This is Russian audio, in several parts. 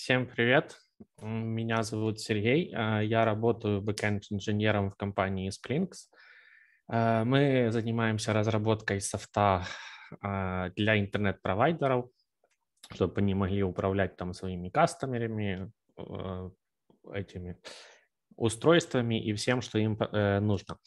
Всем привет. Меня зовут Сергей. А, я работаю бэкэнд-инженером в компании Sprinks. А, мы занимаемся разработкой софта а, для интернет-провайдеров, чтобы они могли управлять там своими кастомерами, этими устройствами и всем, что им э, нужно.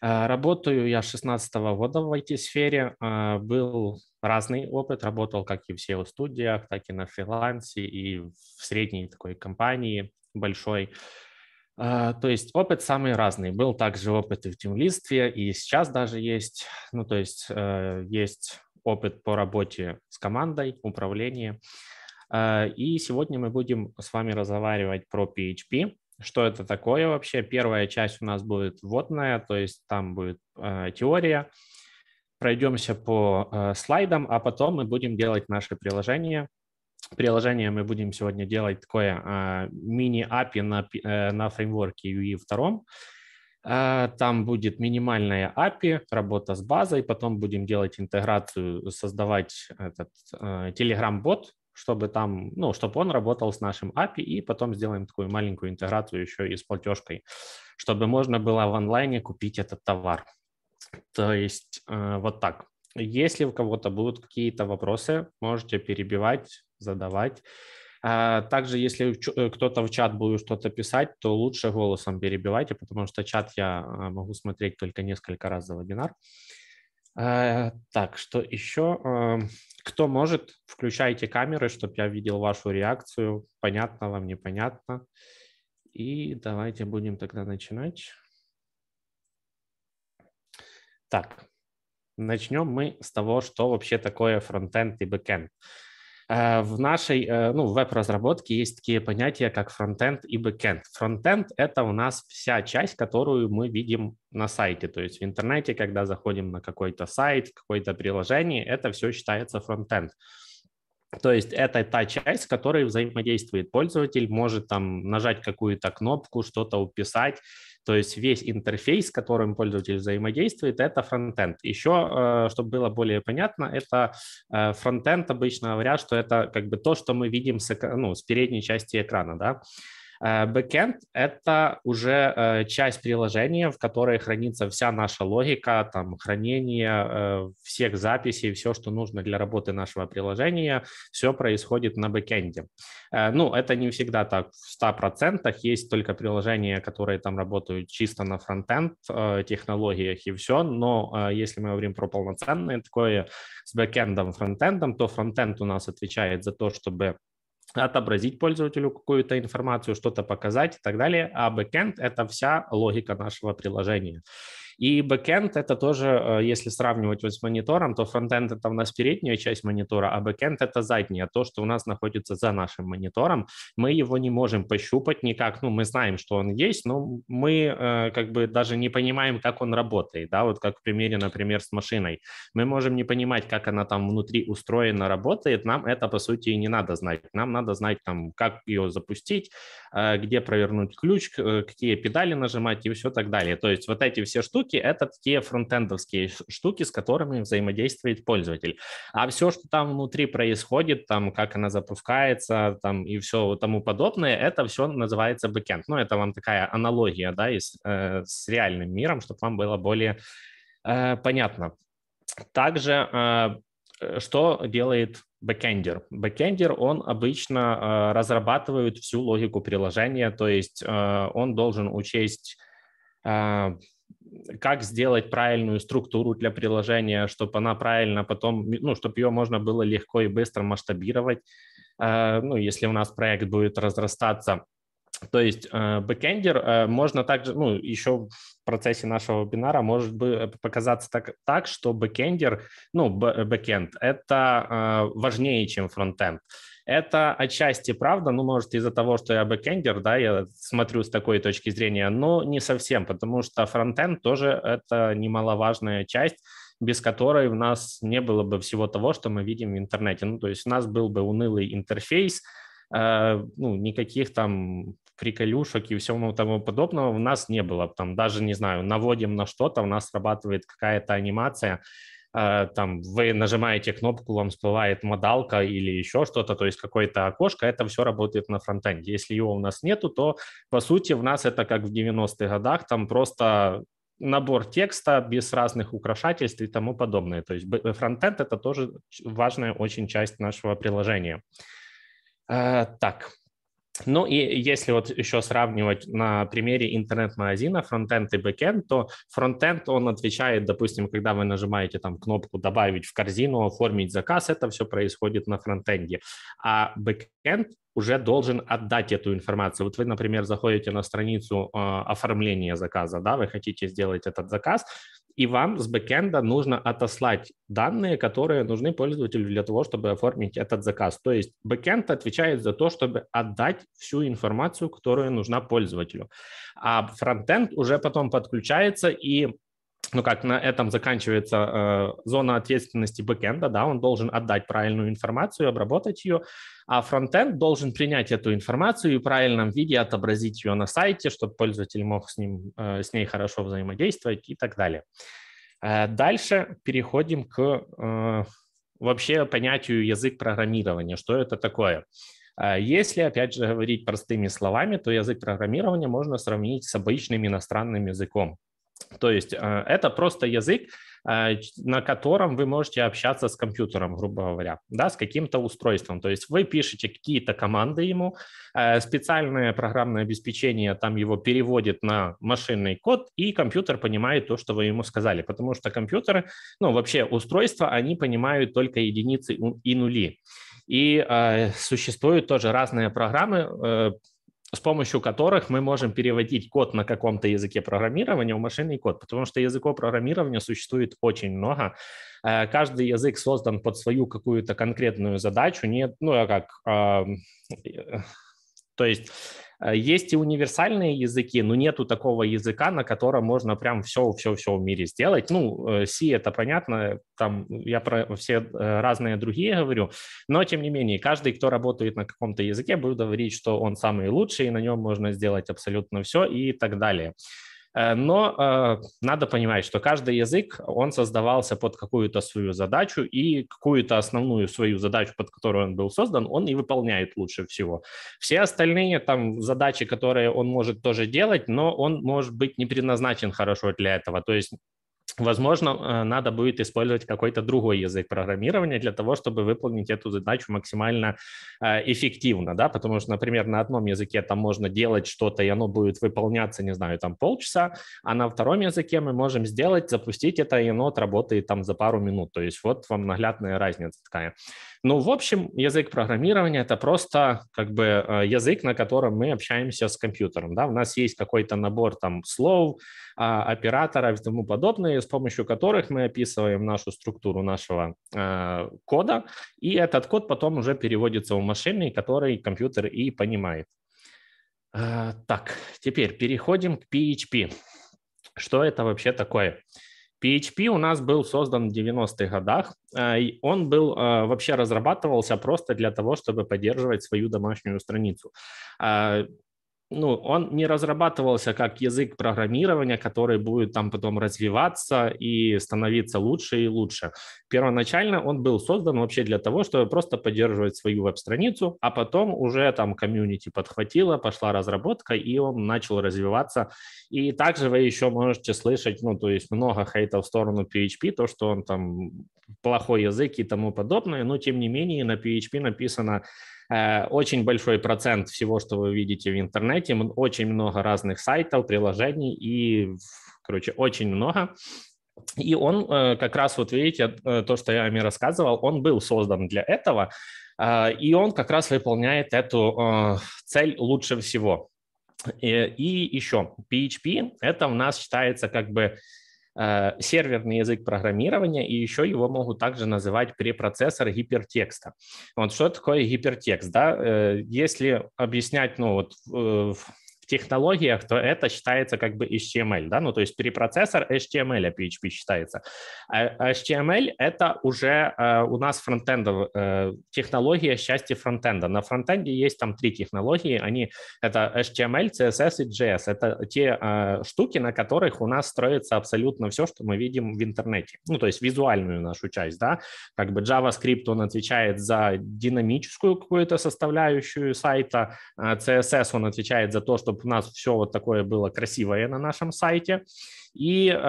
Работаю я с 16 года в IT-сфере, был разный опыт, работал как и в SEO-студиях, так и на фрилансе и в средней такой компании большой. А, то есть опыт самый разный. Был также опыт и в тимлистве, и сейчас даже есть. Ну, то есть э, есть опыт по работе с командой, управление. А, и сегодня мы будем с вами разговаривать про PHP. Что это такое вообще? Первая часть у нас будет вводная, то есть там будет э, теория, пройдемся по э, слайдам, а потом мы будем делать наше приложение. Приложение мы будем сегодня делать такое э, мини-апи на, э, на фреймворке UE 2. А, там будет минимальная API, работа с базой, потом будем делать интеграцию, создавать этот э, Telegram-бот, чтобы там, ну, чтобы он работал с нашим API, и потом сделаем такую маленькую интеграцию еще и с платежкой, чтобы можно было в онлайне купить этот товар. То есть э, вот так. Если у кого-то будут какие-то вопросы, можете перебивать, задавать. А, также, если э, кто-то в чат будет что-то писать, то лучше голосом перебивайте, потому что чат я а, могу смотреть только несколько раз за вебинар. А, так, что еще? Эм, кто может, включайте камеры, чтобы я видел вашу реакцию. Понятно вам, непонятно. И давайте будем тогда начинать. Так, начнем мы с того, что вообще такое фронтенд и бэкенд. Э, в нашей э, ну, веб-разработке есть такие понятия, как фронтенд и бэкенд. Фронтенд – это у нас вся часть, которую мы видим на сайте. То есть в интернете, когда заходим на какой-то сайт, какое-то приложение, это все считается фронтенд. То есть это та часть, с которой взаимодействует пользователь, может там нажать какую-то кнопку, что-то уписать, то есть весь интерфейс, которым пользователь взаимодействует, это фронтенд. Еще, э, чтобы было более понятно, это э, фронтенд обычно говорят, что это как бы то, что мы видим с, ну, с передней части экрана, да. Э, Бэкенд — это уже э, часть приложения, в которой хранится вся наша логика, там, хранение э, всех записей, все, что нужно для работы нашего приложения, все происходит на бэкенде. Ну, это не всегда так в 100%. Есть только приложения, которые там работают чисто на фронтенд технологиях и все, но если мы говорим про полноценное такое с бэкендом, фронтендом, то фронтенд у нас отвечает за то, чтобы отобразить пользователю какую-то информацию, что-то показать и так далее. А бэкенд – это вся логика нашего приложения. И бэкенд это тоже, э, если сравнивать вот с монитором, то фронтенд это у нас передняя часть монитора, а бэкенд это задняя, то, что у нас находится за нашим монитором. Мы его не можем пощупать никак, ну мы знаем, что он есть, но мы э, как бы даже не понимаем, как он работает, да, вот как в примере, например, с машиной. Мы можем не понимать, как она там внутри устроена, работает, нам это по сути и не надо знать. Нам надо знать там, как ее запустить, э, где провернуть ключ, какие педали нажимать и все так далее. То есть вот эти все штуки штуки — это такие фронтендовские штуки, с которыми взаимодействует пользователь. А все, что там внутри происходит, там, как она запускается там, и все тому подобное, это все называется бэкенд. Ну, это вам такая аналогия да, и с, э, с реальным миром, чтобы вам было более э, понятно. Также э, что делает бэкендер. Бэкендер, он обычно э, разрабатывает всю логику приложения, то есть э, он должен учесть э, как сделать правильную структуру для приложения, чтобы она правильно потом, ну, чтобы ее можно было легко и быстро масштабировать, а, ну, если у нас проект будет разрастаться. То есть э, бэкендер э, можно также, ну, еще процессе нашего вебинара может бы э, показаться так, так что бэкендер, ну, э, бэкенд, это э, важнее, чем фронтенд. Это отчасти правда, ну, может, из-за того, что я бэкендер, да, я смотрю с такой точки зрения, но не совсем, потому что фронтенд тоже это немаловажная часть, без которой у нас не было бы всего того, что мы видим в интернете. Ну, то есть у нас был бы унылый интерфейс, э, ну, никаких там приколюшек и всего тому подобного у нас не было. Там даже, не знаю, наводим на что-то, у нас срабатывает какая-то анимация, э, там вы нажимаете кнопку, вам всплывает модалка или еще что-то, то есть какое-то окошко, это все работает на фронтенде. Если его у нас нету, то, по сути, в нас это как в 90-х годах, там просто набор текста без разных украшательств и тому подобное. То есть фронтенд – это тоже важная очень часть нашего приложения. Э, так, ну и если вот еще сравнивать на примере интернет-магазина фронтенд и бэкенд, то фронтенд, он отвечает, допустим, когда вы нажимаете там кнопку «добавить в корзину», «оформить заказ», это все происходит на фронтенде. А бэкенд уже должен отдать эту информацию. Вот вы, например, заходите на страницу э, оформления заказа, да, вы хотите сделать этот заказ, и вам с бэкенда нужно отослать данные, которые нужны пользователю для того, чтобы оформить этот заказ. То есть бэкенд отвечает за то, чтобы отдать всю информацию, которая нужна пользователю. А фронтенд уже потом подключается и ну как, на этом заканчивается э, зона ответственности бэкенда, да, он должен отдать правильную информацию, обработать ее, а фронтенд должен принять эту информацию и в правильном виде отобразить ее на сайте, чтобы пользователь мог с, ним, э, с ней хорошо взаимодействовать и так далее. Э, дальше переходим к э, вообще понятию язык программирования, что это такое. Э, если, опять же, говорить простыми словами, то язык программирования можно сравнить с обычным иностранным языком. То есть э, это просто язык, э, на котором вы можете общаться с компьютером, грубо говоря, да, с каким-то устройством. То есть вы пишете какие-то команды ему, э, специальное программное обеспечение там его переводит на машинный код, и компьютер понимает то, что вы ему сказали, потому что компьютеры, ну вообще устройства, они понимают только единицы и нули. И э, существуют тоже разные программы, э, с помощью которых мы можем переводить код на каком-то языке программирования в машинный код, потому что языков программирования существует очень много. Э, каждый язык создан под свою какую-то конкретную задачу, Нет, ну, а как э, то есть э, есть и универсальные языки, но нету такого языка, на котором можно прям все-все-все в мире сделать. Ну, э, C это понятно, там я про все э, разные другие говорю, но тем не менее, каждый, кто работает на каком-то языке, будет говорить, что он самый лучший, и на нем можно сделать абсолютно все и так далее. Э, но э, надо понимать, что каждый язык, он создавался под какую-то свою задачу, и какую-то основную свою задачу, под которую он был создан, он и выполняет лучше всего. Все остальные там задачи, которые он может тоже делать, но он может быть не предназначен хорошо для этого. То есть Возможно, э, надо будет использовать какой-то другой язык программирования для того, чтобы выполнить эту задачу максимально э, эффективно, да, потому что, например, на одном языке там можно делать что-то, и оно будет выполняться, не знаю, там полчаса, а на втором языке мы можем сделать, запустить это, и оно отработает там за пару минут. То есть вот вам наглядная разница такая. Ну, в общем, язык программирования – это просто как бы э, язык, на котором мы общаемся с компьютером. Да? У нас есть какой-то набор там слов, а, операторов и тому подобное, с помощью которых мы описываем нашу структуру нашего э, кода, и этот код потом уже переводится в машины, который компьютер и понимает. Э, так, теперь переходим к PHP. Что это вообще такое? PHP у нас был создан в 90-х годах. Э, он был, э, вообще разрабатывался просто для того, чтобы поддерживать свою домашнюю страницу. А, ну, он не разрабатывался как язык программирования, который будет там потом развиваться и становиться лучше и лучше. Первоначально он был создан вообще для того, чтобы просто поддерживать свою веб-страницу, а потом уже там комьюнити подхватило, пошла разработка, и он начал развиваться. И также вы еще можете слышать, ну, то есть много хейта в сторону PHP, то, что он там плохой язык и тому подобное, но тем не менее на PHP написано Э, очень большой процент всего, что вы видите в интернете, очень много разных сайтов, приложений и, короче, очень много. И он э, как раз, вот видите, э, то, что я вам рассказывал, он был создан для этого, и он как раз выполняет эту цель лучше всего. И еще PHP, это у нас считается как бы Э, серверный язык программирования, и еще его могут также называть препроцессор гипертекста. Вот что такое гипертекст? Да? Э, если объяснять ну, вот, э, в технологиях, то это считается как бы HTML, да, ну то есть перепроцессор HTML, PHP считается. А, а HTML это уже э, у нас фронтендов, э, технология счастья фронтенда. На фронтенде есть там три технологии, они это HTML, CSS и JS. Это те э, штуки, на которых у нас строится абсолютно все, что мы видим в интернете. Ну то есть визуальную нашу часть, да, как бы JavaScript он отвечает за динамическую какую-то составляющую сайта, а CSS он отвечает за то, чтобы у нас все вот такое было красивое на нашем сайте. И HTML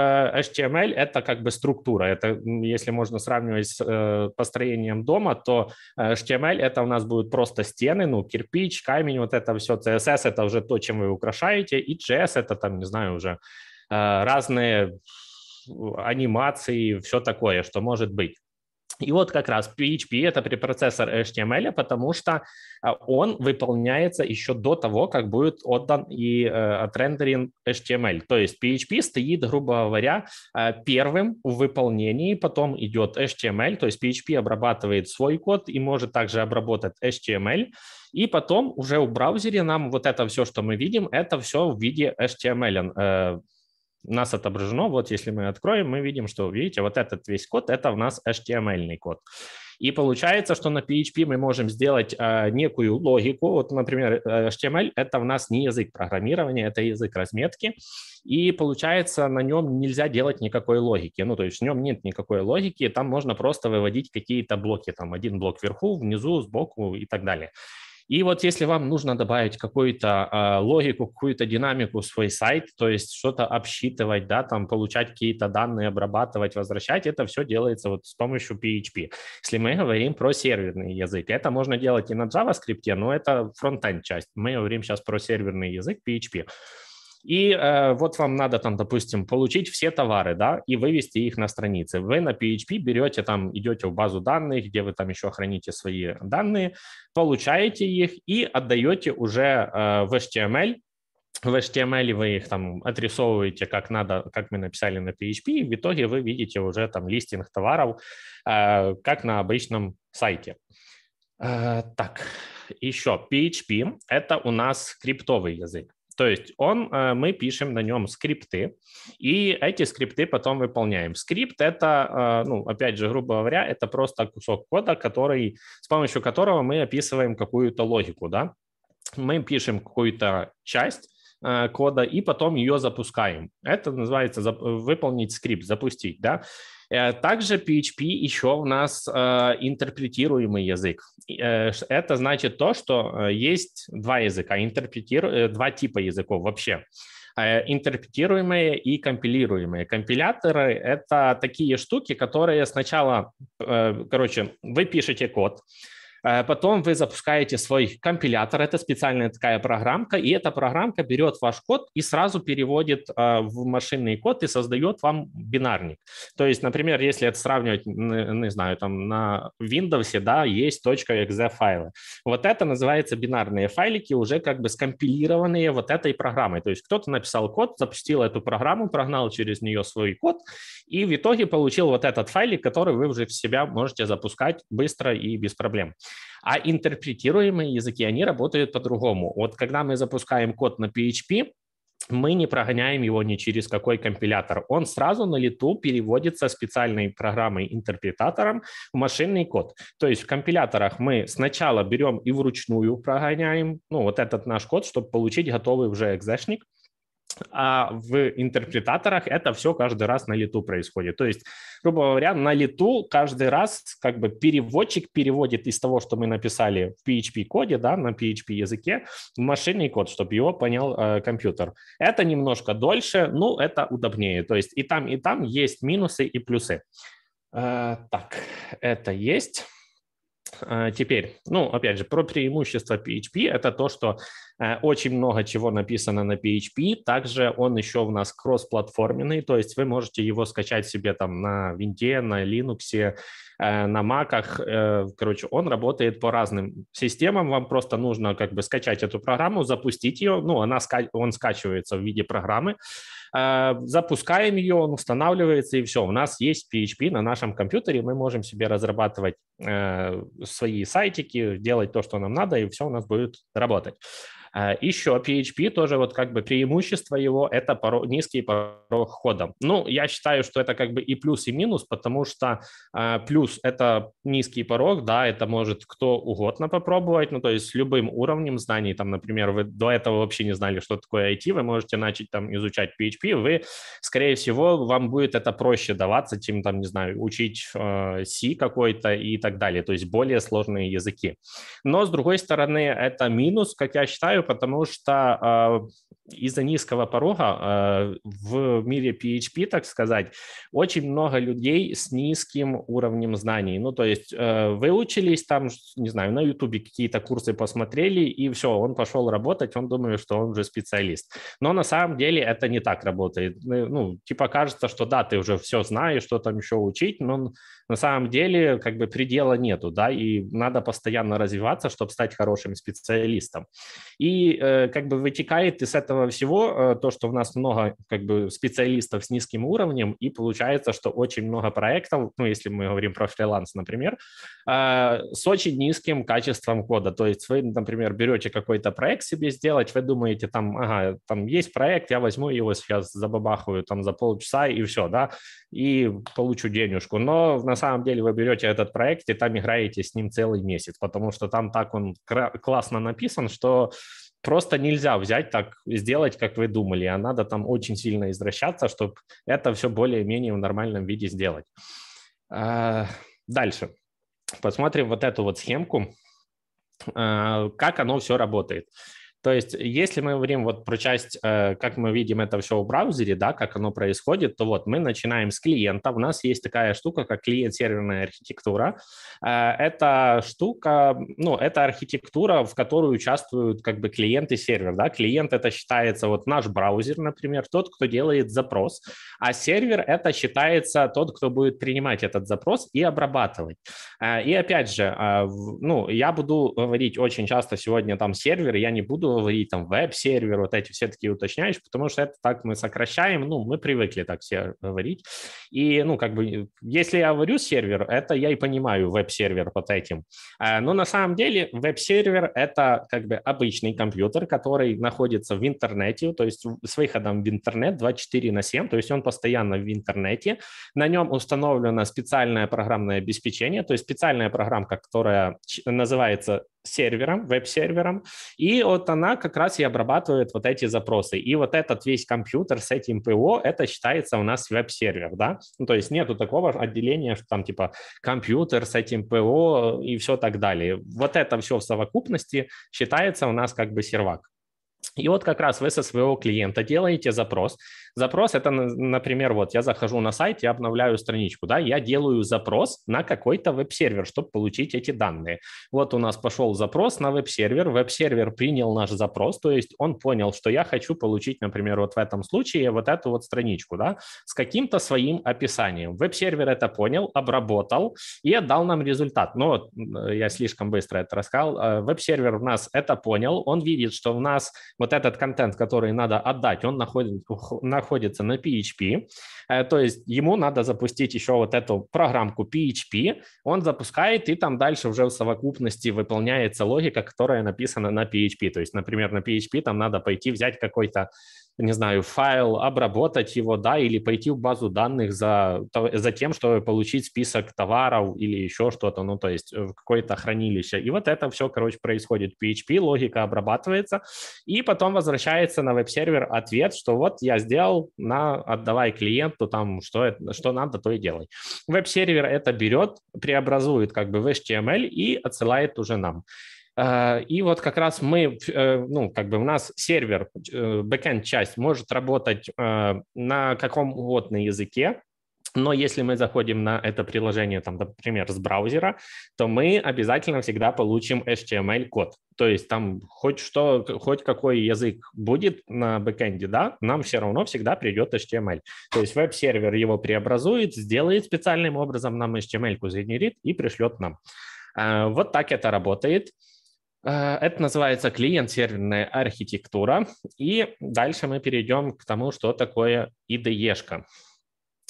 э, эм – это как бы структура. Это, если можно сравнивать с э, построением дома, то HTML э, эм – это у нас будут просто стены, ну, кирпич, камень, вот это все. CSS – это уже то, чем вы украшаете. И JS – это там, не знаю, уже разные анимации, все такое, что может быть. И вот как раз PHP – это препроцессор HTML, потому что а, он выполняется еще до того, как будет отдан и э, отрендерен HTML. То есть PHP стоит, грубо говоря, э, первым в выполнении, потом идет HTML, то есть PHP обрабатывает свой код и может также обработать HTML, и потом уже в браузере нам вот это все, что мы видим, это все в виде HTML э, у нас отображено, вот если мы откроем, мы видим, что, видите, вот этот весь код, это у нас HTML код. И получается, что на PHP мы можем сделать э, некую логику. Вот, например, э, HTML – это у нас не язык программирования, это язык разметки. И получается, на нем нельзя делать никакой логики. Ну, то есть в нем нет никакой логики, там можно просто выводить какие-то блоки. Там один блок вверху, внизу, сбоку и так далее. И вот если вам нужно добавить какую-то э, логику, какую-то динамику в свой сайт, то есть что-то обсчитывать, да, там получать какие-то данные, обрабатывать, возвращать, это все делается вот с помощью PHP. Если мы говорим про серверный язык, это можно делать и на JavaScript, но это фронтенд часть. Мы говорим сейчас про серверный язык PHP. И э, вот вам надо там, допустим, получить все товары, да, и вывести их на страницы. Вы на PHP берете там, идете в базу данных, где вы там еще храните свои данные, получаете их и отдаете уже э, в HTML, в HTML вы их там отрисовываете как надо, как мы написали на PHP, и в итоге вы видите уже там листинг товаров, э, как на обычном сайте. Э, так, еще PHP – это у нас криптовый язык. То есть он, э, мы пишем на нем скрипты, и эти скрипты потом выполняем. Скрипт это, э, ну, опять же, грубо говоря, это просто кусок кода, который, с помощью которого мы описываем какую-то логику, да. Мы пишем какую-то часть, э, кода и потом ее запускаем. Это называется выполнить скрипт, запустить, да. Э, также PHP еще у нас э, интерпретируемый язык. Э, это значит то, что есть два языка, интерпретиру... два типа языков вообще интерпретируемые и компилируемые. Компиляторы — это такие штуки, которые сначала, короче, вы пишете код, Э, потом вы запускаете свой компилятор, это специальная такая программка, и эта программка берет ваш код и сразу переводит э, в машинный код и создает вам бинарник. То есть, например, если это сравнивать, не знаю, там на Windows, да, есть .exe файлы. Вот это называется бинарные файлики, уже как бы скомпилированные вот этой программой. То есть кто-то написал код, запустил эту программу, прогнал через нее свой код, и в итоге получил вот этот файлик, который вы уже в себя можете запускать быстро и без проблем. А интерпретируемые языки, они работают по-другому. Вот когда мы запускаем код на PHP, мы не прогоняем его ни через какой компилятор. Он сразу на лету переводится специальной программой-интерпретатором в машинный код. То есть в компиляторах мы сначала берем и вручную прогоняем ну, вот этот наш код, чтобы получить готовый уже экзешник а в интерпретаторах это все каждый раз на лету происходит. То есть, грубо говоря, на лету каждый раз как бы переводчик переводит из того, что мы написали в PHP-коде, да, на PHP-языке, в машинный код, чтобы его понял э, компьютер. Это немножко дольше, но ну, это удобнее. То есть и там, и там есть минусы и плюсы. Э, так, это есть. А, теперь, ну, опять же, про преимущество PHP – это то, что э, очень много чего написано на PHP, также он еще у нас кроссплатформенный, то есть вы можете его скачать себе там на винде, на Linux, э, на маках, э, короче, он работает по разным системам, вам просто нужно как бы скачать эту программу, запустить ее, ну, она, он скачивается в виде программы, запускаем ее, он устанавливается, и все, у нас есть PHP на нашем компьютере, мы можем себе разрабатывать Э, свои сайтики, делать то, что нам надо, и все у нас будет работать. Э, Еще PHP тоже вот как бы преимущество его – это порог, низкий порог входа. Ну, я считаю, что это как бы и плюс, и минус, потому что э, плюс – это низкий порог, да, это может кто угодно попробовать, ну, то есть с любым уровнем знаний, там, например, вы до этого вообще не знали, что такое IT, вы можете начать там изучать PHP, вы, скорее всего, вам будет это проще даваться, чем, там, не знаю, учить C какой-то и так далее, то есть более сложные языки. Но, с другой стороны, это минус, как я считаю, потому что а, из-за низкого порога а, в мире PHP, так сказать, очень много людей с низким уровнем знаний. Ну, то есть э, выучились там, не знаю, на YouTube какие-то курсы посмотрели, и все, он пошел работать, он думает, что он уже специалист. Но на самом деле это не так работает. Э, ну, типа кажется, что да, ты уже все знаешь, что там еще учить, но на самом деле как бы предела нету, да, и надо постоянно развиваться, чтобы стать хорошим специалистом. И э, как бы вытекает из этого всего э, то, что у нас много как бы специалистов с низким уровнем, и получается, что очень много проектов, ну, если мы говорим про фриланс, например, э, с очень низким качеством кода. То есть вы, например, берете какой-то проект себе сделать, вы думаете, там, ага, там есть проект, я возьму его сейчас, забабахаю там за полчаса и все, да, и получу денежку. Но на на самом деле вы берете этот проект и там играете с ним целый месяц, потому что там так он классно написан, что просто нельзя взять так, сделать, как вы думали, а надо там очень сильно извращаться, чтобы это все более-менее в нормальном виде сделать. А, дальше. Посмотрим вот эту вот схемку, а, как оно все работает. То есть, если мы говорим вот про часть, э, как мы видим это все в браузере, да, как оно происходит, то вот мы начинаем с клиента. У нас есть такая штука, как клиент-серверная архитектура. Э, это штука, ну, это архитектура, в которую участвуют как бы клиент и сервер, да. Клиент это считается вот наш браузер, например, тот, кто делает запрос, а сервер это считается тот, кто будет принимать этот запрос и обрабатывать. Э, и опять же, ну, я буду говорить очень часто сегодня там сервер, я не буду Google и там веб-сервер, вот эти все такие уточняющие, потому что это так мы сокращаем, ну, мы привыкли так все говорить. И, ну, как бы, если я говорю сервер, это я и понимаю веб-сервер под этим. А, но на самом деле веб-сервер – это как бы обычный компьютер, который находится в интернете, то есть с выходом в интернет 24 на 7, то есть он постоянно в интернете. На нем установлено специальное программное обеспечение, то есть специальная программка, которая называется сервером, веб-сервером, и вот она как раз и обрабатывает вот эти запросы. И вот этот весь компьютер с этим ПО, это считается у нас веб-сервер, да? Ну, то есть нету такого отделения, что там типа компьютер с этим ПО и все так далее. Вот это все в совокупности считается у нас как бы сервак. И вот как раз вы со своего клиента делаете запрос, Запрос – это, например, вот я захожу на сайт, я обновляю страничку, да, я делаю запрос на какой-то веб-сервер, чтобы получить эти данные. Вот у нас пошел запрос на веб-сервер, веб-сервер принял наш запрос, то есть он понял, что я хочу получить, например, вот в этом случае вот эту вот страничку, да, с каким-то своим описанием. Веб-сервер это понял, обработал и отдал нам результат. Но я слишком быстро это рассказал. А, веб-сервер у нас это понял, он видит, что у нас вот этот контент, который надо отдать, он находит, находится на PHP, э, то есть ему надо запустить еще вот эту программку PHP, он запускает, и там дальше уже в совокупности выполняется логика, которая написана на PHP. То есть, например, на PHP там надо пойти взять какой-то не знаю, файл, обработать его, да, или пойти в базу данных за, за тем, чтобы получить список товаров или еще что-то, ну, то есть э, в какое-то хранилище. И вот это все, короче, происходит PHP, логика обрабатывается, и потом возвращается на веб-сервер ответ, что вот я сделал, на, отдавай клиенту там, что, что надо, то и делай. Веб-сервер это берет, преобразует как бы в HTML и отсылает уже нам. Э, и вот как раз мы, э, ну, как бы у нас сервер, э, бэкенд часть может работать на каком угодно языке, но если мы заходим на это приложение, там, например, с браузера, то мы обязательно всегда получим HTML-код. Эм то есть там хоть что, хоть какой язык будет на бэкэнде, да, нам все равно всегда придет HTML. Эм то есть веб-сервер его преобразует, сделает специальным образом нам HTML-ку, эм загенерит и пришлет нам. Вот так это работает. Э, это называется клиент-серверная архитектура. И дальше мы перейдем к тому, что такое IDE-шка.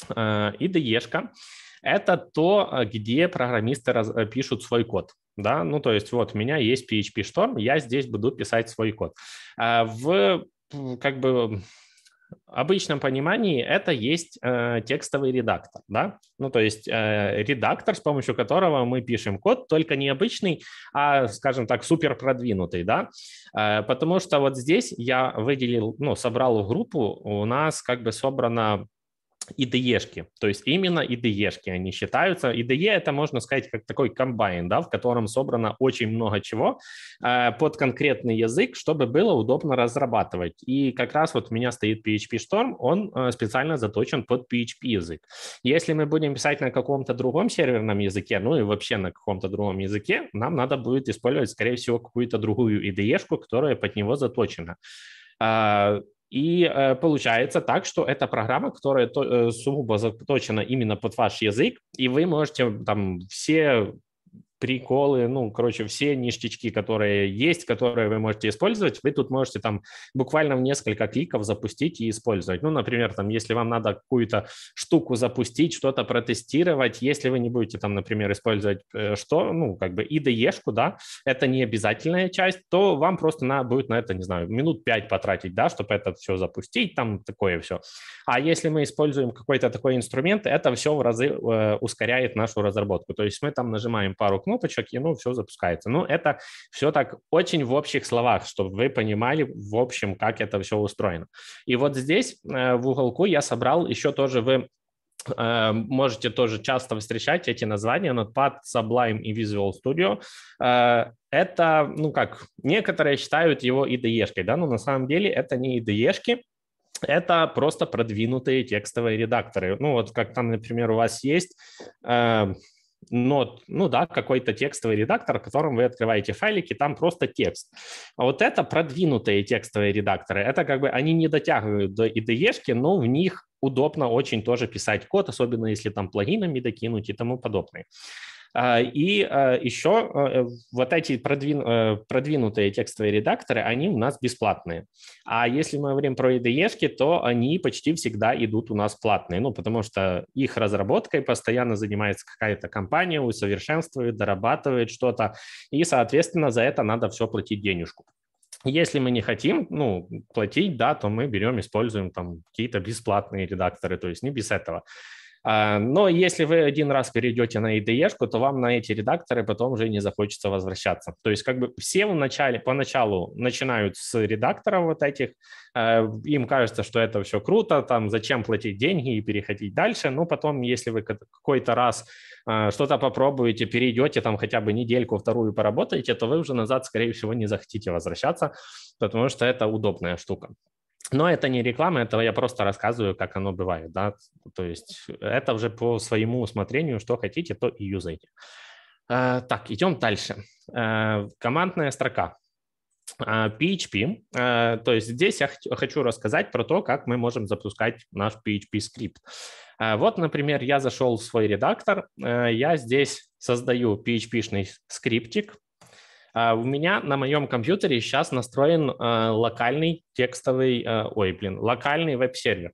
IDE-шка э, – это то, где программисты э, пишут свой код. Да? Ну, то есть вот у меня есть PHP Storm, я здесь буду писать свой код. А в как бы обычном понимании это есть э, текстовый редактор, да, ну то есть э, редактор, с помощью которого мы пишем код, только не обычный, а, скажем так, супер продвинутый, да, э, потому что вот здесь я выделил, ну, собрал в группу, у нас как бы собрано ИДЕшки, то есть именно ИДЕшки, они считаются. ИДЕ это, можно сказать, как такой комбайн, да, в котором собрано очень много чего э, под конкретный язык, чтобы было удобно разрабатывать. И как раз вот у меня стоит PHP Storm, он э, специально заточен под PHP язык. Если мы будем писать на каком-то другом серверном языке, ну и вообще на каком-то другом языке, нам надо будет использовать, скорее всего, какую-то другую ИДЕшку, которая под него заточена. Э, и э, получается так, что это программа, которая то, э, сугубо заточена именно под ваш язык, и вы можете там все приколы, ну, короче, все ништячки, которые есть, которые вы можете использовать, вы тут можете там буквально в несколько кликов запустить и использовать. Ну, например, там, если вам надо какую-то штуку запустить, что-то протестировать, если вы не будете там, например, использовать э, что, ну, как бы IDE-шку, да, это не обязательная часть, то вам просто надо будет на это, не знаю, минут пять потратить, да, чтобы это все запустить, там такое все. А если мы используем какой-то такой инструмент, это все в разы э, ускоряет нашу разработку. То есть мы там нажимаем пару кнопок, кнопочек, и, ну, все запускается. Ну, это все так очень в общих словах, чтобы вы понимали, в общем, как это все устроено. И вот здесь э, в уголку я собрал еще тоже вы э, можете тоже часто встречать эти названия Notepad, Sublime и Visual Studio. Э, это, ну как, некоторые считают его IDE-шкой, да, но на самом деле это не IDE-шки, это просто продвинутые текстовые редакторы. Ну вот как там, например, у вас есть но, ну да, какой-то текстовый редактор, в котором вы открываете файлики, там просто текст. А вот это продвинутые текстовые редакторы, это как бы они не дотягивают до IDE-шки, но в них удобно очень тоже писать код, особенно если там плагинами докинуть и тому подобное. А, и а, еще э, вот эти э, продвинутые текстовые редакторы, они у нас бесплатные. А если мы говорим про IDE, то они почти всегда идут у нас платные, ну, потому что их разработкой постоянно занимается какая-то компания, усовершенствует, дорабатывает что-то, и, соответственно, за это надо все платить денежку. Если мы не хотим ну, платить, да, то мы берем, используем там какие-то бесплатные редакторы, то есть не без этого. А, но если вы один раз перейдете на IDE, то вам на эти редакторы потом уже не захочется возвращаться. То есть как бы все вначале, поначалу начинают с редакторов вот этих, а, им кажется, что это все круто, там зачем платить деньги и переходить дальше, но потом, если вы какой-то раз а, что-то попробуете, перейдете там хотя бы недельку, вторую поработаете, то вы уже назад, скорее всего, не захотите возвращаться, потому что это удобная штука. Но это не реклама, это я просто рассказываю, как оно бывает, да, то есть это уже по своему усмотрению, что хотите, то и юзайте. А, так, идем дальше. А, командная строка. PHP, а, то есть здесь я хочу рассказать про то, как мы можем запускать наш PHP скрипт. Вот, например, я зашел в свой редактор, я здесь создаю PHP-шный скриптик, а, у меня на моем компьютере сейчас настроен а, локальный текстовый, а, ой, блин, локальный веб-сервер.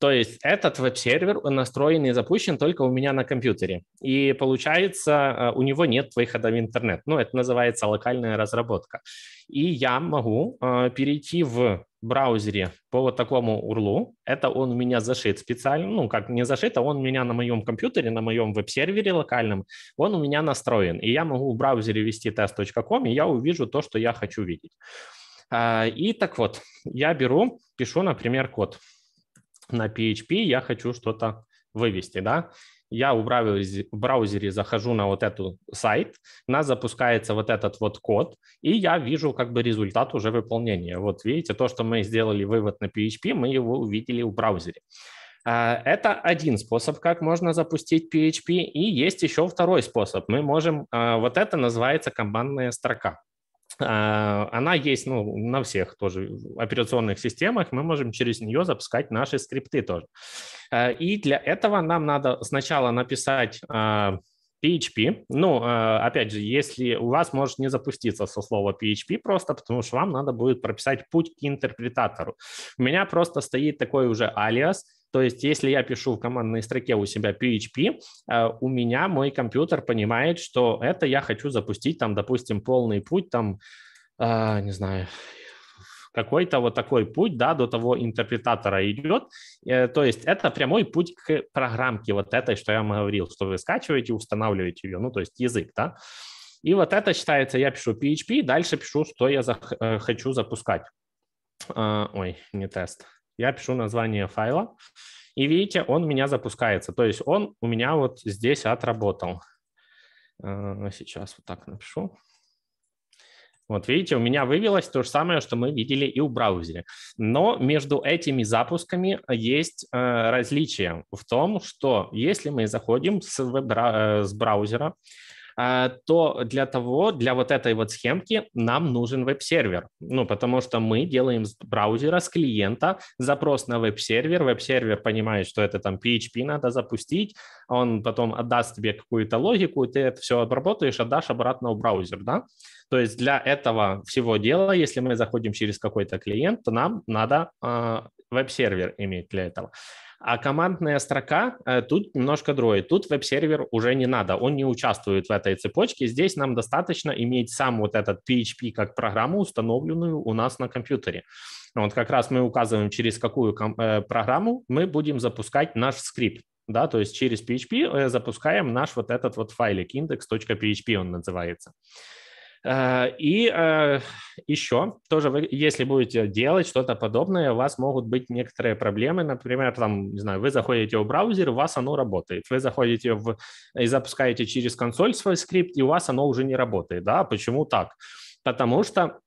То есть этот веб-сервер настроен и запущен только у меня на компьютере. И получается, у него нет выхода в интернет. Ну, это называется локальная разработка. И я могу перейти в браузере по вот такому урлу. Это он у меня зашит специально, ну, как не зашит, а он у меня на моем компьютере, на моем веб-сервере локальном, он у меня настроен. И я могу в браузере ввести test.com, и я увижу то, что я хочу видеть. А, и так вот, я беру, пишу, например, код на PHP, я хочу что-то вывести, да, я в браузере, в браузере захожу на вот эту сайт, у нас запускается вот этот вот код, и я вижу как бы результат уже выполнения. Вот видите, то, что мы сделали вывод на PHP, мы его увидели в браузере. А, это один способ, как можно запустить PHP, и есть еще второй способ. Мы можем, а, вот это называется командная строка. А, она есть ну, на всех тоже операционных системах, мы можем через нее запускать наши скрипты тоже. А, и для этого нам надо сначала написать PHP. А, ну, опять же, если у вас может не запуститься со слова PHP просто, потому что вам надо будет прописать путь к интерпретатору. У меня просто стоит такой уже алиас то есть, если я пишу в командной строке у себя PHP, э, у меня мой компьютер понимает, что это я хочу запустить там, допустим, полный путь, там, э, не знаю, какой-то вот такой путь, да, до того интерпретатора идет. Э, то есть это прямой путь к программке вот этой, что я вам говорил, что вы скачиваете, устанавливаете ее, ну, то есть язык, да. И вот это считается, я пишу PHP, дальше пишу, что я хочу запускать. Ой, не тест я пишу название файла, и видите, он у меня запускается. То есть он у меня вот здесь отработал. А, сейчас вот так напишу. Вот видите, у меня вывелось то же самое, что мы видели и у браузера. Но между этими запусками есть э, различие в том, что если мы заходим с, веб э, с браузера, а, то для того, для вот этой вот схемки нам нужен веб-сервер. Ну, потому что мы делаем с браузера, с клиента запрос на веб-сервер. Веб-сервер понимает, что это там PHP надо запустить, он потом отдаст тебе какую-то логику, ты это все обработаешь, отдашь обратно в браузер, да? То есть для этого всего дела, если мы заходим через какой-то клиент, то нам надо э, веб-сервер иметь для этого. А командная строка э, тут немножко дроид. Тут веб-сервер уже не надо, он не участвует в этой цепочке. Здесь нам достаточно иметь сам вот этот PHP как программу, установленную у нас на компьютере. Вот как раз мы указываем, через какую э, программу мы будем запускать наш скрипт. Да, то есть через PHP э, запускаем наш вот этот вот файлик index.php он называется. Э, и э, еще тоже, вы, если будете делать что-то подобное, у вас могут быть некоторые проблемы. Например, там, не знаю, вы заходите в браузер, у вас оно работает. Вы заходите в, и запускаете через консоль свой скрипт, и у вас оно уже не работает. Да? Почему так? Потому что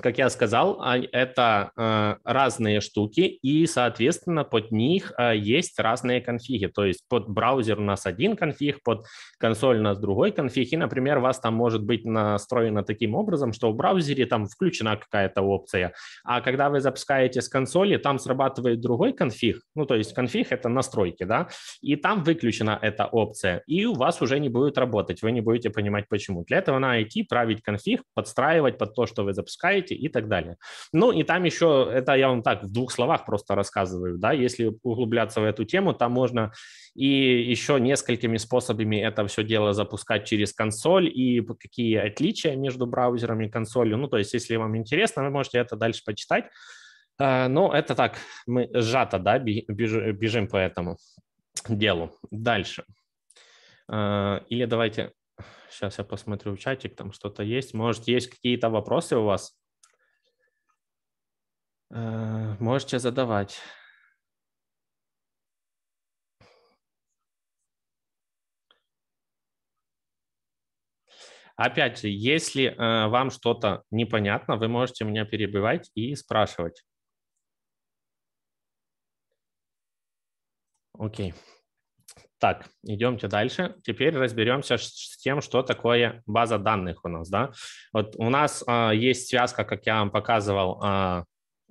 как я сказал, а, это э, разные штуки, и, соответственно, под них э, есть разные конфиги. То есть под браузер у нас один конфиг, под консоль у нас другой конфиг. И, например, у вас там может быть настроено таким образом, что в браузере там включена какая-то опция, а когда вы запускаете с консоли, там срабатывает другой конфиг. Ну, то есть конфиг – это настройки, да, и там выключена эта опция, и у вас уже не будет работать, вы не будете понимать, почему. Для этого надо идти, править конфиг, подстраивать под то, что вы запускаете, отдыхаете и так далее. Ну и там еще, это я вам так в двух словах просто рассказываю, да, если углубляться в эту тему, там можно и еще несколькими способами это все дело запускать через консоль и какие отличия между браузерами и консолью. Ну то есть если вам интересно, вы можете это дальше почитать. А, но это так, мы сжато да, бежим по этому делу. Дальше. А, или давайте Сейчас я посмотрю в чатик, там что-то есть. Может, есть какие-то вопросы у вас? Э, можете задавать. Опять же, если э, вам что-то непонятно, вы можете меня перебивать и спрашивать. Окей. Okay. Так, идемте дальше. Теперь разберемся с тем, что такое база данных у нас. Да? Вот у нас э, есть связка, как я вам показывал, э,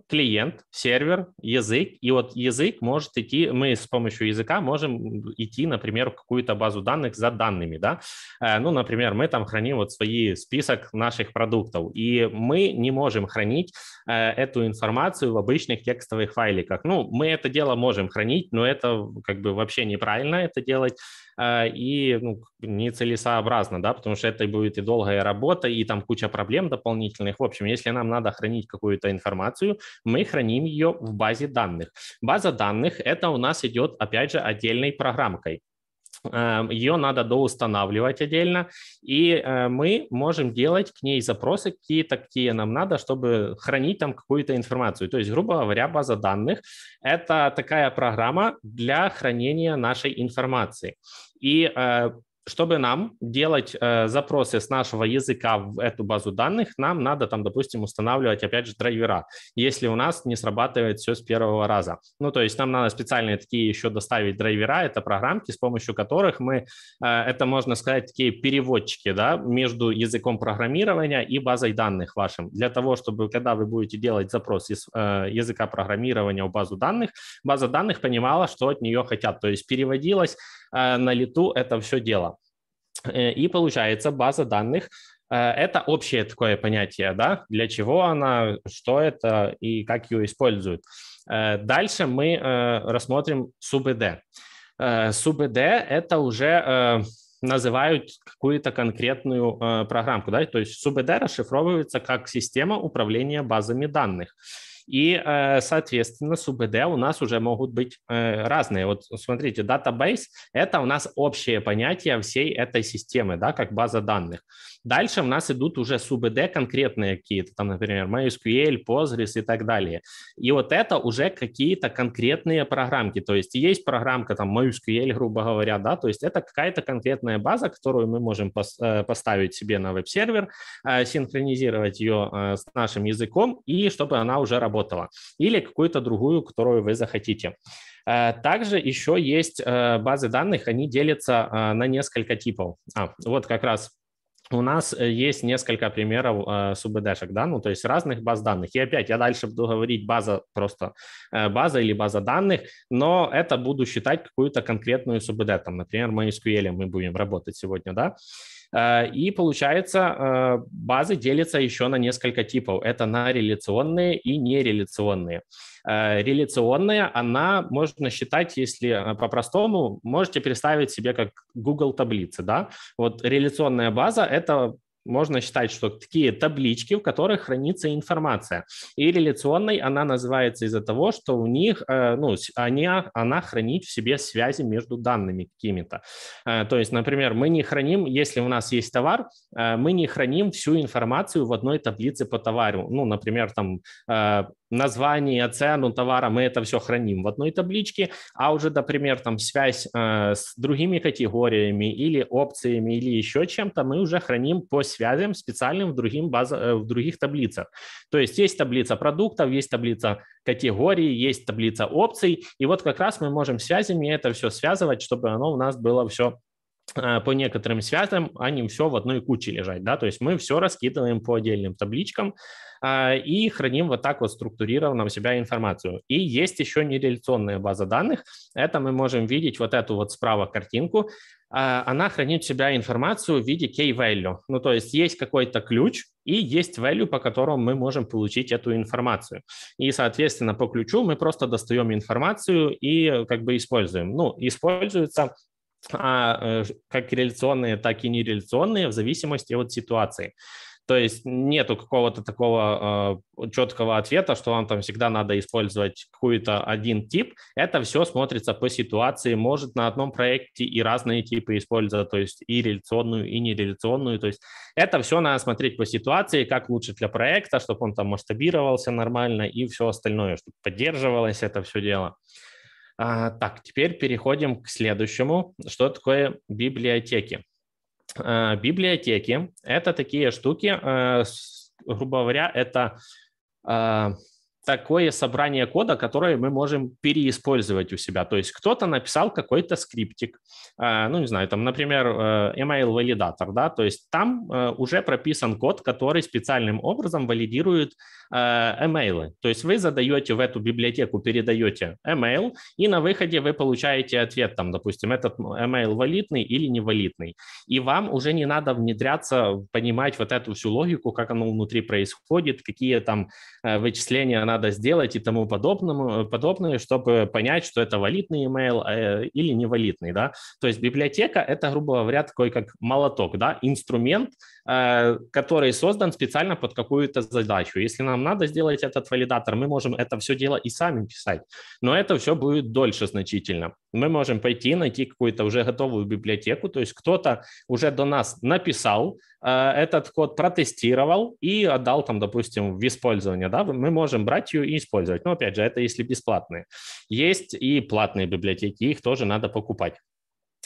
клиент, сервер, язык. И вот язык может идти, мы с помощью языка можем идти, например, в какую-то базу данных за данными, да. Э, ну, например, мы там храним вот свои список наших продуктов, и мы не можем хранить э, эту информацию в обычных текстовых файликах. Ну, мы это дело можем хранить, но это как бы вообще неправильно это делать э, и ну, нецелесообразно, да, потому что это будет и долгая работа, и там куча проблем дополнительных. В общем, если нам надо хранить какую-то информацию, мы храним ее в базе данных. База данных – это у нас идет, опять же, отдельной программкой. Эм, ее надо доустанавливать отдельно, и э, мы можем делать к ней запросы какие-то, какие нам надо, чтобы хранить там какую-то информацию. То есть, грубо говоря, база данных – это такая программа для хранения нашей информации. И э, чтобы нам делать э, запросы с нашего языка в эту базу данных, нам надо там, допустим, устанавливать опять же драйвера, если у нас не срабатывает все с первого раза. Ну, то есть нам надо специальные такие еще доставить драйвера, это программки, с помощью которых мы, э, это можно сказать, такие переводчики, да, между языком программирования и базой данных вашим, для того, чтобы когда вы будете делать запрос из э, языка программирования в базу данных, база данных понимала, что от нее хотят, то есть переводилась Э, на лету это все дело. Э, и получается база данных э, это общее такое понятие, да, для чего она, что это и как ее используют. Дальше мы рассмотрим СУБД. СУБД – это уже называют какую-то конкретную программку. Да? То есть СУБД расшифровывается как система управления базами данных. И, э, соответственно, с УБД у нас уже могут быть э, разные. Вот смотрите, датабейс – это у нас общее понятие всей этой системы, да, как база данных. Дальше у нас идут уже СУБД конкретные какие-то, там, например, MySQL, Postgres и так далее. И вот это уже какие-то конкретные программки. То есть есть программка там MySQL, грубо говоря, да, то есть это какая-то конкретная база, которую мы можем пос- э, поставить себе на веб-сервер, э, синхронизировать ее э, с нашим языком и чтобы она уже работала. Или какую-то другую, которую вы захотите. Также еще есть базы данных, они делятся на несколько типов. А, вот как раз у нас э, есть несколько примеров э, субэдэшек, да, ну, то есть разных баз данных. И опять я дальше буду говорить база просто, э, база или база данных, но это буду считать какую-то конкретную субэдэ, там, например, MySQL мы будем работать сегодня, да. Э, Э, и получается, э, базы делятся еще на несколько типов. Это на реляционные и нереляционные. Э, реляционная, она можно считать, если по-простому, можете представить себе как Google таблицы. Да? Вот реляционная база – это можно считать, что такие таблички, в которых хранится информация. И реляционной она называется из-за того, что у них, э, ну, они, она хранит в себе связи между данными какими-то. Э, то есть, например, мы не храним, если у нас есть товар, э, мы не храним всю информацию в одной таблице по товару. Ну, например, там название, цену товара, мы это все храним в одной табличке, а уже, например, там связь э, с другими категориями или опциями или еще чем-то мы уже храним по связям специальным в, другим баз... Э, в других таблицах. То есть есть таблица продуктов, есть таблица категорий, есть таблица опций, и вот как раз мы можем связями это все связывать, чтобы оно у нас было все Э, по некоторым связям они все в одной куче лежать, да, то есть мы все раскидываем по отдельным табличкам а, и храним вот так вот структурированно у себя информацию. И есть еще нереляционная база данных, это мы можем видеть вот эту вот справа картинку, а, она хранит у себя информацию в виде key-value, ну то есть есть какой-то ключ и есть value, по которому мы можем получить эту информацию. И, соответственно, по ключу мы просто достаем информацию и э, как бы используем. Ну, используется а э, как реляционные, так и нереляционные в зависимости от ситуации. То есть нету какого-то такого э, четкого ответа, что вам там всегда надо использовать какой-то один тип. Это все смотрится по ситуации. Может на одном проекте и разные типы использовать, то есть и реляционную, и нереляционную. То есть это все надо смотреть по ситуации, как лучше для проекта, чтобы он там масштабировался нормально и все остальное, чтобы поддерживалось это все дело. Э, а, так, теперь переходим к следующему. Что такое библиотеки? А, библиотеки – это такие штуки, а, грубо говоря, это а, такое собрание кода, которое мы можем переиспользовать у себя. То есть кто-то написал какой-то скриптик, а, ну, не знаю, там, например, а, email валидатор, да, то есть там а, уже прописан код, который специальным образом валидирует Э, эмейлы. То есть вы задаете в эту библиотеку, передаете email, и на выходе вы получаете ответ, там, допустим, этот email валидный или невалидный. И вам уже не надо внедряться, понимать вот эту всю логику, как оно внутри происходит, какие там э, вычисления надо сделать и тому подобному, э, подобное, чтобы понять, что это валидный email или невалидный. Да? То есть библиотека – это, грубо говоря, такой как молоток, да, инструмент, Э, который создан специально под какую-то задачу. Если нам надо сделать этот валидатор, мы можем это все дело и сами писать, но это все будет дольше значительно. Мы можем пойти, найти какую-то уже готовую библиотеку, то есть кто-то уже до нас написал э, этот код, протестировал и отдал там, допустим, в использование. Да? Мы можем брать ее и использовать. Но опять же, это если бесплатные. Есть и платные библиотеки, их тоже надо покупать.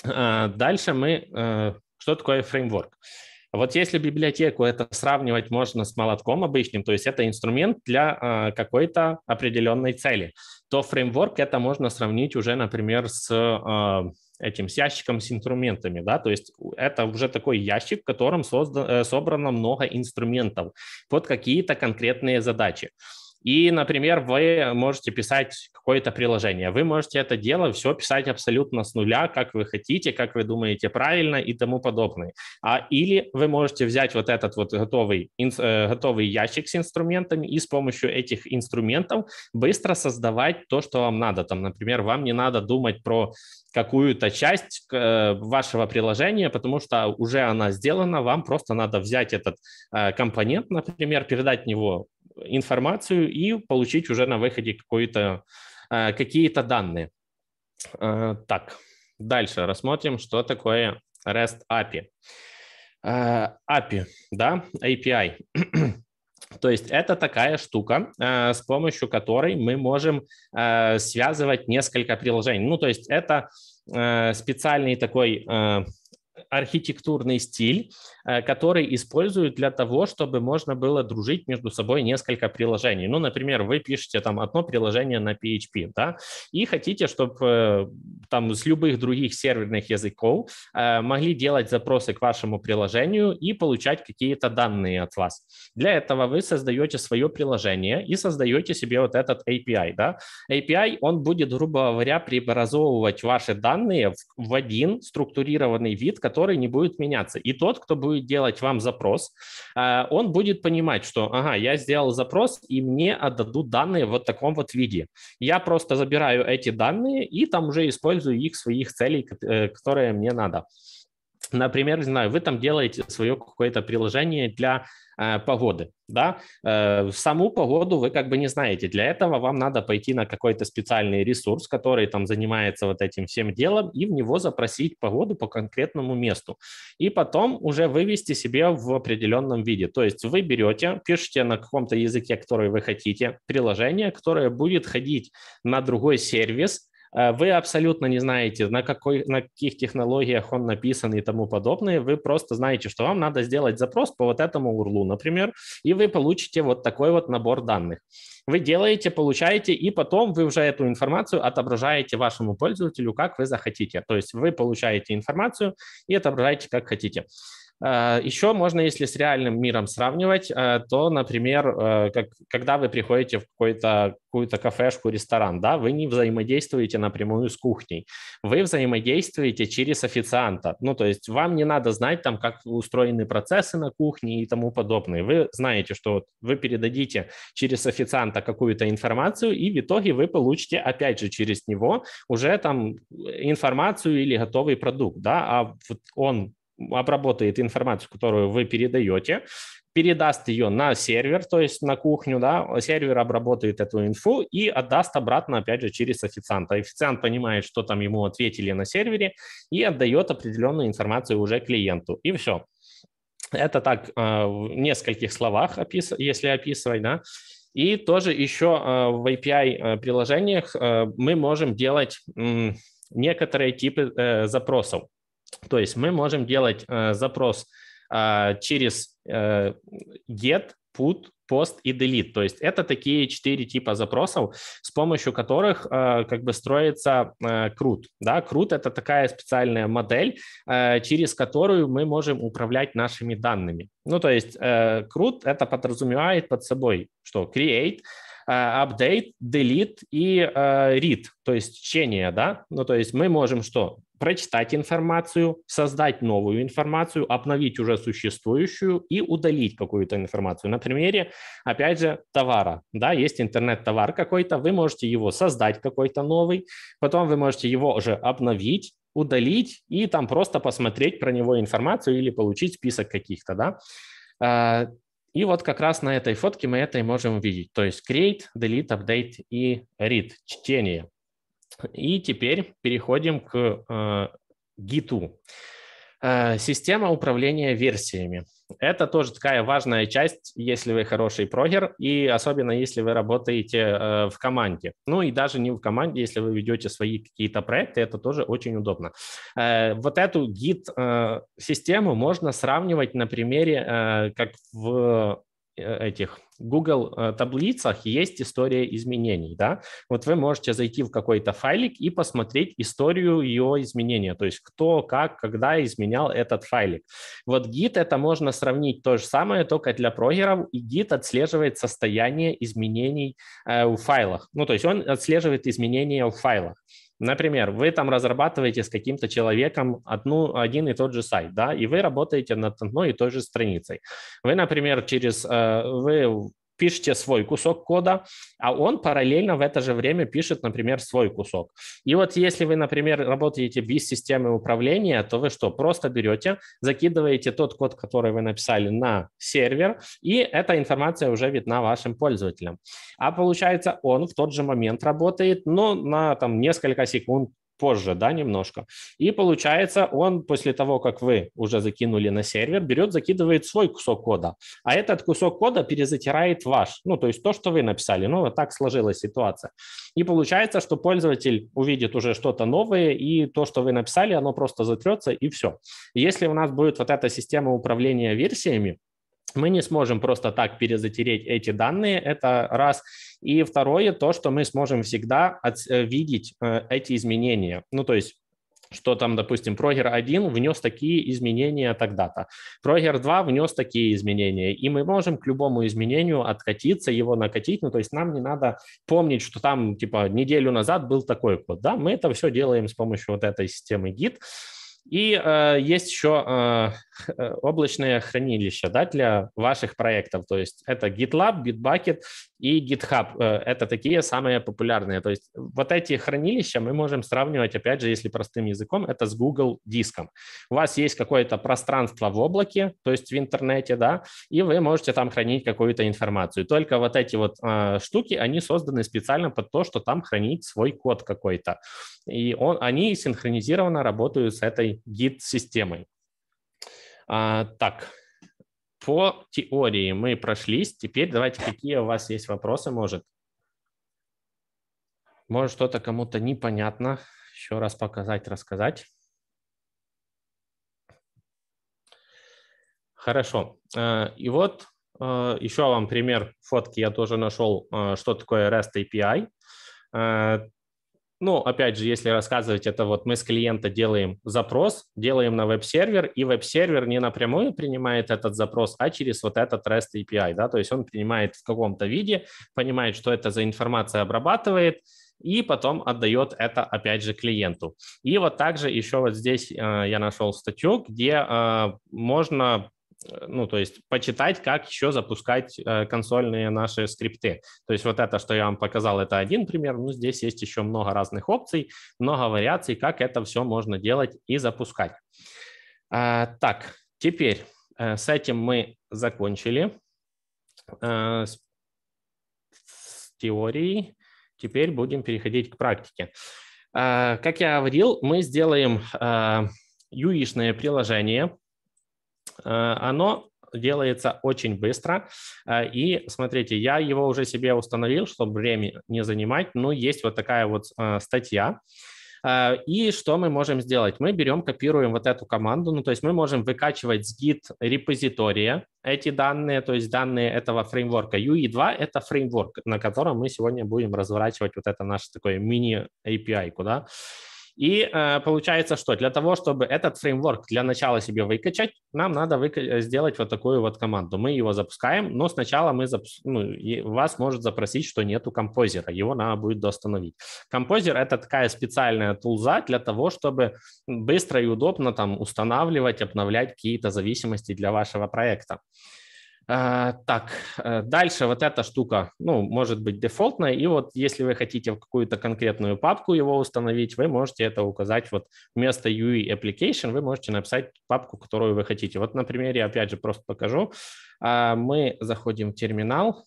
Э, дальше мы... Что такое фреймворк? Framework вот если библиотеку это сравнивать можно с молотком обычным, то есть это инструмент для а, какой-то определенной цели, то фреймворк это можно сравнить уже, например, с а, этим с ящиком с инструментами, да, то есть это уже такой ящик, в котором создан, э, собрано много инструментов под какие-то конкретные задачи. И, например, вы можете писать какое-то приложение. Вы можете это дело все писать абсолютно с нуля, как вы хотите, как вы думаете правильно и тому подобное. А, или вы можете взять вот этот вот готовый, инс, э, готовый ящик с инструментами и с помощью этих инструментов быстро создавать то, что вам надо. Там, например, вам не надо думать про какую-то часть э, вашего приложения, потому что уже она сделана, вам просто надо взять этот э, компонент, например, передать в него информацию и получить уже на выходе какую-то, э, какие-то данные. Э, так, дальше рассмотрим, что такое REST API. Э, API, да, API. То есть это такая штука, с помощью которой мы можем связывать несколько приложений. Ну, то есть это специальный такой архитектурный стиль, Э, который используют для того, чтобы можно было дружить между собой несколько приложений. Ну, например, вы пишете там одно приложение на PHP, да, и хотите, чтобы э, там с любых других серверных языков э, могли делать запросы к вашему приложению и получать какие-то данные от вас. Для этого вы создаете свое приложение и создаете себе вот этот API, да. API, он будет, грубо говоря, преобразовывать ваши данные в один структурированный вид, который не будет меняться. И тот, кто будет будет делать вам запрос, э, он будет понимать, что, ага, я сделал запрос, и мне отдадут данные вот в таком вот виде. Я просто забираю эти данные и там уже использую их своих целей, э, которые мне надо. Например, не знаю, вы там делаете свое какое-то приложение для э, погоды, да? Э, саму погоду вы как бы не знаете. Для этого вам надо пойти на какой-то специальный ресурс, который там занимается вот этим всем делом, и в него запросить погоду по конкретному месту. И потом уже вывести себе в определенном виде. То есть вы берете, пишете на каком-то языке, который вы хотите, приложение, которое будет ходить на другой сервис, Э, вы абсолютно не знаете, на, какой, на каких технологиях он написан и тому подобное. Вы просто знаете, что вам надо сделать запрос по вот этому URL, например, и вы получите вот такой вот набор данных. Вы делаете, получаете, и потом вы уже эту информацию отображаете вашему пользователю, как вы захотите. То есть вы получаете информацию и отображаете, как хотите. А, Еще можно, если с реальным миром сравнивать, а, то, например, а, как, когда вы приходите в какую-то какую кафешку, ресторан, да, вы не взаимодействуете напрямую с кухней, вы взаимодействуете через официанта. Ну, то есть вам не надо знать, там, как устроены процессы на кухне и тому подобное. Вы знаете, что вот вы передадите через официанта какую-то информацию, и в итоге вы получите, опять же, через него уже там информацию или готовый продукт, да, а вот он обработает информацию, которую вы передаете, передаст ее на сервер, то есть на кухню, да, сервер обработает эту инфу и отдаст обратно, опять же, через официанта. Официант понимает, что там ему ответили на сервере и отдает определенную информацию уже клиенту, и все. Это так э, в нескольких словах, если описывать, да. И тоже еще э, в API-приложениях э, мы можем делать некоторые типы запросов. То есть мы можем делать э, запрос э, через э, get, put, POST и delete. То есть это такие четыре типа запросов, с помощью которых э, как бы строится э, Да, крут это такая специальная модель, э, через которую мы можем управлять нашими данными. Ну, то есть э, это подразумевает под собой, что create э, update, delete и э, read, то есть чтение, да, ну то есть мы можем что прочитать информацию, создать новую информацию, обновить уже существующую и удалить какую-то информацию. На примере, опять же, товара. Да, есть интернет-товар какой-то, вы можете его создать какой-то новый, потом вы можете его уже обновить, удалить и там просто посмотреть про него информацию или получить список каких-то, да. А, и вот как раз на этой фотке мы это и можем увидеть. То есть create, delete, update и read, чтение. И теперь переходим к э, Гиту. Э, система управления версиями. Это тоже такая важная часть, если вы хороший прогер, и особенно если вы работаете э, в команде. Ну и даже не в команде, если вы ведете свои какие-то проекты, это тоже очень удобно. Вот эту гид-систему можно сравнивать на примере, как в Э, этих Google э, таблицах есть история изменений, да? Вот вы можете зайти в какой-то файлик и посмотреть историю ее изменения, то есть кто, как, когда изменял этот файлик. Вот Git это можно сравнить то же самое, только для прогеров, и Git отслеживает состояние изменений э, в файлах. Ну, то есть он отслеживает изменения в файлах. Например, вы там разрабатываете с каким-то человеком одну, один и тот же сайт, да, и вы работаете над одной и той же страницей. Вы, например, через, э, вы пишете свой кусок кода, а он параллельно в это же время пишет, например, свой кусок. И вот если вы, например, работаете без системы управления, то вы что, просто берете, закидываете тот код, который вы написали на сервер, и эта информация уже видна вашим пользователям. А получается, он в тот же момент работает, но на там несколько секунд позже, да, немножко. И получается, он после того, как вы уже закинули на сервер, берет, закидывает свой кусок кода, а этот кусок кода перезатирает ваш, ну, то есть то, что вы написали. Ну, вот так сложилась ситуация. И получается, что пользователь увидит уже что-то новое, и то, что вы написали, оно просто затрется, и все. Если у нас будет вот эта система управления версиями, мы не сможем просто так перезатереть эти данные, это раз. И второе, то, что мы сможем всегда от, э, видеть э, эти изменения. Ну, то есть что там, допустим, прогер 1 внес такие изменения тогда-то, прогер 2 внес такие изменения, и мы можем к любому изменению откатиться, его накатить, ну, то есть нам не надо помнить, что там, типа, неделю назад был такой код, да, мы это все делаем с помощью вот этой системы Git, и э, есть еще э, Э, облачные хранилища да, для ваших проектов. То есть это GitLab, Bitbucket и GitHub. Э, это такие самые популярные. То есть вот эти хранилища мы можем сравнивать, опять же, если простым языком, это с Google диском. У вас есть какое-то пространство в облаке, то есть в интернете, да, и вы можете там хранить какую-то информацию. Только вот эти вот э, штуки, они созданы специально под то, что там хранить свой код какой-то. И он, они синхронизированно работают с этой Git системой а, так, по теории мы прошлись. Теперь давайте, какие у вас есть вопросы, может? Может, что-то кому-то непонятно. Еще раз показать, рассказать. Хорошо. А, и вот а, еще вам пример фотки я тоже нашел, а, что такое REST API. Ну, опять же, если рассказывать, это вот мы с клиента делаем запрос, делаем на веб-сервер, и веб-сервер не напрямую принимает этот запрос, а через вот этот REST API, да, то есть он принимает в каком-то виде, понимает, что это за информация обрабатывает, и потом отдает это, опять же, клиенту. И вот также еще вот здесь э, я нашел статью, где э, можно Э, ну, то есть почитать, как еще запускать э, консольные наши скрипты. То есть вот это, что я вам показал, это один пример, но ну, здесь есть еще много разных опций, много вариаций, как это все можно делать и запускать. А, так, теперь э, с этим мы закончили с теорией. Теперь будем переходить к практике. Как я говорил, мы сделаем ui приложение, Э, оно делается очень быстро. Э, и смотрите, я его уже себе установил, чтобы время не занимать. Но ну, есть вот такая вот э, статья. И что мы можем сделать? Мы берем, копируем вот эту команду, ну то есть мы можем выкачивать с Git репозитория эти данные, то есть данные этого фреймворка. UE2 — это фреймворк, на котором мы сегодня будем разворачивать вот это наше такое мини-API, куда и э, получается, что для того, чтобы этот фреймворк для начала себе выкачать, нам надо вы э, сделать вот такую вот команду. Мы его запускаем, но сначала мы запус- ну, вас может запросить, что нету композера, его надо будет достановить. Композер это такая специальная тулза для того, чтобы быстро и удобно там устанавливать, обновлять какие-то зависимости для вашего проекта. А, так, э, дальше вот эта штука, ну, может быть дефолтная, и вот если вы хотите в какую-то конкретную папку его установить, вы можете это указать вот вместо UI e application, вы можете написать папку, которую вы хотите. Вот на примере, опять же, просто покажу. А, мы заходим в терминал,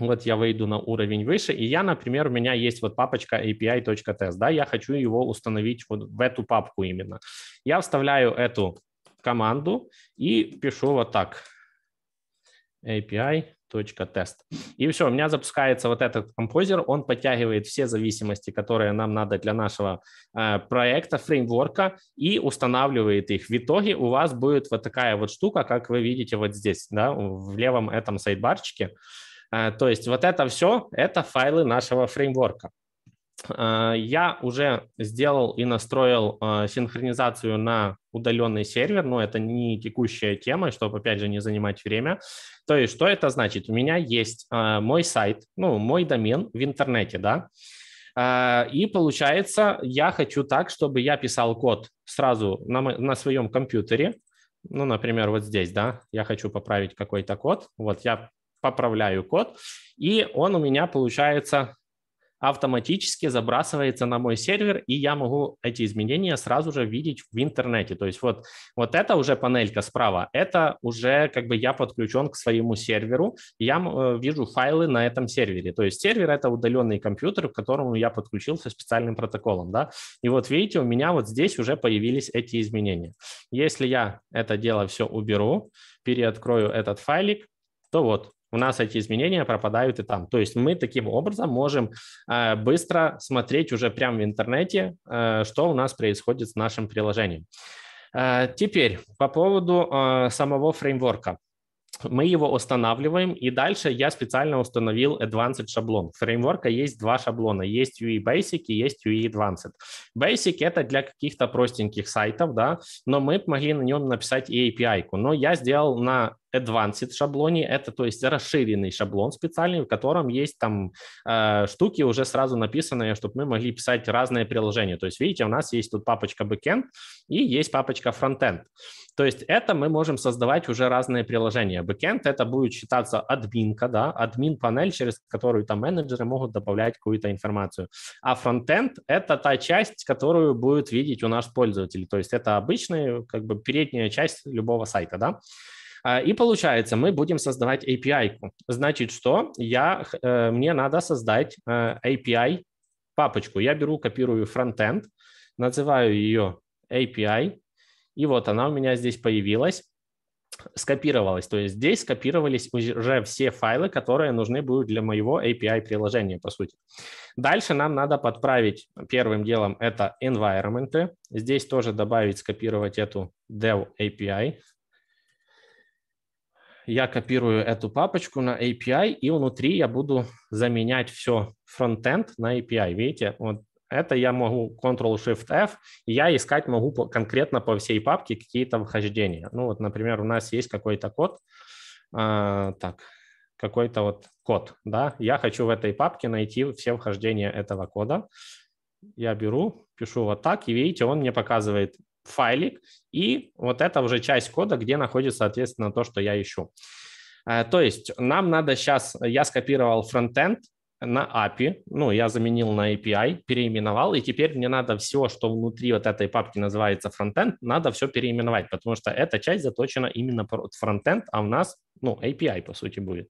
вот я выйду на уровень выше, и я, например, у меня есть вот папочка api.test, да, я хочу его установить вот в эту папку именно. Я вставляю эту команду и пишу вот так – api.test. И все, у меня запускается вот этот композер, он подтягивает все зависимости, которые нам надо для нашего э, проекта, фреймворка, и устанавливает их. В итоге у вас будет вот такая вот штука, как вы видите вот здесь, да, в левом этом сайдбарчике. Э, то есть вот это все, это файлы нашего фреймворка. Э, я уже сделал и настроил э, синхронизацию на удаленный сервер, но это не текущая тема, чтобы, опять же, не занимать время. То есть что это значит? У меня есть э, мой сайт, ну, мой домен в интернете, да, и получается, я хочу так, чтобы я писал код сразу на, на своем компьютере, ну, например, вот здесь, да, я хочу поправить какой-то код, вот я поправляю код, и он у меня получается автоматически забрасывается на мой сервер, и я могу эти изменения сразу же видеть в интернете. То есть вот, вот эта уже панелька справа, это уже как бы я подключен к своему серверу, я э, вижу файлы на этом сервере. То есть сервер – это удаленный компьютер, к которому я подключился специальным протоколом. Да? И вот видите, у меня вот здесь уже появились эти изменения. Если я это дело все уберу, переоткрою этот файлик, то вот у нас эти изменения пропадают и там. То есть мы таким образом можем э, быстро смотреть уже прямо в интернете, э, что у нас происходит с нашим приложением. Э, теперь по поводу самого фреймворка мы его устанавливаем, и дальше я специально установил Advanced шаблон. В фреймворка есть два шаблона, есть UE Basic и есть UE Advanced. Basic – это для каких-то простеньких сайтов, да, но мы могли на нем написать и API-ку. Но я сделал на advanced шаблоне, это то есть расширенный шаблон специальный, в котором есть там э, штуки уже сразу написанные, чтобы мы могли писать разные приложения. То есть видите, у нас есть тут папочка backend и есть папочка frontend. То есть это мы можем создавать уже разные приложения. Backend это будет считаться админка, да, админ-панель, через которую там менеджеры могут добавлять какую-то информацию. А фронтенд это та часть, которую будет видеть у нас пользователь. То есть это обычная как бы передняя часть любого сайта, да. А, и получается, мы будем создавать API. -ку. Значит, что я, э, мне надо создать э, API папочку. Я беру, копирую фронтенд, называю ее API, и вот она у меня здесь появилась скопировалась. То есть здесь скопировались уже все файлы, которые нужны будут для моего API-приложения, по сути. Дальше нам надо подправить первым делом это environment. Здесь тоже добавить, скопировать эту dev API я копирую эту папочку на API, и внутри я буду заменять все фронтенд на API. Видите, вот это я могу Ctrl-Shift-F, и я искать могу по, конкретно по всей папке какие-то вхождения. Ну вот, например, у нас есть какой-то код, э, так, какой-то вот код, да, я хочу в этой папке найти все вхождения этого кода. Я беру, пишу вот так, и видите, он мне показывает файлик, и вот это уже часть кода, где находится, соответственно, то, что я ищу. Э, то есть нам надо сейчас, я скопировал фронтенд на API, ну, я заменил на API, переименовал, и теперь мне надо все, что внутри вот этой папки называется фронтенд, надо все переименовать, потому что эта часть заточена именно под фронтенд, а у нас, ну, API, по сути, будет.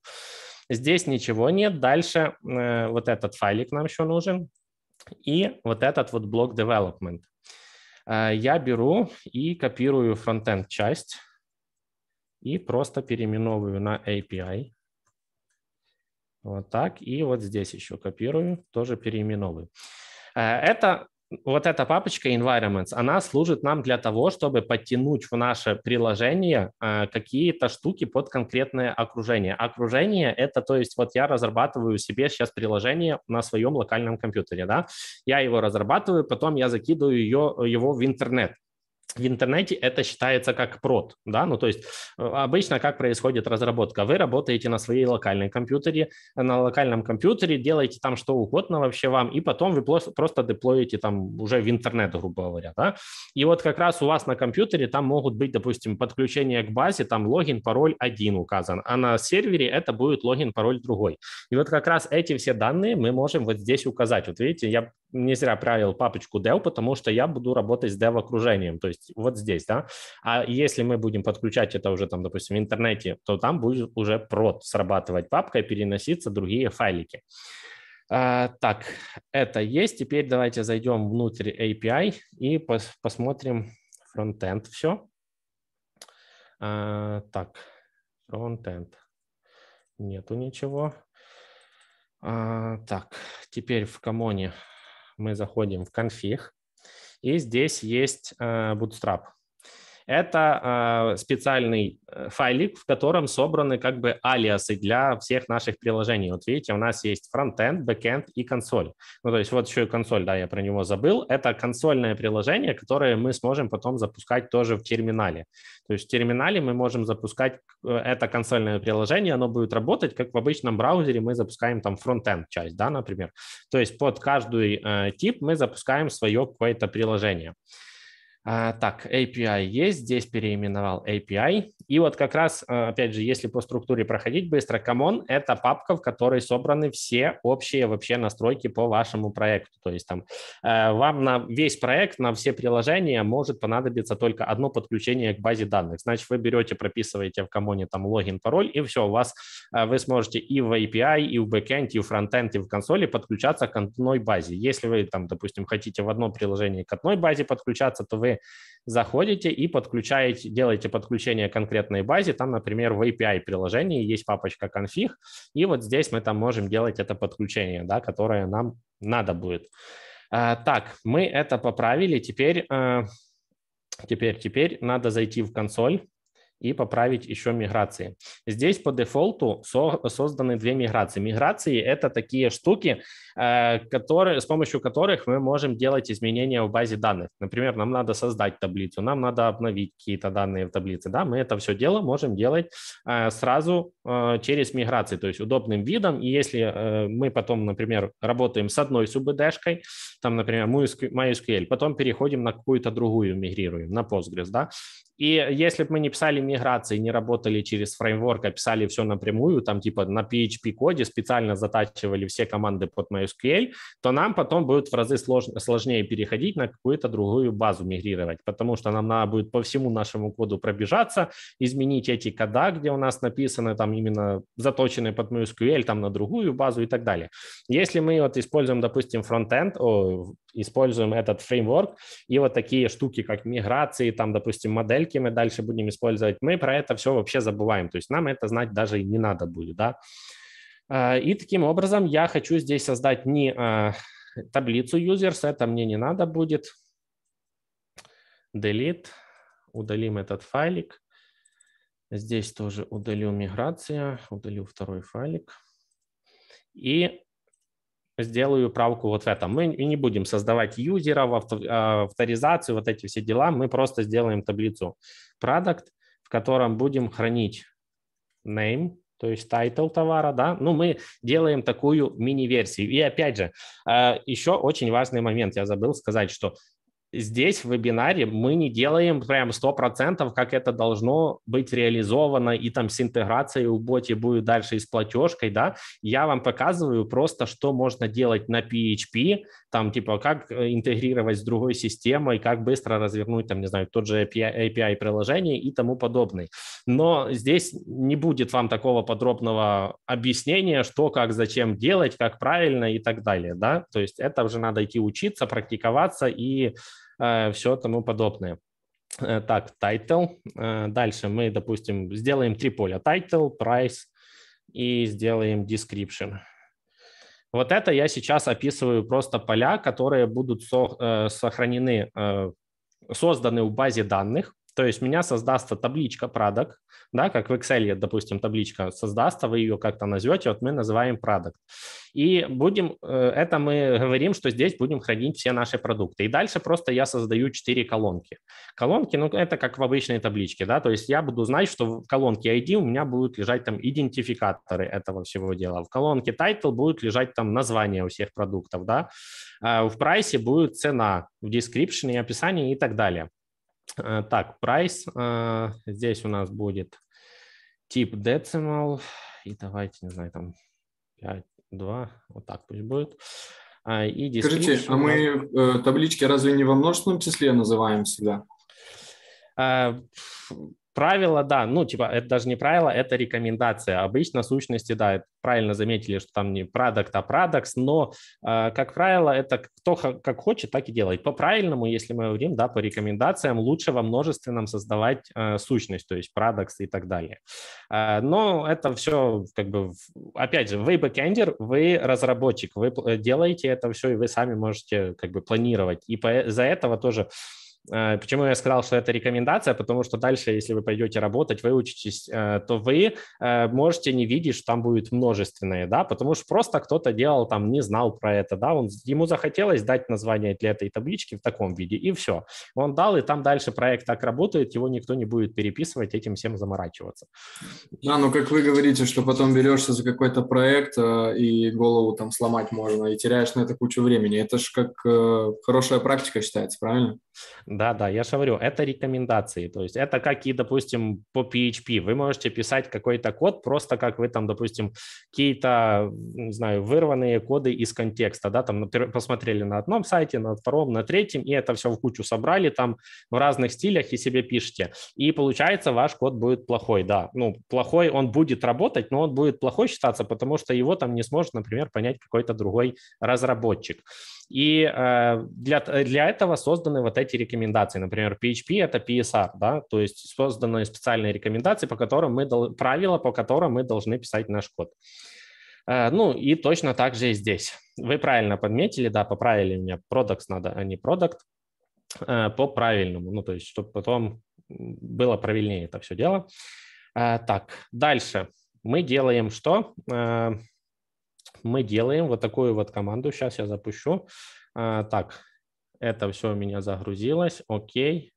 Здесь ничего нет. Дальше э, вот этот файлик нам еще нужен. И вот этот вот блок development. Э, я беру и копирую фронтенд часть и просто переименовываю на API. Вот так. И вот здесь еще копирую, тоже переименовываю. Э, это вот эта папочка environments, она служит нам для того, чтобы подтянуть в наше приложение а, какие-то штуки под конкретное окружение. Окружение – это, то есть, вот я разрабатываю себе сейчас приложение на своем локальном компьютере, да, я его разрабатываю, потом я закидываю ее, его в интернет в интернете это считается как прод, да, ну то есть э, обычно как происходит разработка, вы работаете на своей локальной компьютере, на локальном компьютере делаете там что угодно вообще вам, и потом вы просто деплоите там уже в интернет, грубо говоря, да, и вот как раз у вас на компьютере там могут быть, допустим, подключение к базе, там логин, пароль один указан, а на сервере это будет логин, пароль другой, и вот как раз эти все данные мы можем вот здесь указать, вот видите, я не зря правил папочку dev, потому что я буду работать с dev окружением, то есть вот здесь, да. А если мы будем подключать это уже там, допустим, в интернете, то там будет уже прод срабатывать папка и переноситься другие файлики. А, так, это есть. Теперь давайте зайдем внутрь API и пос посмотрим фронтенд все. А, так, фронтенд. Нету ничего. А, так, теперь в комоне мы заходим в конфиг, и здесь есть э, Bootstrap. Это э, специальный э, файлик, в котором собраны как бы алиасы для всех наших приложений. Вот видите, у нас есть фронтенд, бэкенд и консоль. Ну, то есть вот еще и консоль, да, я про него забыл. Это консольное приложение, которое мы сможем потом запускать тоже в терминале. То есть в терминале мы можем запускать э, это консольное приложение, оно будет работать, как в обычном браузере мы запускаем там фронтенд часть, да, например. То есть под каждый э, тип мы запускаем свое какое-то приложение. А, так, API есть, здесь переименовал API. И вот как раз, а, опять же, если по структуре проходить быстро, Common — это папка, в которой собраны все общие вообще настройки по вашему проекту. То есть там э, вам на весь проект, на все приложения может понадобиться только одно подключение к базе данных. Значит, вы берете, прописываете в Common там логин, пароль, и все, у вас э, вы сможете и в API, и в backend, и в frontend, и в консоли подключаться к одной базе. Если вы там, допустим, хотите в одно приложение к одной базе подключаться, то вы заходите и подключаете, делаете подключение к конкретной базе. Там, например, в API приложении есть папочка конфиг, и вот здесь мы там можем делать это подключение, да, которое нам надо будет. А, так, мы это поправили. Теперь, э, теперь, теперь надо зайти в консоль и поправить еще миграции. Здесь по дефолту со созданы две миграции. Миграции – это такие штуки, э, которые, с помощью которых мы можем делать изменения в базе данных. Например, нам надо создать таблицу, нам надо обновить какие-то данные в таблице. Да? Мы это все дело можем делать э, сразу э, через миграции, то есть удобным видом. И если мы потом, например, работаем с одной субдшкой, там, например, MySQL, потом переходим на какую-то другую, мигрируем на Postgres, да, и если бы мы не писали миграции, не работали через фреймворк, а писали все напрямую, там типа на PHP-коде специально затачивали все команды под MySQL, то нам потом будет в разы слож... сложнее переходить на какую-то другую базу мигрировать, потому что нам надо будет по всему нашему коду пробежаться, изменить эти кода, где у нас написано там именно заточенные под MySQL, там на другую базу и так далее. Если мы вот используем, допустим, фронтенд, используем этот фреймворк, и вот такие штуки, как миграции, там, допустим, модельки мы дальше будем использовать, мы про это все вообще забываем, то есть нам это знать даже и не надо будет, да. А, и таким образом я хочу здесь создать не а, таблицу users, это мне не надо будет, delete, удалим этот файлик, здесь тоже удалю миграция, удалю второй файлик, и сделаю правку вот в этом. Мы не будем создавать юзеров, а, авторизацию, вот эти все дела. Мы просто сделаем таблицу продукт, в котором будем хранить name, то есть title товара, да, ну мы делаем такую мини-версию. И опять же, а, еще очень важный момент, я забыл сказать, что здесь в вебинаре мы не делаем прям 100%, как это должно быть реализовано, и там с интеграцией у Боти будет дальше и с платежкой, да. Я вам показываю просто, что можно делать на PHP, там типа как э, интегрировать с другой системой, как быстро развернуть там, не знаю, тот же API-приложение и тому подобное. Но здесь не будет вам такого подробного объяснения, что, как, зачем делать, как правильно и так далее, да. То есть это уже надо идти учиться, практиковаться и Э, все тому подобное. Э, так, title. Э, дальше мы, допустим, сделаем три поля. Title, price и сделаем description. Вот это я сейчас описываю просто поля, которые будут сохранены, созданы в базе данных. То есть у меня создастся табличка product, да, как в Excel, допустим, табличка создастся, а вы ее как-то назовете, вот мы называем product. И будем, э, это мы говорим, что здесь будем хранить все наши продукты. И дальше просто я создаю 4 колонки. Колонки, ну, это как в обычной табличке, да, то есть я буду знать, что в колонке ID у меня будут лежать там идентификаторы этого всего дела. В колонке title будут лежать там названия у всех продуктов, да. А в прайсе будет цена, в description и описании и так далее. Э, так, price э, Здесь у нас будет тип decimal. И давайте, не знаю, там 5, 2. Вот так пусть будет. А, и Скажите, а мы э, таблички разве не во множественном числе называем всегда? А, Правило, да, ну, типа, это даже не правило, это рекомендация. Обычно, сущности, да, правильно заметили, что там не продукт, а продакс, но, э, как правило, это кто как хочет, так и делает. По-правильному, если мы говорим, да, по рекомендациям, лучше во множественном создавать э, сущность, то есть продакс и так далее. Э, но это все, как бы, опять же, вы бэкендер, вы разработчик, вы делаете это все, и вы сами можете, как бы, планировать. И по, за этого тоже Э, почему я сказал, что это рекомендация? Потому что дальше, если вы пойдете работать, выучитесь, э, то вы э, можете не видеть, что там будет множественное, да, потому что просто кто-то делал там, не знал про это, да, он, ему захотелось дать название для этой таблички в таком виде, и все. Он дал, и там дальше проект так работает, его никто не будет переписывать, этим всем заморачиваться. Да, ну как вы говорите, что потом берешься за какой-то проект и голову там сломать можно, и теряешь на это кучу времени. Это же как хорошая практика считается, правильно? Да, да, я же говорю, это рекомендации. То есть это как и, допустим, по PHP. Вы можете писать какой-то код, просто как вы там, допустим, какие-то, не знаю, вырванные коды из контекста, да, там посмотрели на одном сайте, на втором, на третьем, и это все в кучу собрали там в разных стилях и себе пишете. И получается, ваш код будет плохой, да. Ну, плохой он будет работать, но он будет плохой считаться, потому что его там не сможет, например, понять какой-то другой разработчик. И э, для, э, для этого созданы вот эти рекомендации. Например, PHP – это PSR, да, то есть созданы специальные рекомендации, по которым мы, правила, по которым мы должны писать наш код. Э, ну и точно так же и здесь. Вы правильно подметили, да, поправили меня. Products надо, а не продукт по правильному, ну то есть, чтобы потом было правильнее это все дело. Так, дальше мы делаем что? мы делаем вот такую вот команду. Сейчас я запущу. А, так, это все у меня загрузилось. Окей.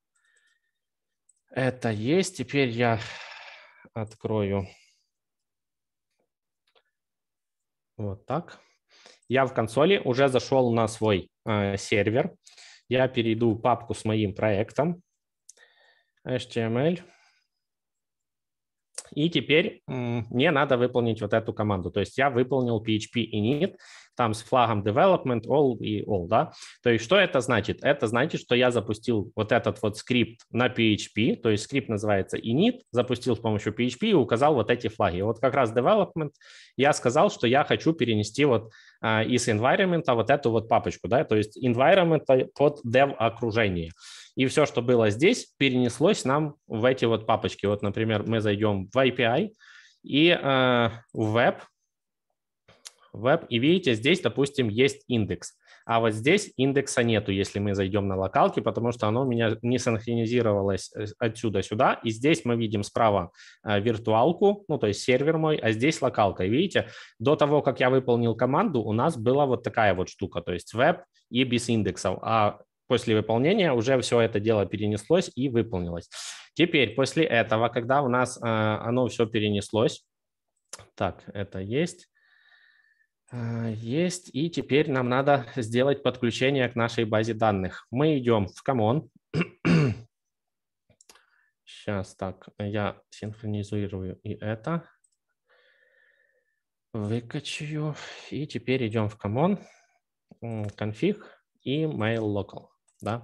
Это есть. Теперь я открою вот так. Я в консоли уже зашел на свой э, сервер. Я перейду в папку с моим проектом HTML и теперь мне надо выполнить вот эту команду. То есть я выполнил PHP init, там с флагом development, all и all, да. То есть что это значит? Это значит, что я запустил вот этот вот скрипт на PHP, то есть скрипт называется init, запустил с помощью PHP и указал вот эти флаги. Вот как раз development я сказал, что я хочу перенести вот а, из environment вот эту вот папочку, да, то есть environment под dev окружение и все, что было здесь, перенеслось нам в эти вот папочки. Вот, например, мы зайдем в API и э, в веб, веб, и видите, здесь, допустим, есть индекс. А вот здесь индекса нету, если мы зайдем на локалки, потому что оно у меня не синхронизировалось э, отсюда сюда. И здесь мы видим справа э, виртуалку, ну то есть сервер мой, а здесь локалка. И видите, до того, как я выполнил команду, у нас была вот такая вот штука, то есть веб и без индексов. А после выполнения уже все это дело перенеслось и выполнилось. Теперь после этого, когда у нас э, оно все перенеслось, так, это есть, э, есть, и теперь нам надо сделать подключение к нашей базе данных. Мы идем в Common. Сейчас так, я синхронизирую и это. Выкачаю. И теперь идем в Common, config и mail local. Да?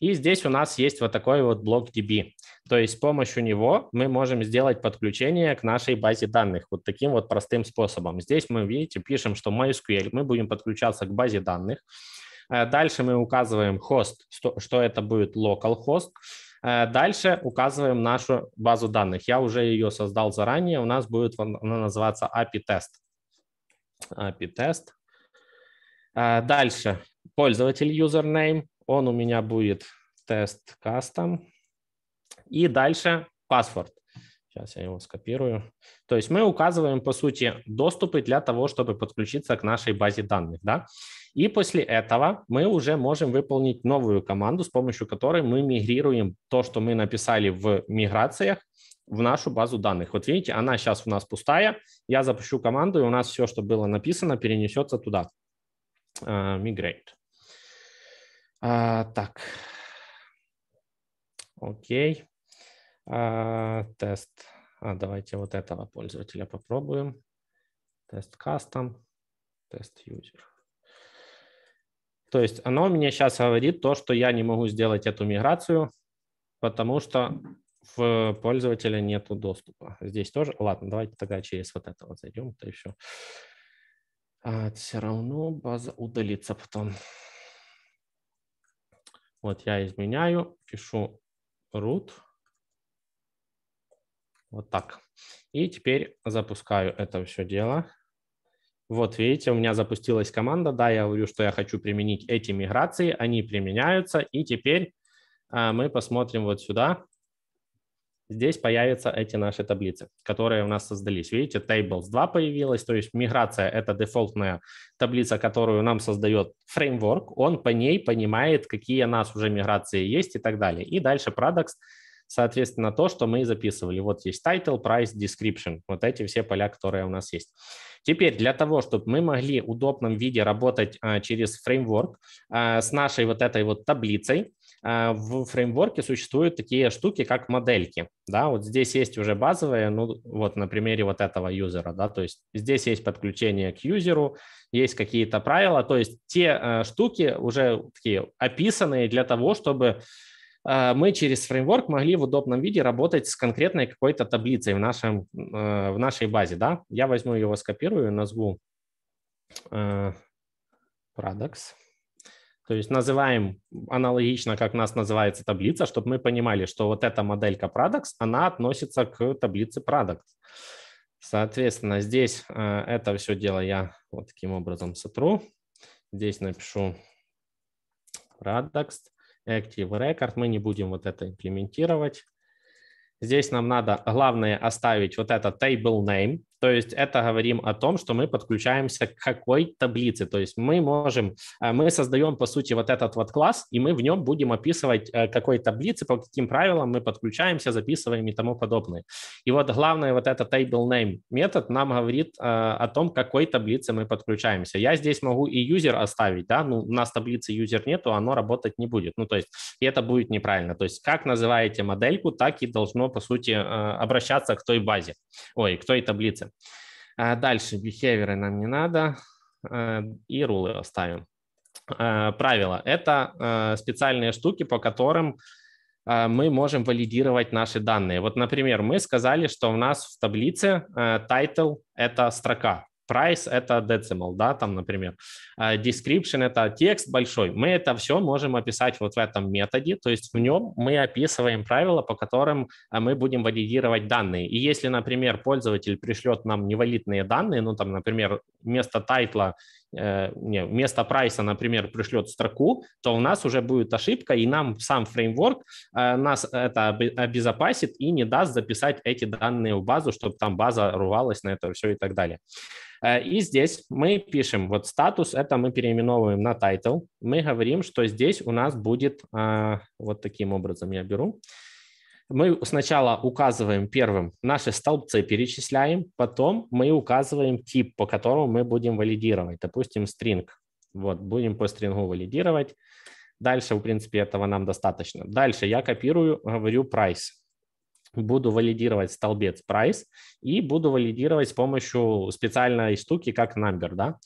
И здесь у нас есть вот такой вот блок DB. То есть с помощью него мы можем сделать подключение к нашей базе данных вот таким вот простым способом. Здесь мы, видите, пишем, что MySQL, мы будем подключаться к базе данных. Э, дальше мы указываем хост, что это будет localhost. Э, дальше указываем нашу базу данных. Я уже ее создал заранее. У нас будет она называться API-тест. API-тест. Э, дальше пользователь username. Он у меня будет тест кастом. И дальше паспорт. Сейчас я его скопирую. То есть мы указываем, по сути, доступы для того, чтобы подключиться к нашей базе данных. Да? И после этого мы уже можем выполнить новую команду, с помощью которой мы мигрируем то, что мы написали в миграциях, в нашу базу данных. Вот видите, она сейчас у нас пустая. Я запущу команду, и у нас все, что было написано, перенесется туда. Э, migrate. А, так. Окей. А, тест. А, давайте вот этого пользователя попробуем. Тест кастом. Тест юзер. То есть оно мне сейчас говорит то, что я не могу сделать эту миграцию, потому что в пользователя нету доступа. Здесь тоже. Ладно, давайте тогда через вот это вот зайдем, то еще. А, все равно база удалится потом. Вот я изменяю, пишу root. Вот так. И теперь запускаю это все дело. Вот видите, у меня запустилась команда. Да, я говорю, что я хочу применить эти миграции. Они применяются. И теперь а, мы посмотрим вот сюда здесь появятся эти наши таблицы, которые у нас создались. Видите, Tables 2 появилась, то есть миграция – это дефолтная таблица, которую нам создает фреймворк. Он по ней понимает, какие у нас уже миграции есть и так далее. И дальше Products соответственно, то, что мы записывали. Вот есть title, price, description, вот эти все поля, которые у нас есть. Теперь для того, чтобы мы могли в удобном виде работать а, через фреймворк а, с нашей вот этой вот таблицей, а, в фреймворке существуют такие штуки, как модельки. Да, вот здесь есть уже базовые, ну вот на примере вот этого юзера, да, то есть здесь есть подключение к юзеру, есть какие-то правила, то есть те э, штуки уже такие описанные для того, чтобы э, мы через фреймворк могли в удобном виде работать с конкретной какой-то таблицей в, нашем, э, в нашей базе, да. Я возьму его, скопирую, назву products. То есть называем аналогично, как у нас называется таблица, чтобы мы понимали, что вот эта моделька products, она относится к таблице product. Соответственно, здесь э, это все дело я вот таким образом сотру. Здесь напишу products, active record. Мы не будем вот это имплементировать. Здесь нам надо, главное, оставить вот это table name, то есть это говорим о том, что мы подключаемся к какой таблице. То есть мы можем, э, мы создаем, по сути, вот этот вот класс, и мы в нем будем описывать, э, какой таблице, по каким правилам мы подключаемся, записываем и тому подобное. И вот главное, вот этот table name метод нам говорит э, о том, к какой таблице мы подключаемся. Я здесь могу и user оставить, да, ну, у нас таблицы user нету, оно работать не будет. Ну, то есть и это будет неправильно. То есть как называете модельку, так и должно, по сути, обращаться к той базе, ой, к той таблице. А дальше behavior нам не надо э, и рулы оставим. Э, правила – это э, специальные штуки, по которым мы можем валидировать наши данные. Вот, например, мы сказали, что у нас в таблице title – это строка price – это decimal, да, там, например. А, description – это текст большой. Мы это все можем описать вот в этом методе, то есть в нем мы описываем правила, по которым а, мы будем валидировать данные. И если, например, пользователь пришлет нам невалидные данные, ну, там, например, вместо тайтла – Э, не, вместо прайса, например, пришлет строку, то у нас уже будет ошибка, и нам сам фреймворк э, нас это обезопасит и не даст записать эти данные в базу, чтобы там база рвалась на это все и так далее. Э, и здесь мы пишем, вот статус, это мы переименовываем на title. Мы говорим, что здесь у нас будет, вот таким образом я беру, мы сначала указываем первым наши столбцы, перечисляем, потом мы указываем тип, по которому мы будем валидировать, допустим, string. Вот, будем по стрингу валидировать. Дальше, в принципе, этого нам достаточно. Дальше я копирую, говорю price. Буду валидировать столбец price и буду валидировать с помощью специальной штуки, как number, да.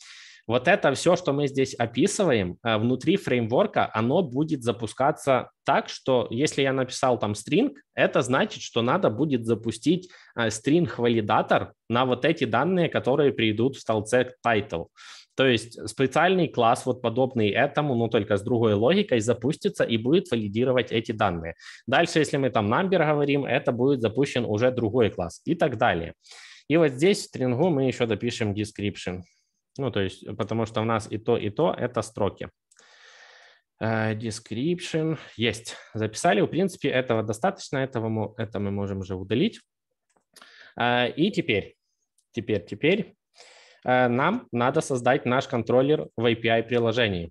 Вот это все, что мы здесь описываем, э, внутри фреймворка, оно будет запускаться так, что если я написал там string, это значит, что надо будет запустить э, string-валидатор на вот эти данные, которые придут в столбце title. То есть специальный класс, вот подобный этому, но только с другой логикой, запустится и будет валидировать эти данные. Дальше, если мы там number говорим, это будет запущен уже другой класс и так далее. И вот здесь в стрингу мы еще допишем description. Ну, то есть, потому что у нас и то, и то – это строки. Э, description есть. Записали. В принципе, этого достаточно. Этого мы, это мы можем уже удалить. Э, и теперь, теперь, теперь э, нам надо создать наш контроллер в API-приложении.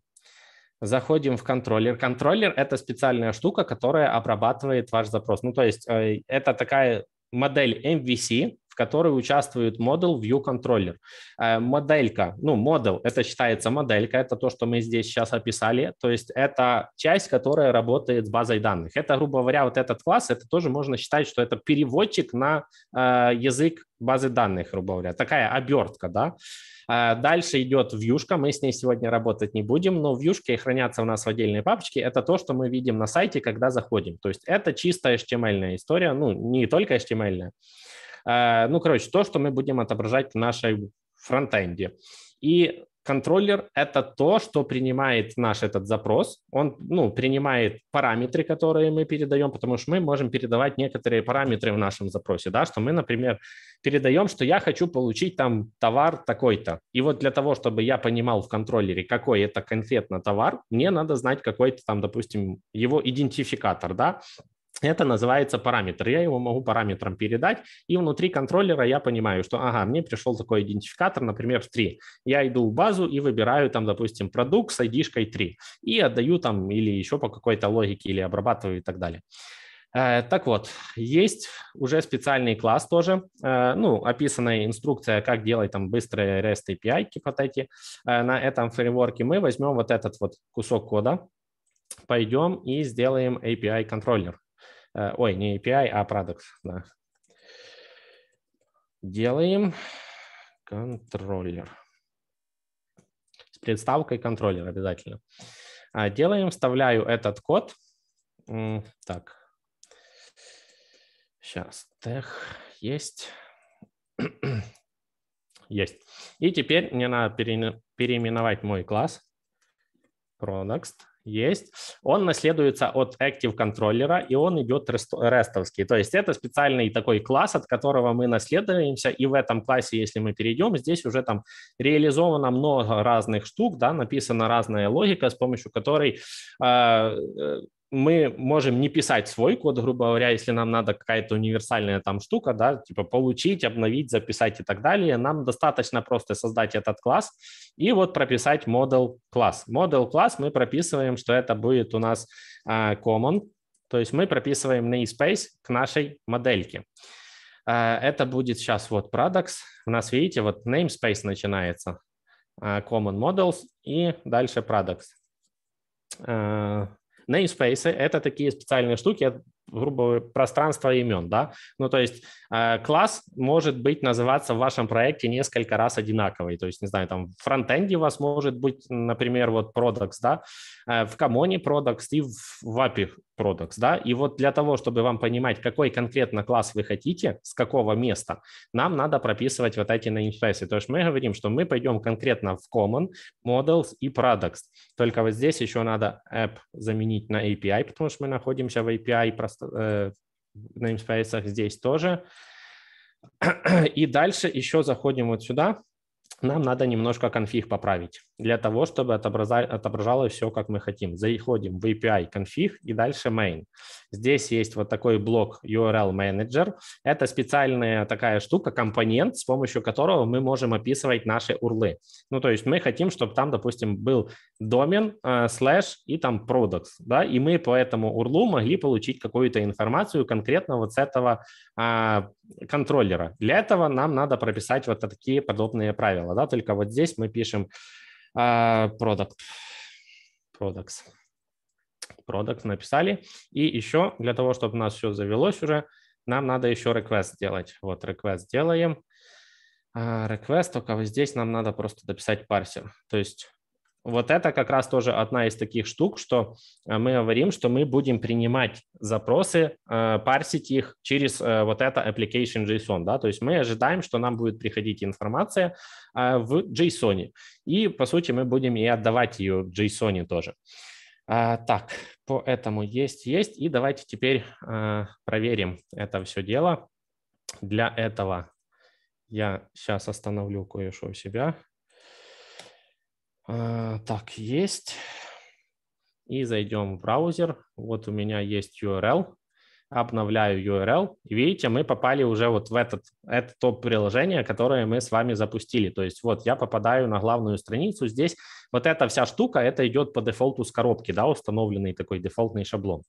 Заходим в контроллер. Контроллер – это специальная штука, которая обрабатывает ваш запрос. Ну, то есть это такая модель MVC, в которой участвует Model View Controller. Э, моделька, ну, модель, это считается моделька, это то, что мы здесь сейчас описали, то есть это часть, которая работает с базой данных. Это, грубо говоря, вот этот класс, это тоже можно считать, что это переводчик на э, язык базы данных, грубо говоря, такая обертка, да. Э, дальше идет вьюшка, мы с ней сегодня работать не будем, но вьюшки хранятся у нас в отдельной папочке, это то, что мы видим на сайте, когда заходим. То есть это чисто HTML эм история, ну, не только HTML, эм -ная. Э, ну, короче, то, что мы будем отображать в нашей фронтенде. И контроллер – это то, что принимает наш этот запрос. Он ну, принимает параметры, которые мы передаем, потому что мы можем передавать некоторые параметры в нашем запросе. Да? Что мы, например, передаем, что я хочу получить там товар такой-то. И вот для того, чтобы я понимал в контроллере, какой это конкретно товар, мне надо знать какой-то там, допустим, его идентификатор. Да? Это называется параметр. Я его могу параметром передать, и внутри контроллера я понимаю, что, ага, мне пришел такой идентификатор, например, 3. Я иду в базу и выбираю там, допустим, продукт с id 3 и отдаю там или еще по какой-то логике, или обрабатываю и так далее. Э, так вот, есть уже специальный класс тоже, э, ну, описанная инструкция, как делать там быстрые REST API вот типа эти. На этом фреймворке мы возьмем вот этот вот кусок кода, пойдем и сделаем API контроллер. Э, ой, не API, а продукт. Да. Делаем контроллер. С представкой контроллер обязательно. А, делаем, вставляю этот код. Так. Сейчас. Тех есть. есть. И теперь мне надо переименовать мой класс. Products есть. Он наследуется от Active Controller, и он идет рестовский. То есть это специальный такой класс, от которого мы наследуемся, и в этом классе, если мы перейдем, здесь уже там реализовано много разных штук, да, написана разная логика, с помощью которой а, э, мы можем не писать свой код, грубо говоря, если нам надо какая-то универсальная там штука, да, типа получить, обновить, записать и так далее, нам достаточно просто создать этот класс и вот прописать model класс. Model класс мы прописываем, что это будет у нас а, common, то есть мы прописываем namespace к нашей модельке. А, это будет сейчас вот products, у нас, видите, вот namespace начинается, а, common models и дальше products Namespace — это такие специальные штуки, грубо пространство имен, да. Ну, то есть э, класс может быть называться в вашем проекте несколько раз одинаковый. То есть, не знаю, там в фронтенде у вас может быть, например, вот products, да, э, в комоне products и в вапе products, да. И вот для того, чтобы вам понимать, какой конкретно класс вы хотите, с какого места, нам надо прописывать вот эти namespace. То есть мы говорим, что мы пойдем конкретно в common, models и products. Только вот здесь еще надо app заменить на API, потому что мы находимся в API пространстве э, namespace здесь тоже. И дальше еще заходим вот сюда. Нам надо немножко конфиг поправить для того, чтобы отображать, отображало все, как мы хотим. Заходим в API config и дальше main. Здесь есть вот такой блок URL manager. Это специальная такая штука, компонент, с помощью которого мы можем описывать наши URLы. Ну, то есть мы хотим, чтобы там, допустим, был домен, э, слэш и там products, да, и мы по этому URL могли получить какую-то информацию конкретно вот с этого а, контроллера. Для этого нам надо прописать вот такие подобные правила, да, только вот здесь мы пишем продукт, а, Products. Product написали. И еще для того, чтобы у нас все завелось уже, нам надо еще request сделать Вот request делаем. А, request, только вот здесь нам надо просто дописать парсер. То есть вот это как раз тоже одна из таких штук, что э, мы говорим, что мы будем принимать запросы, э, парсить их через э, вот это application JSON. Да? То есть мы ожидаем, что нам будет приходить информация в JSON. И, по сути, мы будем и отдавать ее в JSON тоже. А, так, по этому есть, есть. И давайте теперь проверим это все дело. Для этого я сейчас остановлю кое-что у себя. Э, так, есть. И зайдем в браузер. Вот у меня есть URL. Обновляю URL. И видите, мы попали уже вот в этот, это то приложение, которое мы с вами запустили. То есть вот я попадаю на главную страницу. Здесь вот эта вся штука, это идет по дефолту с коробки, да, установленный такой дефолтный шаблон.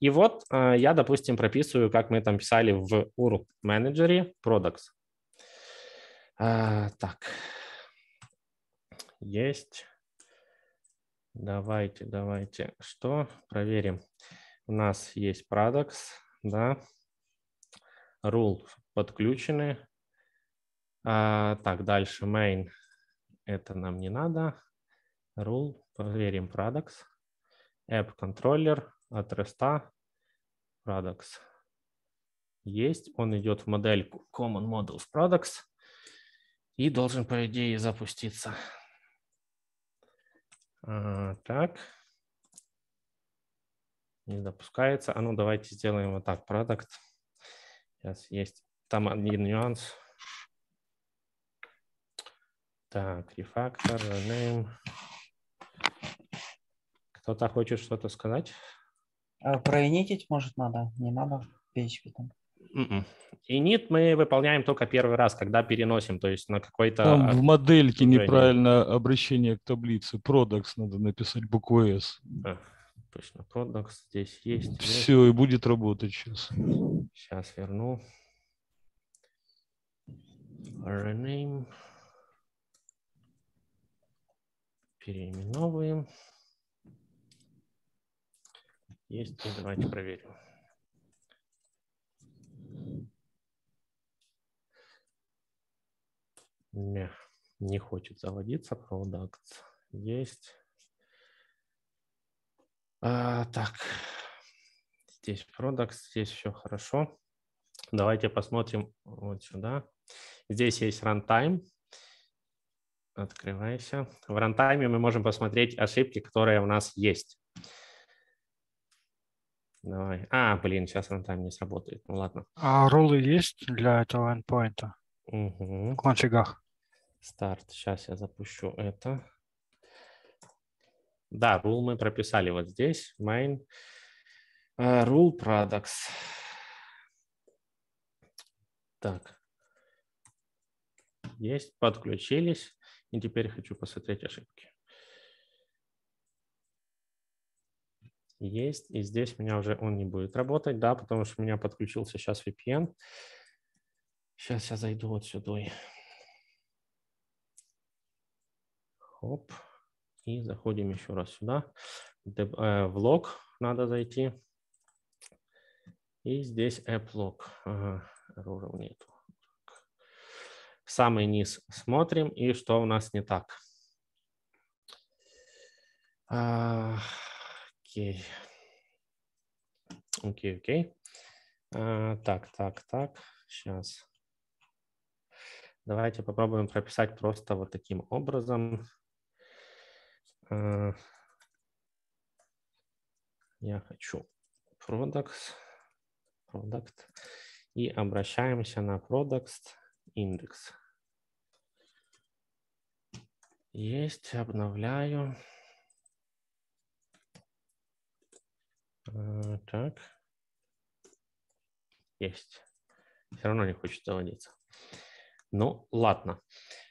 И вот э, я, допустим, прописываю, как мы там писали в URL менеджере products. Э, так, есть. Давайте, давайте, что проверим. У нас есть products, да, rule подключены. А, так, дальше main, это нам не надо. Rule, проверим products. App контроллер от REST products есть. Он идет в модель Common Models Products и должен, по идее, запуститься. Так. Не допускается. А ну давайте сделаем вот так. Продукт. Сейчас есть. Там один нюанс. Так, рефактор, rename. Кто-то хочет что-то сказать? А, Провинить, может, надо? Не надо в PHP там? mm И нет, мы выполняем только первый раз, когда переносим, то есть на какой-то... Там в модельке Уже неправильно обращение к таблице. Products надо написать буквой S. А, точно, products здесь есть. Все, есть. и будет работать сейчас. Сейчас верну. Rename. Переименовываем. Есть, ну, давайте проверим. не, не хочет заводиться продукт. Есть. А, так, здесь продукт, здесь все хорошо. Давайте посмотрим вот сюда. Здесь есть runtime. Открывайся. В рантайме мы можем посмотреть ошибки, которые у нас есть. Давай. А, блин, сейчас рантайм не сработает. Ну ладно. А ролы есть для этого endpoint? Угу. В конфигах? Старт. Сейчас я запущу это. Да, rule мы прописали вот здесь. Main. Э, rule products. Так. Есть, подключились. И теперь хочу посмотреть ошибки. Есть. И здесь у меня уже он не будет работать, да, потому что у меня подключился сейчас VPN. Сейчас я зайду вот сюда. Хоп. И заходим еще раз сюда. Э, в лог надо зайти. И здесь app log. Ага, нету. Самый низ смотрим и что у нас не так. окей. Окей, окей. А, так, так, так. Сейчас. Давайте попробуем прописать просто вот таким образом. Э, я хочу products, product и обращаемся на Product Index. Есть, обновляю. Э, так. Есть. Все равно не хочет заводиться. Ну, ладно.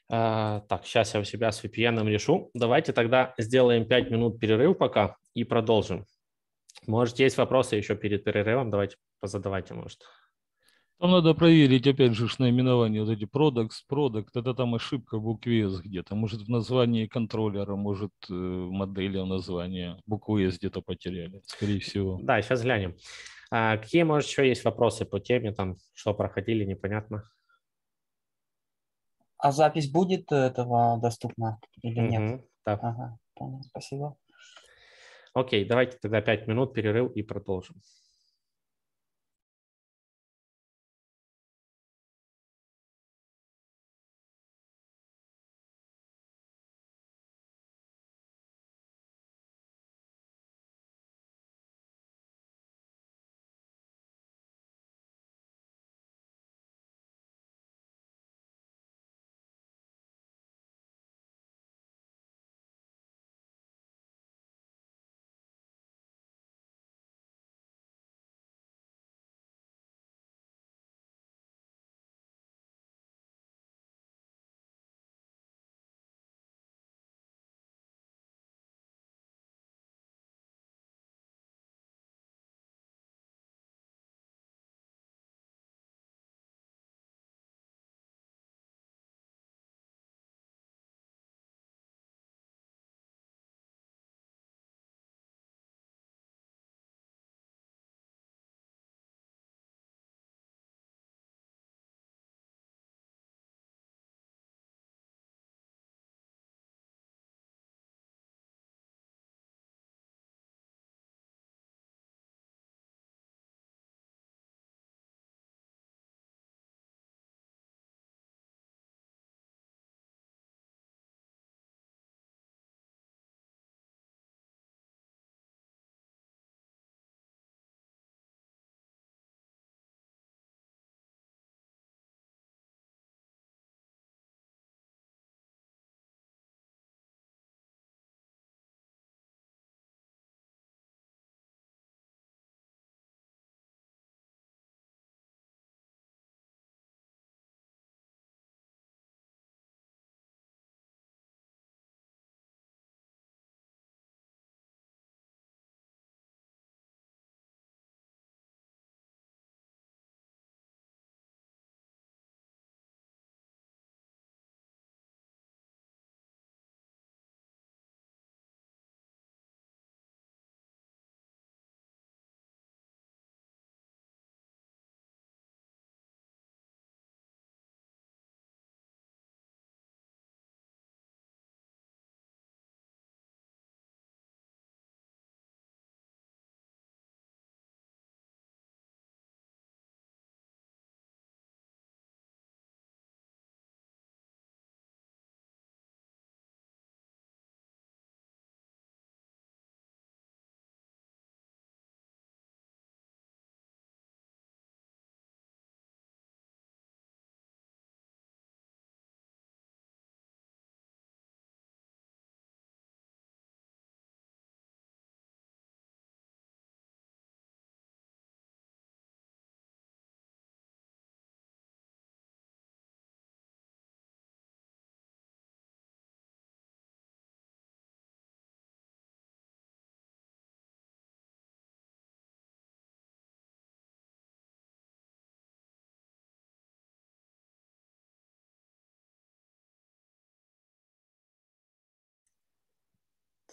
Э, так, сейчас я у себя с VPN решу. Давайте тогда сделаем 5 минут перерыв пока и продолжим. Может, есть вопросы еще перед перерывом? Давайте позадавайте, может. Там надо проверить, опять же, наименование, вот эти products, product, это там ошибка в букве S где-то, может в названии контроллера, может э, в модели названия, букву S где-то потеряли, скорее всего. Да, сейчас глянем. А какие, может, еще есть вопросы по теме, там, что проходили, непонятно? А запись будет э, этого доступна или угу, нет? Да. Ага, понял, спасибо. Окей, давайте тогда 5 минут перерыв и продолжим.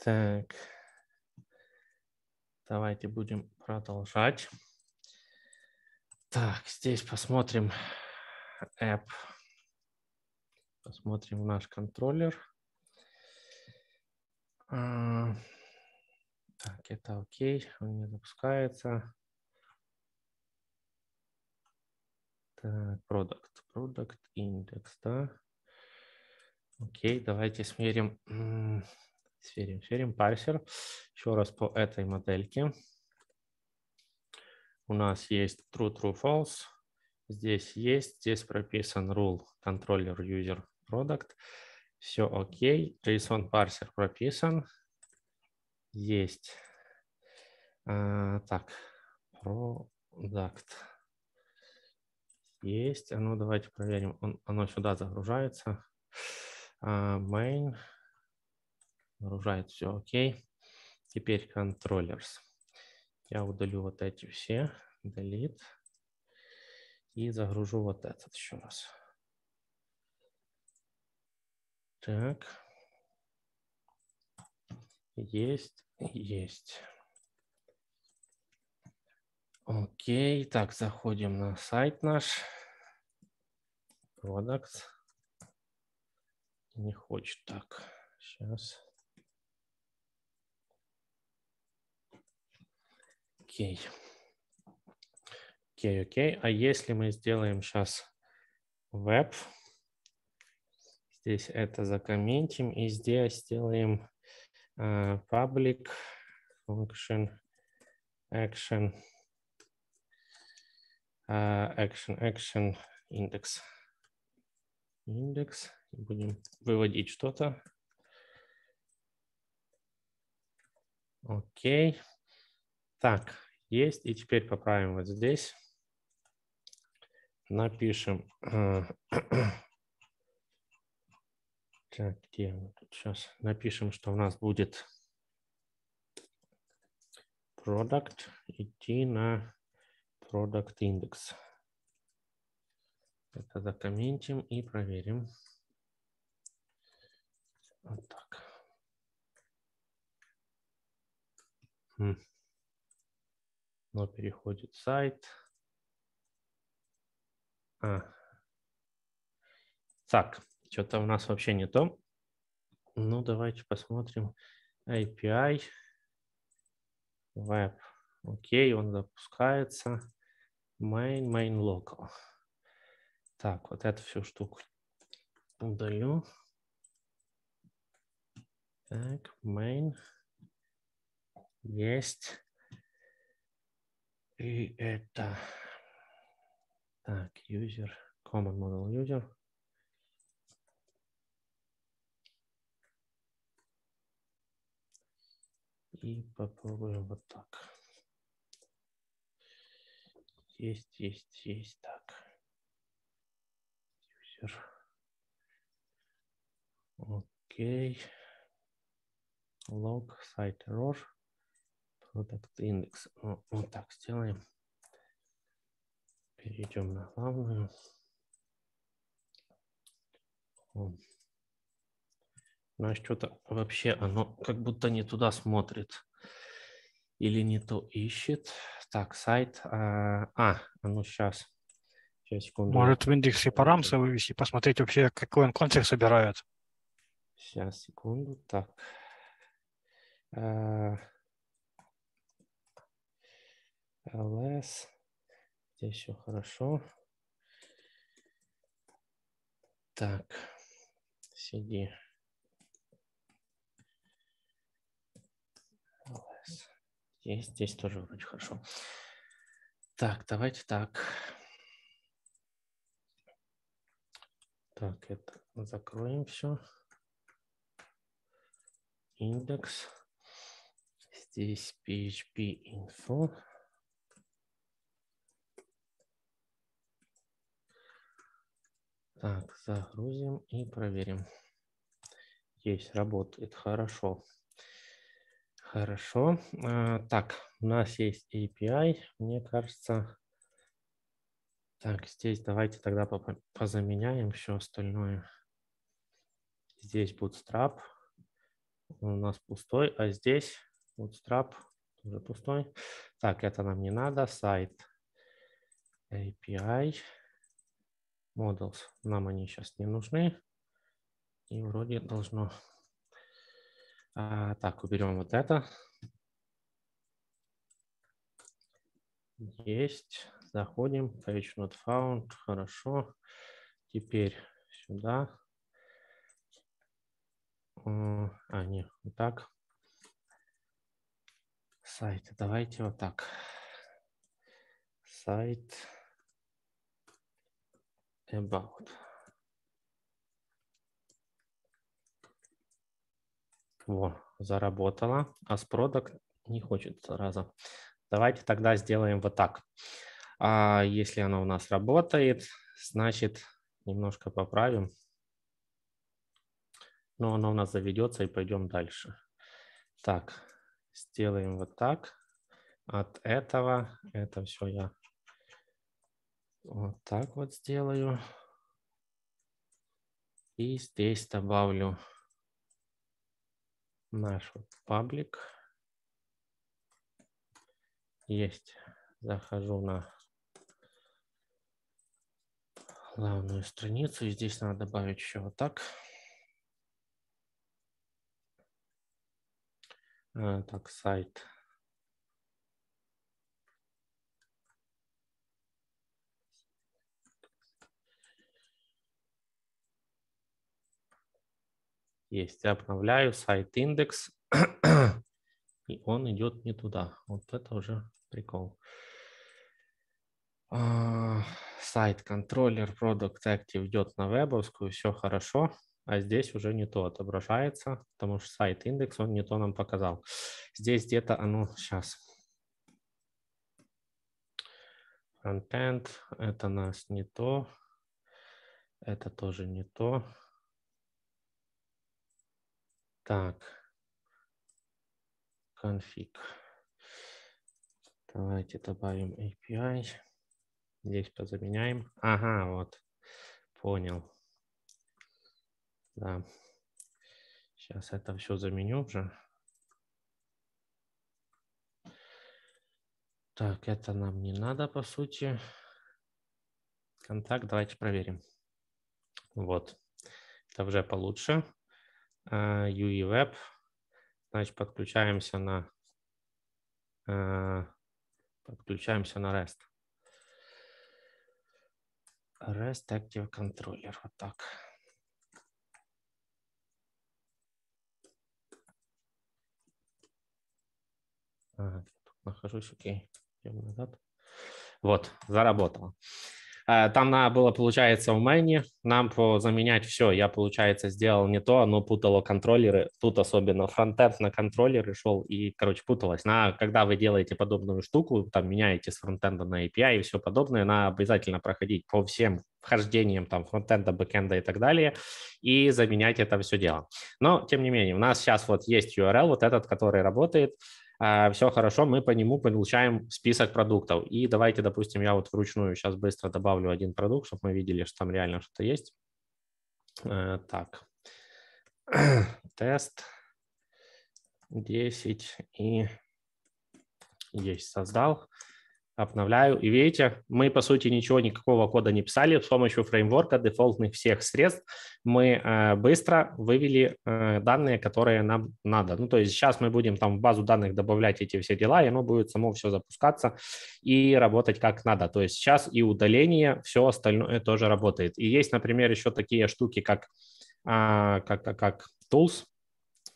Так, давайте будем продолжать. Так, здесь посмотрим app. Посмотрим наш контроллер. А, так, это окей, он не запускается. Так, product, product index, да. Окей, давайте смерим Сферим, сферим, парсер. Еще раз по этой модельке. У нас есть true, true, false. Здесь есть, здесь прописан rule controller user product. Все окей. JSON парсер прописан. Есть. А, так, product. Есть. А ну давайте проверим. Он, оно сюда загружается. А, main. Загружает все окей. Теперь контроллерс Я удалю вот эти все. Delete. И загружу вот этот еще раз. Так. Есть, есть. Окей, так, заходим на сайт наш. Products. Не хочет так. Сейчас. Окей. Окей, окей. А если мы сделаем сейчас веб, здесь это закомментим, и здесь сделаем uh, а, public function action uh, action action index индекс будем выводить что-то окей так есть. И теперь поправим вот здесь. Напишем. Так, где мы тут сейчас? Напишем, что у нас будет product идти на product index. Это закомментим и проверим. Вот так. Хм но переходит сайт. А. Так, что-то у нас вообще не то. Ну, давайте посмотрим. API, web. Окей, он запускается. Main, main local. Так, вот эту всю штуку удалю. Так, main. Есть. И это... Так, user, common model user. И попробуем вот так. Есть, есть, есть. Так. User. Окей. Log site error вот этот индекс. Ну, вот так сделаем. Перейдем на главную. Ну, что-то вообще оно как будто не туда смотрит или не то ищет. Так, сайт. А, а, а ну сейчас. сейчас секунду. Может, в индексе парамсы вывести, посмотреть вообще, какой он контекст собирает. Сейчас, секунду. Так. А, ls. здесь все хорошо? Так, сиди. ls. Здесь, здесь тоже вроде хорошо. Так, давайте так. Так, это закроем все. Индекс. Здесь PHP info. Так, загрузим и проверим. Есть, работает, хорошо. Хорошо. А, так, у нас есть API, мне кажется. Так, здесь давайте тогда позаменяем все остальное. Здесь Bootstrap. Он у нас пустой, а здесь Bootstrap уже пустой. Так, это нам не надо. Сайт API models. Нам они сейчас не нужны. И вроде должно... А, так, уберем вот это. Есть. Заходим. Page not found. Хорошо. Теперь сюда. А, не, вот так. Сайт. Давайте вот так. Сайт about. Во, заработала. А с product не хочет сразу. Давайте тогда сделаем вот так. А если оно у нас работает, значит, немножко поправим. Но оно у нас заведется и пойдем дальше. Так, сделаем вот так. От этого, это все я вот так вот сделаю. И здесь добавлю наш вот паблик. Есть. Захожу на главную страницу. И здесь надо добавить еще вот так. А, так, сайт Есть. Я обновляю сайт индекс, и он идет не туда. Вот это уже прикол. А, сайт контроллер Product Active идет на вебовскую, все хорошо, а здесь уже не то отображается, потому что сайт индекс, он не то нам показал. Здесь где-то оно а ну, сейчас. контент это нас не то, это тоже не то. Так. Конфиг. Давайте добавим API. Здесь позаменяем. Ага, вот. Понял. Да. Сейчас это все заменю уже. Так, это нам не надо, по сути. Контакт давайте проверим. Вот. Это уже получше. А, UE-Web. Значит, подключаемся на, а, подключаемся на REST. REST Active Controller. Вот так. Ага, тут нахожусь, окей. назад. Вот, заработало. Э, там надо было, получается, в мэне нам заменять все. Я, получается, сделал не то, оно путало контроллеры. Тут особенно фронтенд на контроллеры шел и, короче, путалось. На, когда вы делаете подобную штуку, там меняете с фронтенда на API и все подобное, надо обязательно проходить по всем вхождением там фронтенда, бэкенда и так далее, и заменять это все дело. Но, тем не менее, у нас сейчас вот есть URL, вот этот, который работает, а, все хорошо, мы по нему получаем список продуктов. И давайте, допустим, я вот вручную сейчас быстро добавлю один продукт, чтобы мы видели, что там реально что-то есть. А, так, тест 10 и есть, создал обновляю. И видите, мы, по сути, ничего, никакого кода не писали. С помощью фреймворка дефолтных всех средств мы э, быстро вывели э, данные, которые нам надо. Ну, то есть сейчас мы будем там в базу данных добавлять эти все дела, и оно будет само все запускаться и работать как надо. То есть сейчас и удаление, все остальное тоже работает. И есть, например, еще такие штуки, как, э, как, как, как tools,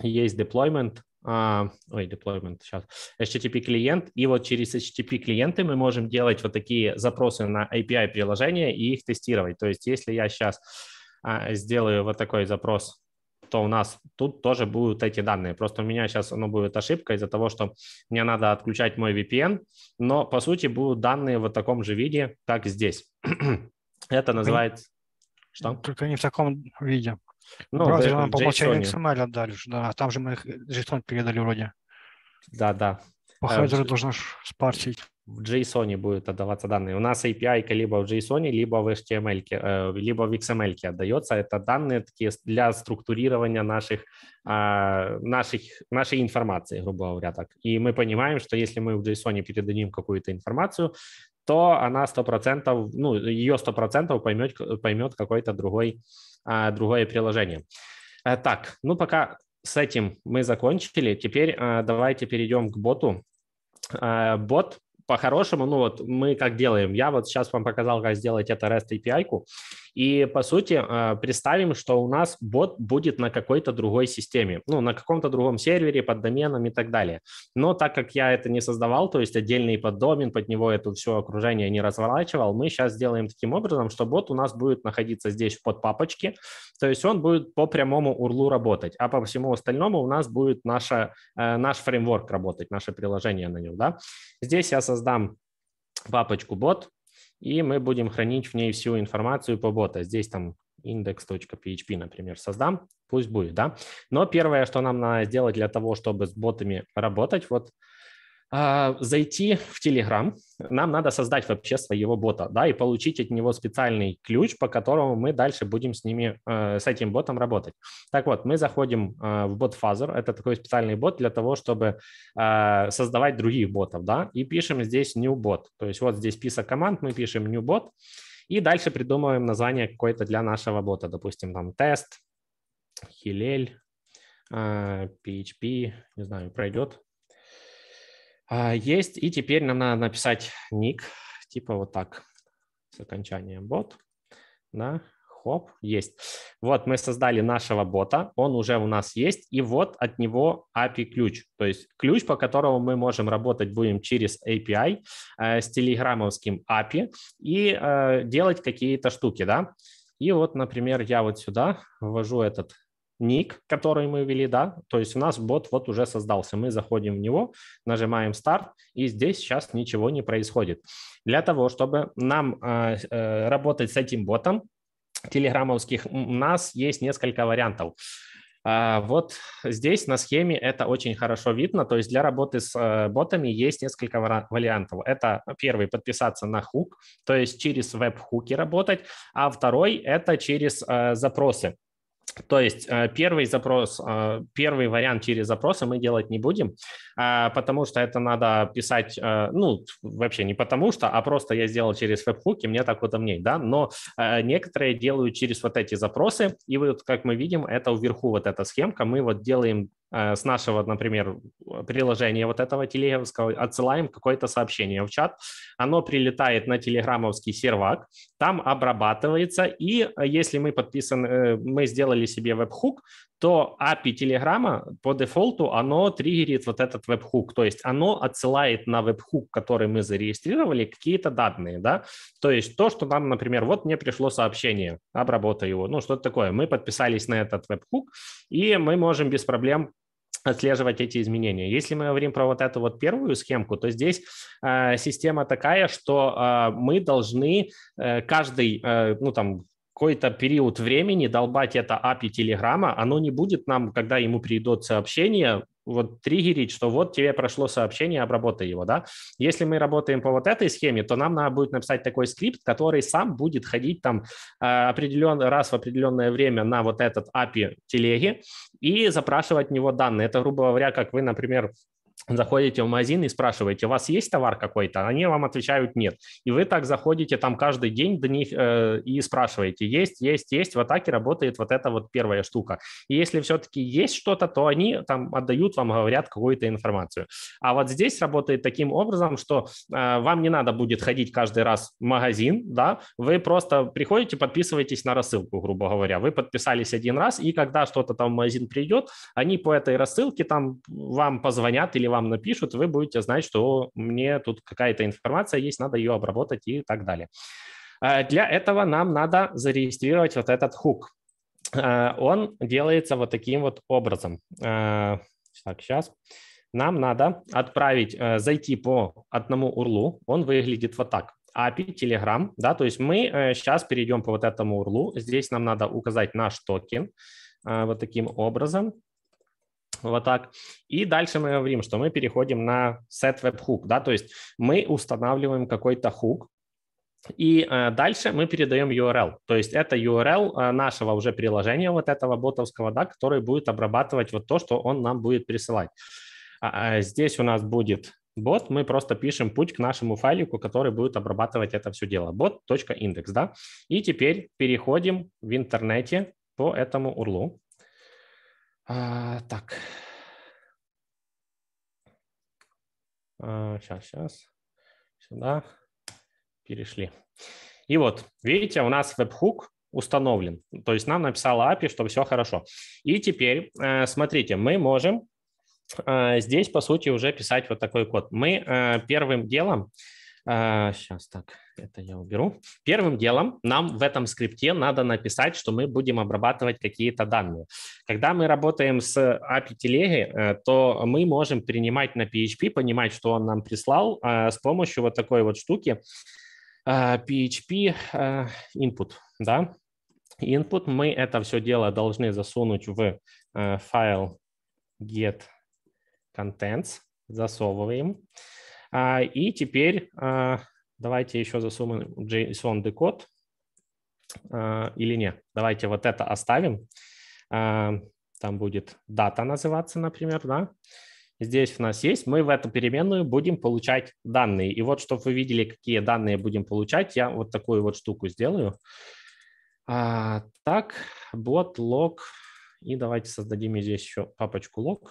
есть deployment, а, ой, deployment сейчас, HTTP клиент, и вот через HTTP клиенты мы можем делать вот такие запросы на API приложения и их тестировать. То есть если я сейчас uh, а, сделаю вот такой запрос, то у нас тут тоже будут эти данные. Просто у меня сейчас оно будет ошибка из-за того, что мне надо отключать мой VPN, но по сути будут данные в таком же виде, как здесь. Это называется... Что? Только не в таком виде. Ну, Разве да, по умолчанию XML отдали же, да. Там же мы их JSON передали вроде. Да, да. По эм, хедеру а, должна спарсить. В JSON будет отдаваться данные. У нас API либо в JSON, либо в HTML, э, либо в XML отдается. Это данные такие для структурирования наших, а, наших, нашей информации, грубо говоря так. И мы понимаем, что если мы в JSON передадим какую-то информацию, то она 100%, ну, ее 100% поймет, поймет какое-то другой, а, другое приложение. Э, так, ну пока с этим мы закончили. Теперь а, давайте перейдем к боту. Э, бот по-хорошему, ну вот мы как делаем. Я вот сейчас вам показал, как сделать это REST API. -ку. И, по сути, а, представим, что у нас бот будет на какой-то другой системе, ну, на каком-то другом сервере, под доменом и так далее. Но так как я это не создавал, то есть отдельный поддомен, под него это все окружение не разворачивал, мы сейчас сделаем таким образом, что бот у нас будет находиться здесь в подпапочке, то есть он будет по прямому урлу работать, а по всему остальному у нас будет наша, э, наш фреймворк работать, наше приложение на нем. Да? Здесь я создам папочку бот, и мы будем хранить в ней всю информацию по бота. Здесь там index.php, например, создам, пусть будет, да. Но первое, что нам надо сделать для того, чтобы с ботами работать, вот а, зайти в Telegram, нам надо создать вообще своего бота, да, и получить от него специальный ключ, по которому мы дальше будем с ними, э, с этим ботом работать. Так вот, мы заходим э, в бот Father, это такой специальный бот для того, чтобы э, создавать других ботов, да, и пишем здесь new bot, то есть вот здесь список команд, мы пишем new bot, и дальше придумываем название какое-то для нашего бота, допустим, там тест, Хилель, PHP, не знаю, пройдет, а, есть, и теперь нам надо написать ник, типа вот так, с окончанием бот. Да, хоп, есть. Вот мы создали нашего бота, он уже у нас есть, и вот от него API-ключ, то есть ключ, по которому мы можем работать будем через API э, с телеграммовским API и э, делать какие-то штуки, да. И вот, например, я вот сюда ввожу этот ник, который мы ввели, да, то есть у нас бот вот уже создался. Мы заходим в него, нажимаем старт, и здесь сейчас ничего не происходит. Для того, чтобы нам э, э работать с этим ботом, телеграммовских, у нас есть несколько вариантов. А, вот здесь на схеме это очень хорошо видно. То есть для работы с э, ботами есть несколько вариантов. Это первый – подписаться на хук, то есть через веб-хуки работать. А второй – это через э, запросы. То есть э, первый запрос, э, первый вариант через запросы мы делать не будем, э, потому что это надо писать, ну, вообще не потому что, а просто я сделал через веб-хук, и мне так вот удобнее, да, но некоторые делают через вот эти запросы, и вот, как мы видим, это вверху вот эта схемка, мы вот делаем Э, с нашего, например, приложения вот этого телеговского отсылаем какое-то сообщение в чат, оно прилетает на телеграмовский сервак, там обрабатывается, и э, если мы подписаны, э, мы сделали себе веб-хук, то API Телеграма по дефолту, оно триггерит вот этот веб-хук, то есть оно отсылает на веб-хук, который мы зарегистрировали, какие-то данные, да, то есть то, что нам, например, вот мне пришло сообщение, обработай его, ну что-то такое, мы подписались на этот веб-хук, и мы можем без проблем отслеживать эти изменения. Если мы говорим про вот эту вот первую схемку, то здесь э, система такая, что э, мы должны э, каждый, э, ну там какой-то период времени долбать это API Телеграма, оно не будет нам, когда ему придет сообщение, вот триггерить, что вот тебе прошло сообщение, обработай его, да. Если мы работаем по вот этой схеме, то нам надо будет написать такой скрипт, который сам будет ходить там э, определен, раз в определенное время на вот этот API телеги и запрашивать в него данные. Это, грубо говоря, как вы, например, заходите в магазин и спрашиваете, у вас есть товар какой-то? Они вам отвечают нет. И вы так заходите там каждый день до них э, и спрашиваете, есть, есть, есть, вот так и работает вот эта вот первая штука. И если все-таки есть что-то, то они там отдают вам, говорят какую-то информацию. А вот здесь работает таким образом, что э, вам не надо будет ходить каждый раз в магазин, да, вы просто приходите, подписываетесь на рассылку, грубо говоря. Вы подписались один раз, и когда что-то там в магазин придет, они по этой рассылке там вам позвонят или вам вам напишут, вы будете знать, что мне тут какая-то информация есть, надо ее обработать и так далее. А, для этого нам надо зарегистрировать вот этот хук. А, он делается вот таким вот образом. А, так, сейчас. Нам надо отправить, э, зайти по одному URL. Он выглядит вот так. API Telegram, да, то есть мы сейчас э, перейдем по вот этому URL. Здесь нам надо указать наш токен э, вот таким образом. Вот так. И дальше мы говорим, что мы переходим на set webhook, да, то есть мы устанавливаем какой-то хук, и э, дальше мы передаем URL. То есть это URL э, нашего уже приложения, вот этого ботовского, да, который будет обрабатывать вот то, что он нам будет присылать. А, э, здесь у нас будет бот, мы просто пишем путь к нашему файлику, который будет обрабатывать это все дело. Bot.index, да. И теперь переходим в интернете по этому URL. А, так. А, сейчас, сейчас. Сюда. Перешли. И вот, видите, у нас веб-хук установлен. То есть нам написала API, что все хорошо. И теперь, э, смотрите, мы можем э, здесь, по сути, уже писать вот такой код. Мы э, первым делом... Сейчас так это я уберу. Первым делом нам в этом скрипте надо написать, что мы будем обрабатывать какие-то данные. Когда мы работаем с API телеги, э, то мы можем принимать на PHP, понимать, что он нам прислал э, с помощью вот такой вот штуки PHP э, input, да, input. Мы это все дело должны засунуть в файл get contents, засовываем. А, и теперь Давайте еще засунем JSON декод а, или нет. Давайте вот это оставим. А, там будет дата называться, например, да. Здесь у нас есть, мы в эту переменную будем получать данные. И вот, чтобы вы видели, какие данные будем получать, я вот такую вот штуку сделаю. А, так, bot, log, и давайте создадим здесь еще папочку log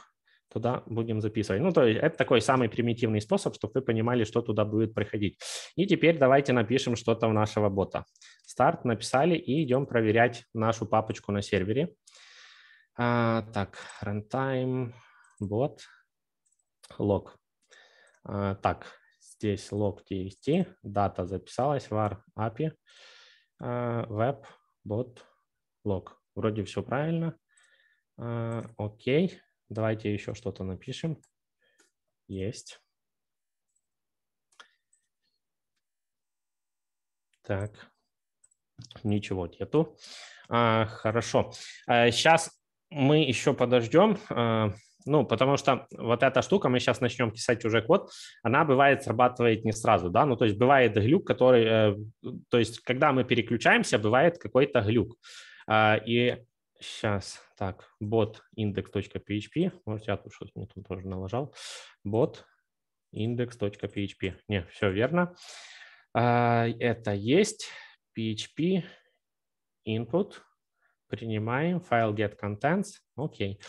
туда будем записывать. Ну, то есть это такой самый примитивный способ, чтобы вы понимали, что туда будет приходить. И теперь давайте напишем что-то в нашего бота. Старт написали и идем проверять нашу папочку на сервере. А, так, runtime, bot, log. А, так, здесь log txt, дата записалась, var API, а, web, bot, log. Вроде все правильно. А, окей. Давайте еще что-то напишем. Есть. Так, ничего нету. А, хорошо. А, сейчас мы еще подождем. А, ну, потому что вот эта штука, мы сейчас начнем писать уже код, она бывает срабатывает не сразу, да, ну, то есть бывает глюк, который, э, то есть когда мы переключаемся, бывает какой-то глюк. А, и Сейчас, так, bot index.php. можете я тут что-то мне тут тоже налажал. Bot index.php. Не, все верно. А, это есть PHP input. Принимаем файл get contents. Окей.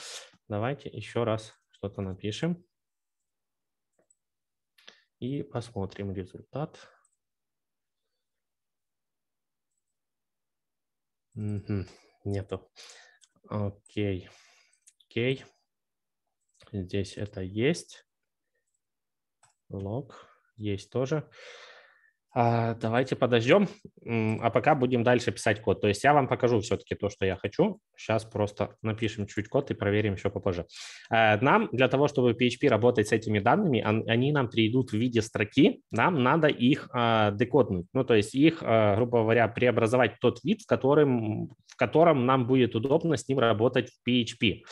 Давайте еще раз что-то напишем. И посмотрим результат. Угу нету. Окей. Окей. Здесь это есть. Лог есть тоже. А, давайте подождем, а пока будем дальше писать код. То есть я вам покажу все-таки то, что я хочу. Сейчас просто напишем чуть код и проверим еще попозже. Э, нам для того, чтобы PHP работать с этими данными, они нам перейдут в виде строки, нам надо их а, декоднуть. Ну, то есть их, а, грубо говоря, преобразовать в тот вид, в котором, в котором нам будет удобно с ним работать в PHP.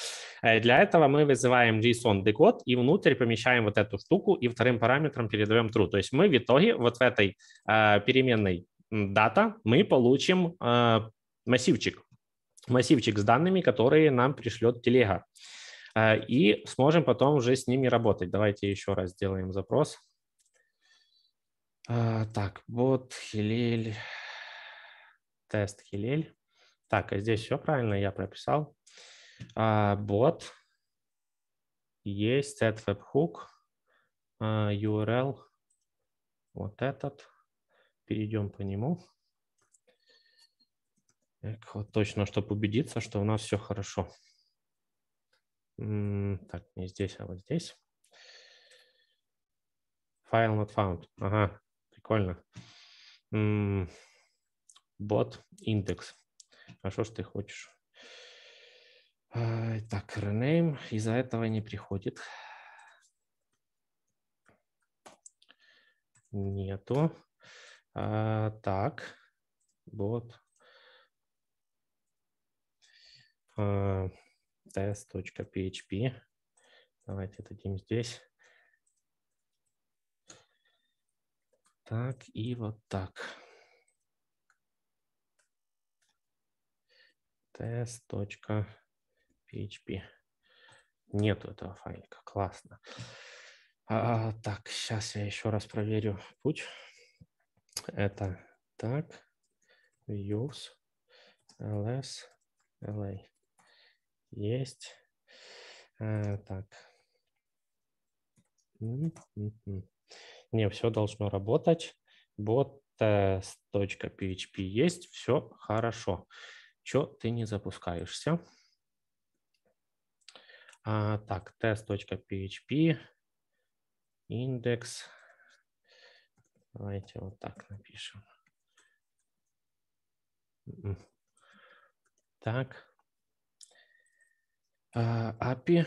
Э, для этого мы вызываем JSON декод и внутрь помещаем вот эту штуку и вторым параметром передаем true. То есть мы в итоге вот в этой а, переменной дата мы получим массивчик массивчик с данными, которые нам пришлет телега. А, и сможем потом уже с ними работать. Давайте еще раз сделаем запрос. А, так, вот Хилель, тест Хилель. Так, а здесь все правильно я прописал. А, бот, есть set webhook, URL, вот этот. Перейдем по нему точно, чтобы убедиться, что у нас все хорошо. Так, не здесь, а вот здесь. File not found. Ага, прикольно. Бот индекс. А что ж ты хочешь? Так, rename из-за этого не приходит. Нету. А, так, бот Э, test.php. Давайте это дадим здесь. Так и вот так. test.php. Нету этого файлика. Классно. А, так, сейчас я еще раз проверю путь. Это так, views, ls, la. Есть. Э, так. Не, все должно работать. Бот php э, есть, все хорошо. Че ты не запускаешься? А, так, test.php, индекс. Давайте вот так напишем. Так, а, API,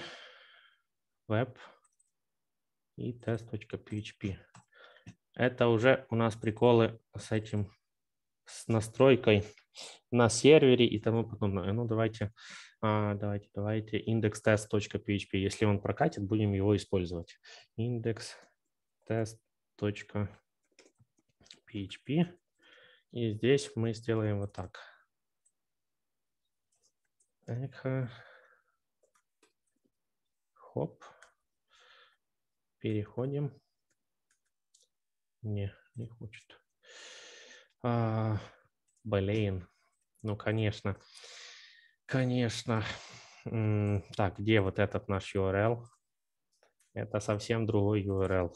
web и test.php. Это уже у нас приколы с этим, с настройкой на сервере и тому подобное. Ну, давайте, а, давайте, давайте индекс test.php. Если он прокатит, будем его использовать. Индекс test.php. И здесь мы сделаем вот так. Эхо. Хоп. Переходим. Не, не хочет. А, блин. Ну, конечно. Конечно. Так, где вот этот наш URL? Это совсем другой URL.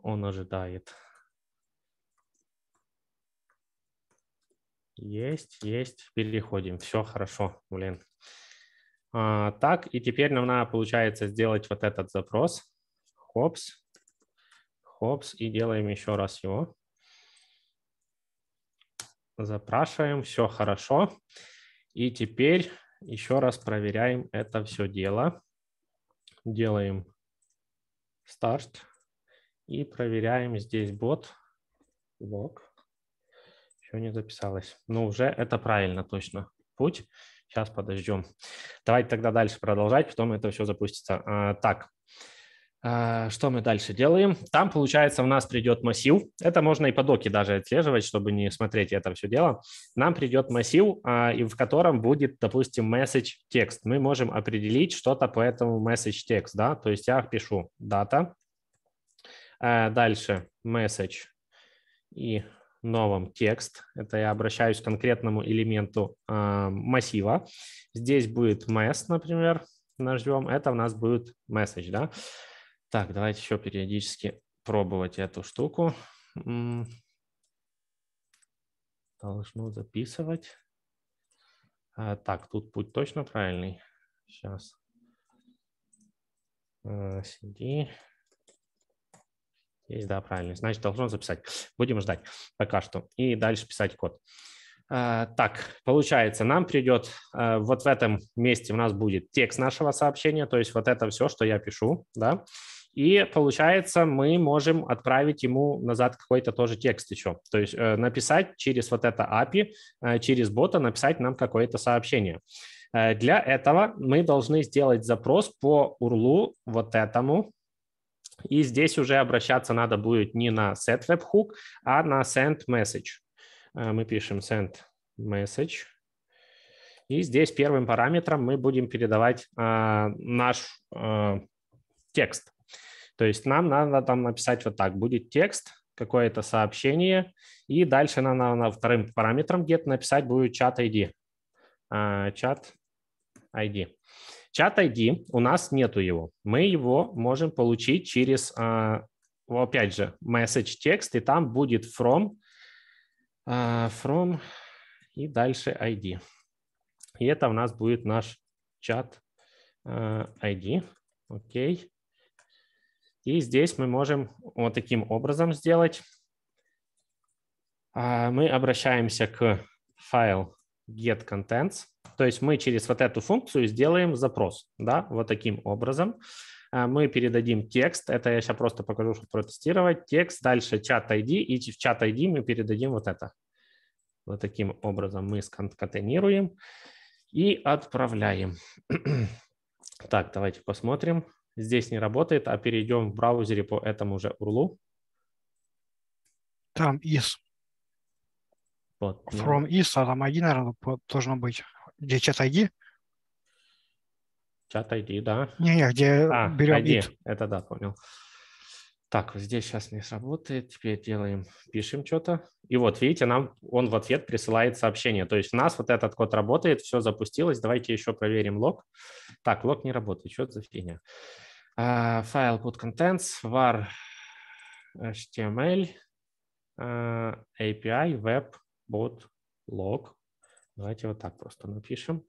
Он ожидает. Есть, есть, переходим. Все хорошо, блин. А, так, и теперь нам надо, получается, сделать вот этот запрос. Хопс. Хопс. И делаем еще раз его. Запрашиваем. Все хорошо. И теперь еще раз проверяем это все дело. Делаем старт. И проверяем здесь бот. Лог. Еще не записалось. Но уже это правильно точно. Путь. Сейчас подождем. Давайте тогда дальше продолжать, потом это все запустится. А, так, а, что мы дальше делаем? Там, получается, у нас придет массив. Это можно и по доке даже отслеживать, чтобы не смотреть это все дело. Нам придет массив, а, и в котором будет, допустим, message текст. Мы можем определить что-то по этому message текст. Да? То есть я пишу дата, дальше message и новом текст. Это я обращаюсь к конкретному элементу э, массива. Здесь будет mess, например, нажмем. Это у нас будет message, да? Так, давайте еще периодически пробовать эту штуку. Должно записывать. А, так, тут путь точно правильный. Сейчас. А, CD. Есть, да, правильно. Значит, должно записать. Будем ждать пока что. И дальше писать код. А, так, получается, нам придет а, вот в этом месте у нас будет текст нашего сообщения, то есть вот это все, что я пишу, да, и получается, мы можем отправить ему назад какой-то тоже текст еще. То есть э, написать через вот это API, э, через бота написать нам какое-то сообщение. Э, для этого мы должны сделать запрос по урлу вот этому, и здесь уже обращаться надо будет не на set webhook, а на send message. Э, мы пишем send message. И здесь первым параметром мы будем передавать а, наш э, текст. То есть нам надо там написать вот так. Будет текст, какое-то сообщение, и дальше нам надо вторым параметром где-то написать будет чат ID. А, чат э, ID. Чат ID у нас нету его. Мы его можем получить через, а, опять же, message текст, и там будет from, а, from и дальше ID. И это у нас будет наш чат ID. А, Окей. Okay. И здесь мы можем вот таким образом сделать. Мы обращаемся к файл get contents. То есть мы через вот эту функцию сделаем запрос, да, вот таким образом. А, мы передадим текст, это я сейчас просто покажу, чтобы протестировать, текст, дальше чат ID, и в чат ID мы передадим вот это. Вот таким образом мы сконкатенируем и отправляем. так, давайте посмотрим. Здесь не работает, а перейдем в браузере по этому же урлу. Там is под. Ну. From yeah. is, а там ID, наверное, должно быть. Где чат ID? Чат ID, да. Не-не, где а, берем ID. It. Это да, понял. Так, здесь сейчас не сработает. Теперь делаем, пишем что-то. И вот, видите, нам он в ответ присылает сообщение. То есть у нас вот этот код работает, все запустилось. Давайте еще проверим лог. Так, лог не работает. Что это за фигня? А, файл uh, put contents, var HTML, uh, API, web, bot log. Давайте вот так просто напишем.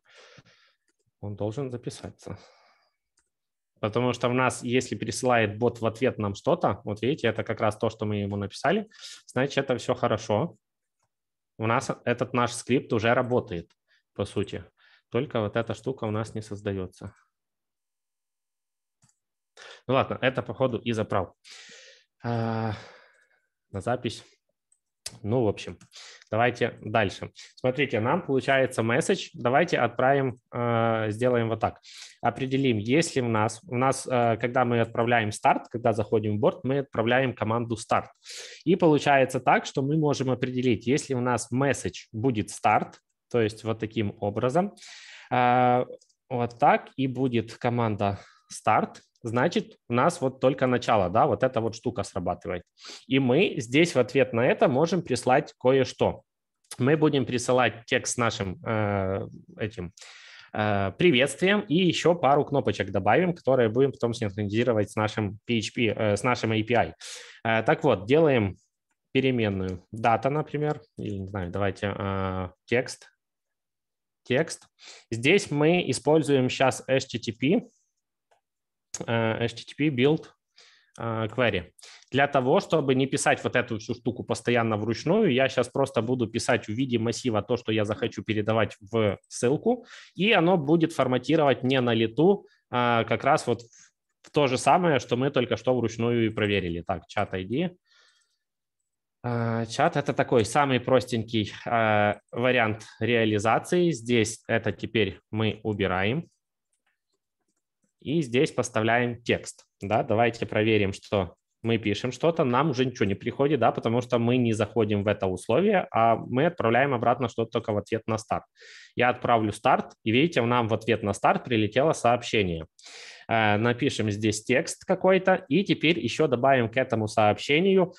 Он должен записаться. Потому что у нас, если пересылает бот в ответ нам что-то, вот видите, это как раз то, что мы ему написали, значит, это все хорошо. У нас этот наш скрипт уже работает, по сути. Только вот эта штука у нас не создается. Ну ладно, это, походу, и заправ. А, на запись. Ну, в общем, Давайте дальше. Смотрите, нам получается месседж. Давайте отправим, э, сделаем вот так. Определим, если у нас, у нас, э, когда мы отправляем старт, когда заходим в борт, мы отправляем команду старт. И получается так, что мы можем определить, если у нас месседж будет старт, то есть вот таким образом, э, вот так, и будет команда старт, значит, у нас вот только начало, да, вот эта вот штука срабатывает. И мы здесь в ответ на это можем прислать кое-что. Мы будем присылать текст с нашим э, этим э, приветствием и еще пару кнопочек добавим, которые будем потом синхронизировать с нашим PHP, э, с нашим API. Э, так вот, делаем переменную дата, например, или, не знаю, давайте э, текст, текст. Здесь мы используем сейчас HTTP, HTTP э, build э, query. Для того, чтобы не писать вот эту всю штуку постоянно вручную, я сейчас просто буду писать в виде массива то, что я захочу передавать в ссылку, и оно будет форматировать не на лету а как раз вот в то же самое, что мы только что вручную и проверили. Так, чат ID. Э, чат – это такой самый простенький вариант реализации. Здесь это теперь мы убираем и здесь поставляем текст. Да, давайте проверим, что мы пишем что-то, нам уже ничего не приходит, да, потому что мы не заходим в это условие, а мы отправляем обратно что-то только в ответ на старт. Я отправлю старт, и видите, нам в ответ на старт прилетело сообщение. Э, напишем здесь текст какой-то, и теперь еще добавим к этому сообщению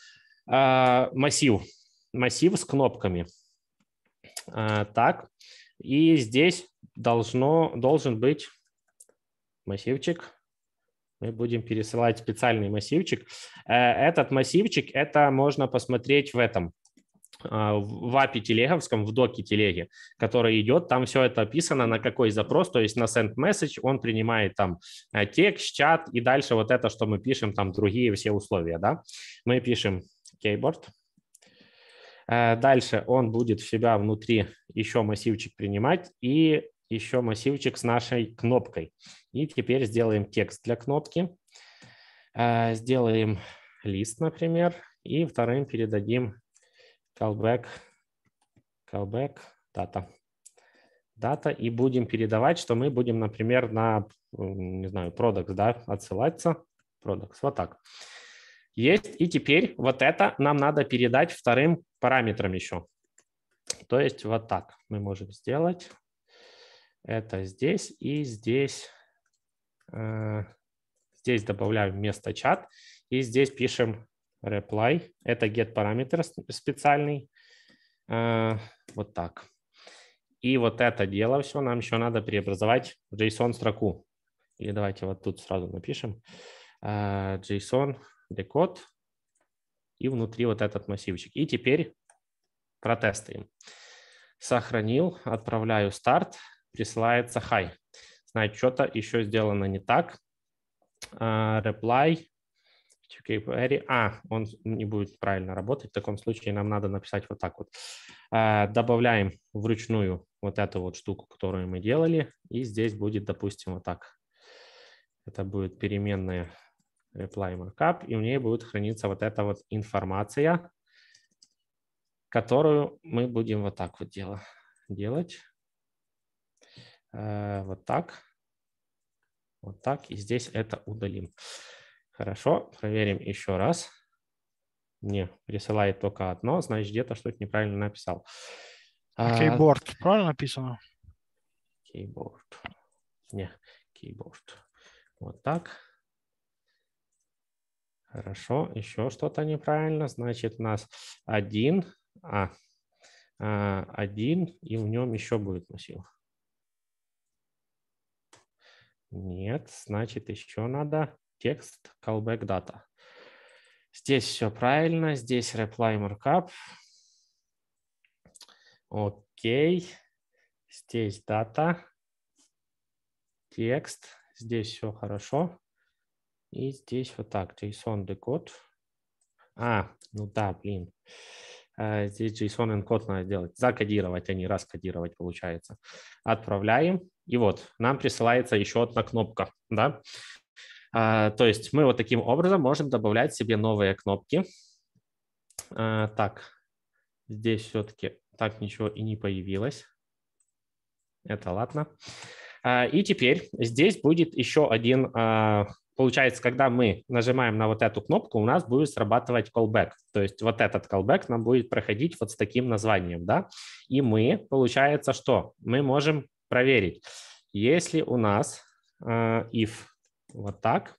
э, массив, массив с кнопками. Э, так, и здесь должно, должен быть массивчик. Мы будем пересылать специальный массивчик. Э, этот массивчик, это можно посмотреть в этом, э, в API телеговском, в доке телеги, который идет, там все это описано, на какой запрос, то есть на send message он принимает там э, текст, чат и дальше вот это, что мы пишем, там другие все условия, да. Мы пишем keyboard, дальше он будет в себя внутри еще массивчик принимать и еще массивчик с нашей кнопкой. И теперь сделаем текст для кнопки. А, сделаем лист, например, и вторым передадим callback, callback data. Data, и будем передавать, что мы будем, например, на, не знаю, products, да, отсылаться. Products, вот так. Есть, и теперь вот это нам надо передать вторым параметром еще. То есть вот так мы можем сделать. Это здесь и здесь. Э, здесь добавляем место чат. И здесь пишем reply. Это get параметр специальный. Э, вот так. И вот это дело все нам еще надо преобразовать в JSON строку. Или давайте вот тут сразу напишем. Э, JSON декод. И внутри вот этот массивчик. И теперь протестуем. Сохранил, отправляю старт присылается хай. Значит, что-то еще сделано не так. Uh, reply okay, query. А, он не будет правильно работать. В таком случае нам надо написать вот так вот. Uh, добавляем вручную вот эту вот штуку, которую мы делали. И здесь будет, допустим, вот так. Это будет переменная reply markup, и в ней будет храниться вот эта вот информация, которую мы будем вот так вот дело, делать. Э, вот так, вот так, и здесь это удалим. Хорошо, проверим еще раз. Не, присылает только одно, значит, где-то что-то неправильно написал. А, кейборд, а... правильно написано? Кейборд. Не, кейборд. Вот так. Хорошо, еще что-то неправильно. Значит, у нас один, а, а один, и в нем еще будет носил. Нет, значит, еще надо текст callback data. Здесь все правильно, здесь reply markup. Окей. Здесь дата, текст. Здесь все хорошо. И здесь вот так, JSON декод. А, ну да, блин. Э, здесь JSON encode надо делать. Закодировать, а не раскодировать получается. Отправляем. И вот нам присылается еще одна кнопка, да. А, то есть мы вот таким образом можем добавлять себе новые кнопки. А, так, здесь все-таки так ничего и не появилось. Это ладно. А, и теперь здесь будет еще один а, получается, когда мы нажимаем на вот эту кнопку, у нас будет срабатывать callback. То есть вот этот callback нам будет проходить вот с таким названием, да. И мы, получается, что? Мы можем проверить. Если у нас э, if вот так,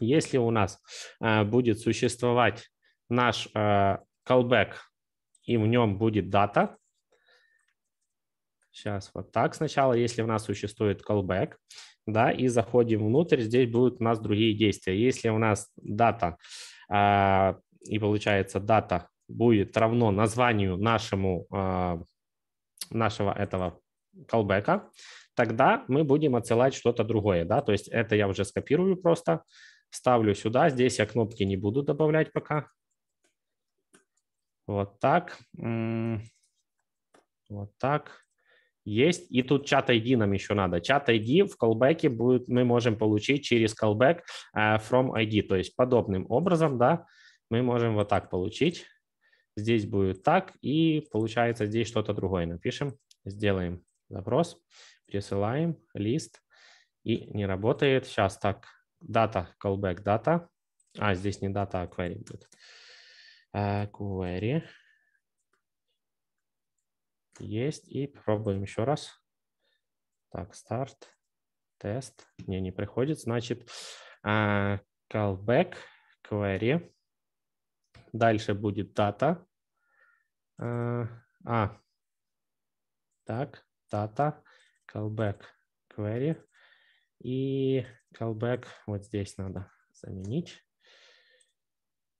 если у нас э, будет существовать наш э, callback, и в нем будет дата, сейчас вот так сначала, если у нас существует callback, да, и заходим внутрь, здесь будут у нас другие действия. Если у нас дата, и получается дата будет равно названию нашему, нашего этого колбека, тогда мы будем отсылать что-то другое, да, то есть это я уже скопирую просто, ставлю сюда, здесь я кнопки не буду добавлять пока, вот так, вот так, есть. И тут чат ID нам еще надо. Чат ID в колбеке будет, мы можем получить через callback э, from ID. То есть подобным образом, да, мы можем вот так получить. Здесь будет так, и получается здесь что-то другое напишем, сделаем запрос, присылаем лист, и не работает. Сейчас так, дата, callback дата. А, здесь не дата, а query будет. А, query. Есть, и попробуем еще раз. Так, start, тест. Не, не приходит. Значит, а, callback, query. Дальше будет дата. а, а так, data, callback query. И callback вот здесь надо заменить.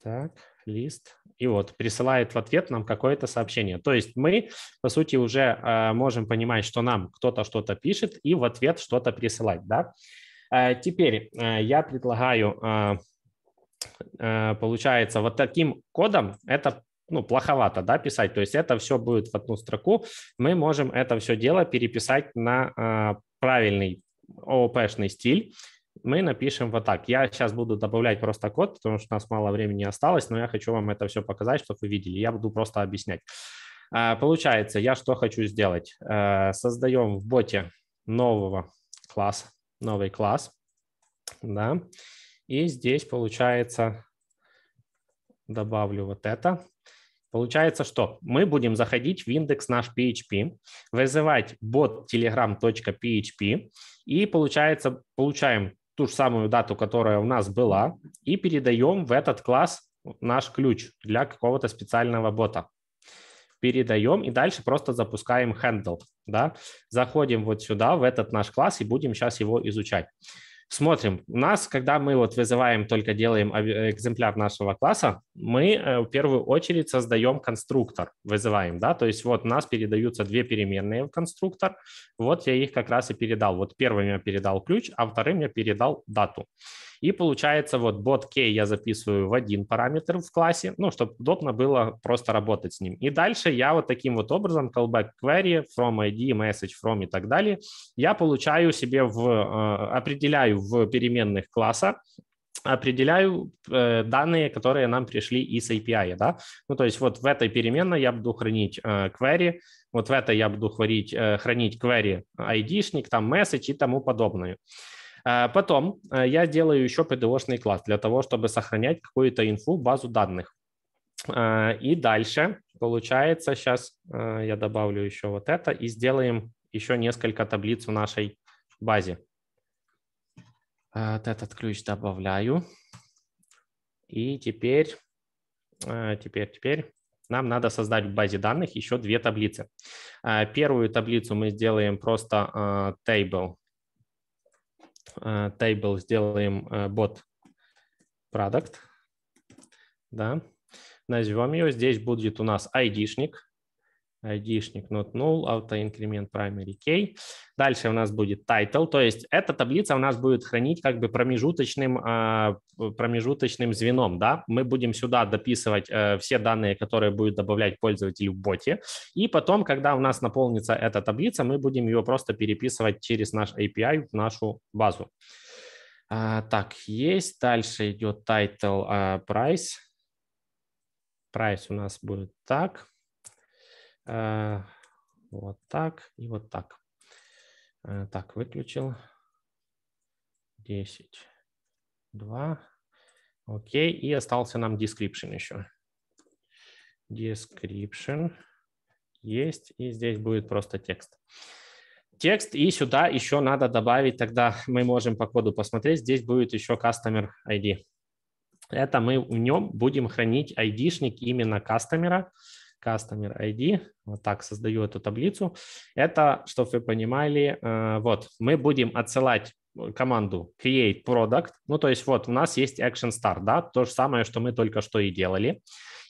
Так, лист. И вот присылает в ответ нам какое-то сообщение. То есть мы, по сути, уже э, можем понимать, что нам кто-то что-то пишет и в ответ что-то присылать. Да? Э, теперь э, я предлагаю, э, получается, вот таким кодом это ну, плоховато, да, писать. То есть это все будет в одну строку. Мы можем это все дело переписать на э, правильный ООП-шный стиль. Мы напишем вот так. Я сейчас буду добавлять просто код, потому что у нас мало времени осталось, но я хочу вам это все показать, чтобы вы видели. Я буду просто объяснять. Э, получается, я что хочу сделать? Э, а, создаем в боте нового класса, новый класс, да, и здесь получается добавлю вот это, Получается, что мы будем заходить в индекс наш PHP, вызывать bot telegram.php и получается, получаем ту же самую дату, которая у нас была, и передаем в этот класс наш ключ для какого-то специального бота. Передаем и дальше просто запускаем handle. Да? Заходим вот сюда, в этот наш класс, и будем сейчас его изучать. Смотрим. У нас, когда мы вот вызываем, только делаем экземпляр нашего класса, мы э, в первую очередь создаем конструктор, вызываем, да, то есть вот у нас передаются две переменные в конструктор, вот я их как раз и передал. Вот первым я передал ключ, а вторым я передал дату. И получается вот bot k я записываю в один параметр в классе, ну, чтобы удобно было просто работать с ним. И дальше я вот таким вот образом callback query from id, message from и так далее, я получаю себе в, э, определяю в переменных класса определяю э, данные, которые нам пришли из API, да, ну, то есть вот в этой переменной я буду хранить э, query, вот в этой я буду хранить, э, хранить query id там, message и тому подобное. А потом э, я делаю еще pdo класс для того, чтобы сохранять какую-то инфу, базу данных. А, и дальше, получается, сейчас э, я добавлю еще вот это и сделаем еще несколько таблиц в нашей базе. Вот этот ключ добавляю. И теперь, э, теперь, теперь нам надо создать в базе данных еще две таблицы. А, первую таблицу мы сделаем просто table table э, сделаем э, bot product, да, назовем ее, здесь будет у нас ID-шник, ID-шник not null, autoincrement primary key. Дальше у нас будет title, то есть эта таблица у нас будет хранить как бы промежуточным, а, промежуточным звеном. Да? Мы будем сюда дописывать э, все данные, которые будет добавлять пользователь в боте. И потом, когда у нас наполнится эта таблица, мы будем ее просто переписывать через наш API в нашу базу. А, так, есть. Дальше идет title price. Price у нас будет так. Э, вот так и вот так. Э, так, выключил. 10, 2. Окей, и остался нам description еще. Description есть, и здесь будет просто текст. Текст, и сюда еще надо добавить, тогда мы можем по коду посмотреть, здесь будет еще customer ID. Это мы в нем будем хранить ID-шник именно кастомера, customer ID, вот так создаю эту таблицу, это, чтобы вы понимали, э, вот, мы будем отсылать команду create product, ну, то есть вот у нас есть action start, да, то же самое, что мы только что и делали.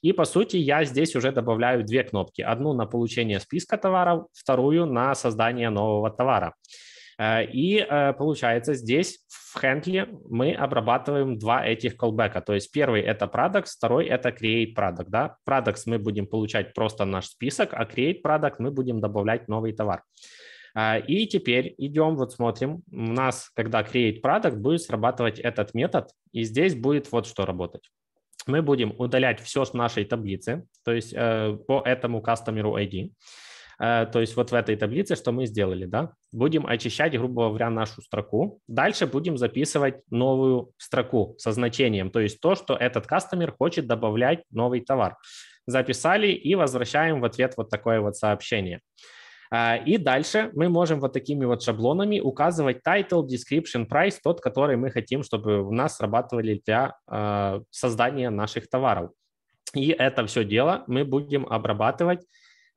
И, по сути, я здесь уже добавляю две кнопки. Одну на получение списка товаров, вторую на создание нового товара. Э, и э, получается здесь в Handle мы обрабатываем два этих колбека. То есть первый это Products, второй это Create Product. Да? Products мы будем получать просто наш список, а Create Product мы будем добавлять новый товар. Э, и теперь идем, вот смотрим, у нас, когда create product, будет срабатывать этот метод, и здесь будет вот что работать. Мы будем удалять все с нашей таблицы, то есть э, по этому customer ID. Э, то есть вот в этой таблице, что мы сделали, да, будем очищать, грубо говоря, нашу строку. Дальше будем записывать новую строку со значением, то есть то, что этот кастомер хочет добавлять новый товар. Записали и возвращаем в ответ вот такое вот сообщение. Э, и дальше мы можем вот такими вот шаблонами указывать title, description, price, тот, который мы хотим, чтобы у нас срабатывали для э, создания наших товаров. И это все дело мы будем обрабатывать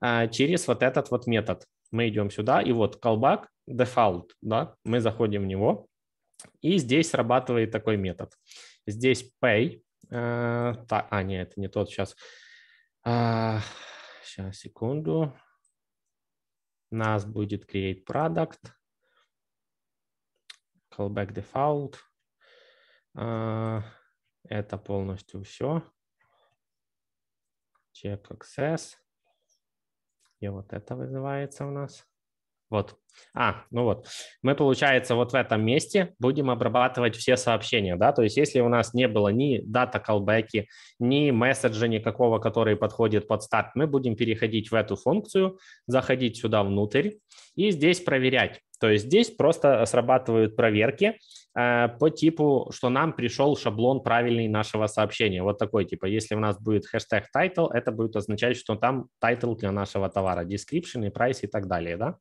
а, через вот этот вот метод. Мы идем сюда, и вот callback default, да, мы заходим в него, и здесь срабатывает такой метод. Здесь pay, э, та, а, нет, это не тот сейчас. А, сейчас, секунду. У нас будет create product, callback default. А, это полностью все. Check access. И вот это вызывается у нас. Вот. А, ну вот. Мы, получается, вот в этом месте будем обрабатывать все сообщения, да, то есть если у нас не было ни дата колбеки, ни месседжа никакого, который подходит под старт, мы будем переходить в эту функцию, заходить сюда внутрь и здесь проверять. То есть здесь просто срабатывают проверки, Э, по типу, что нам пришел шаблон правильный нашего сообщения. Вот такой, типа, если у нас будет хэштег title, это будет означать, что там title для нашего товара, description и price и так далее, да?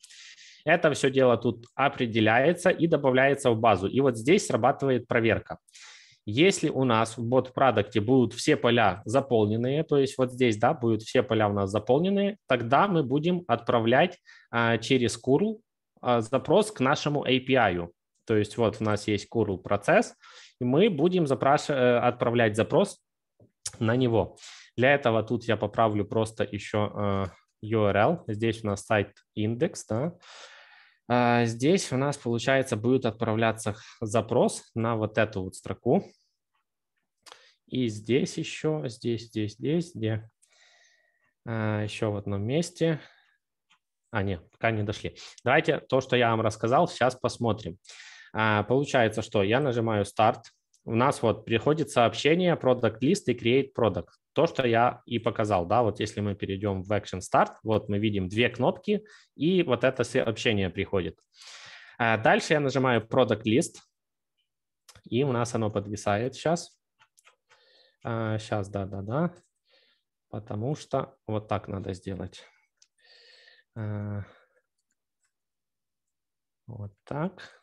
Это все дело тут определяется и добавляется в базу. И вот здесь срабатывает проверка. Если у нас в бот-продукте будут все поля заполненные, то есть вот здесь, да, будут все поля у нас заполнены, тогда мы будем отправлять а, через curl а, э, запрос к нашему API. То есть вот у нас есть curl процесс, и мы будем запрос... Э, отправлять запрос на него. Для этого тут я поправлю просто еще э, URL. Здесь у нас сайт индекс. Да? А, здесь у нас, получается, будет отправляться запрос на вот эту вот строку. И здесь еще, здесь, здесь, здесь, где а, еще в одном месте. А, нет, пока не дошли. Давайте то, что я вам рассказал, сейчас посмотрим. А, получается, что я нажимаю старт, у нас вот приходит сообщение product list и create product. То, что я и показал, да, вот если мы перейдем в action start, вот мы видим две кнопки, и вот это сообщение приходит. А дальше я нажимаю product list, и у нас оно подвисает сейчас. Сейчас, а, да-да-да, потому что вот так надо сделать. Вот так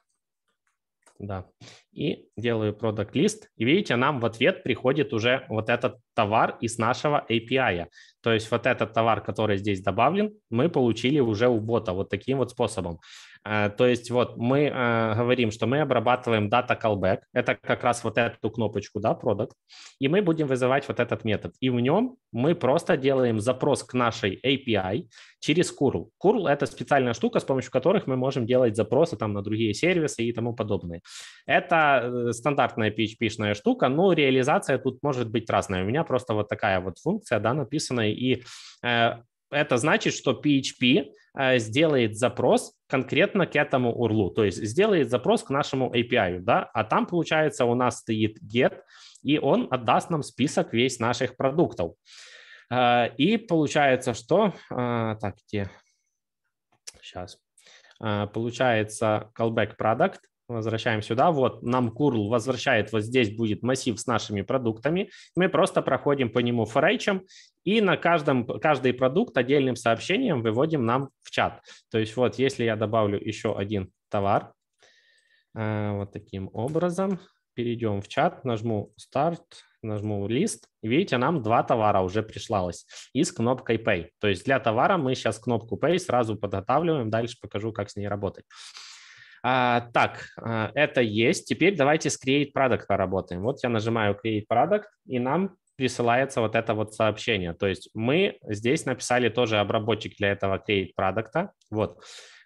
да. И делаю продукт лист. И видите, нам в ответ приходит уже вот этот товар из нашего API. То есть вот этот товар, который здесь добавлен, мы получили уже у бота вот таким вот способом. А, то есть вот мы а, говорим, что мы обрабатываем data callback. Это как раз вот эту кнопочку, да, product. И мы будем вызывать вот этот метод. И в нем мы просто делаем запрос к нашей API через curl. Curl – это специальная штука, с помощью которых мы можем делать запросы там на другие сервисы и тому подобное. Это э, стандартная PHP-шная штука, но реализация тут может быть разная. У меня просто вот такая вот функция, да, написанная. И э, это значит, что PHP Э, сделает запрос конкретно к этому URL, то есть сделает запрос к нашему API, да, а там, получается, у нас стоит get, и он отдаст нам список весь наших продуктов. Э, и получается, что... Э, так, где? Сейчас. Получается callback product – Возвращаем сюда. Вот нам курл возвращает, вот здесь будет массив с нашими продуктами. Мы просто проходим по нему for и на каждом, каждый продукт отдельным сообщением выводим нам в чат. То есть вот если я добавлю еще один товар, э, вот таким образом, перейдем в чат, нажму Start, нажму лист, видите, нам два товара уже пришлалось и с кнопкой Pay. То есть для товара мы сейчас кнопку Pay сразу подготавливаем, дальше покажу, как с ней работать. А, так, а, это есть. Теперь давайте с Create Product поработаем. Вот я нажимаю Create Product, и нам присылается вот это вот сообщение. То есть мы здесь написали тоже обработчик для этого Create Product. Вот.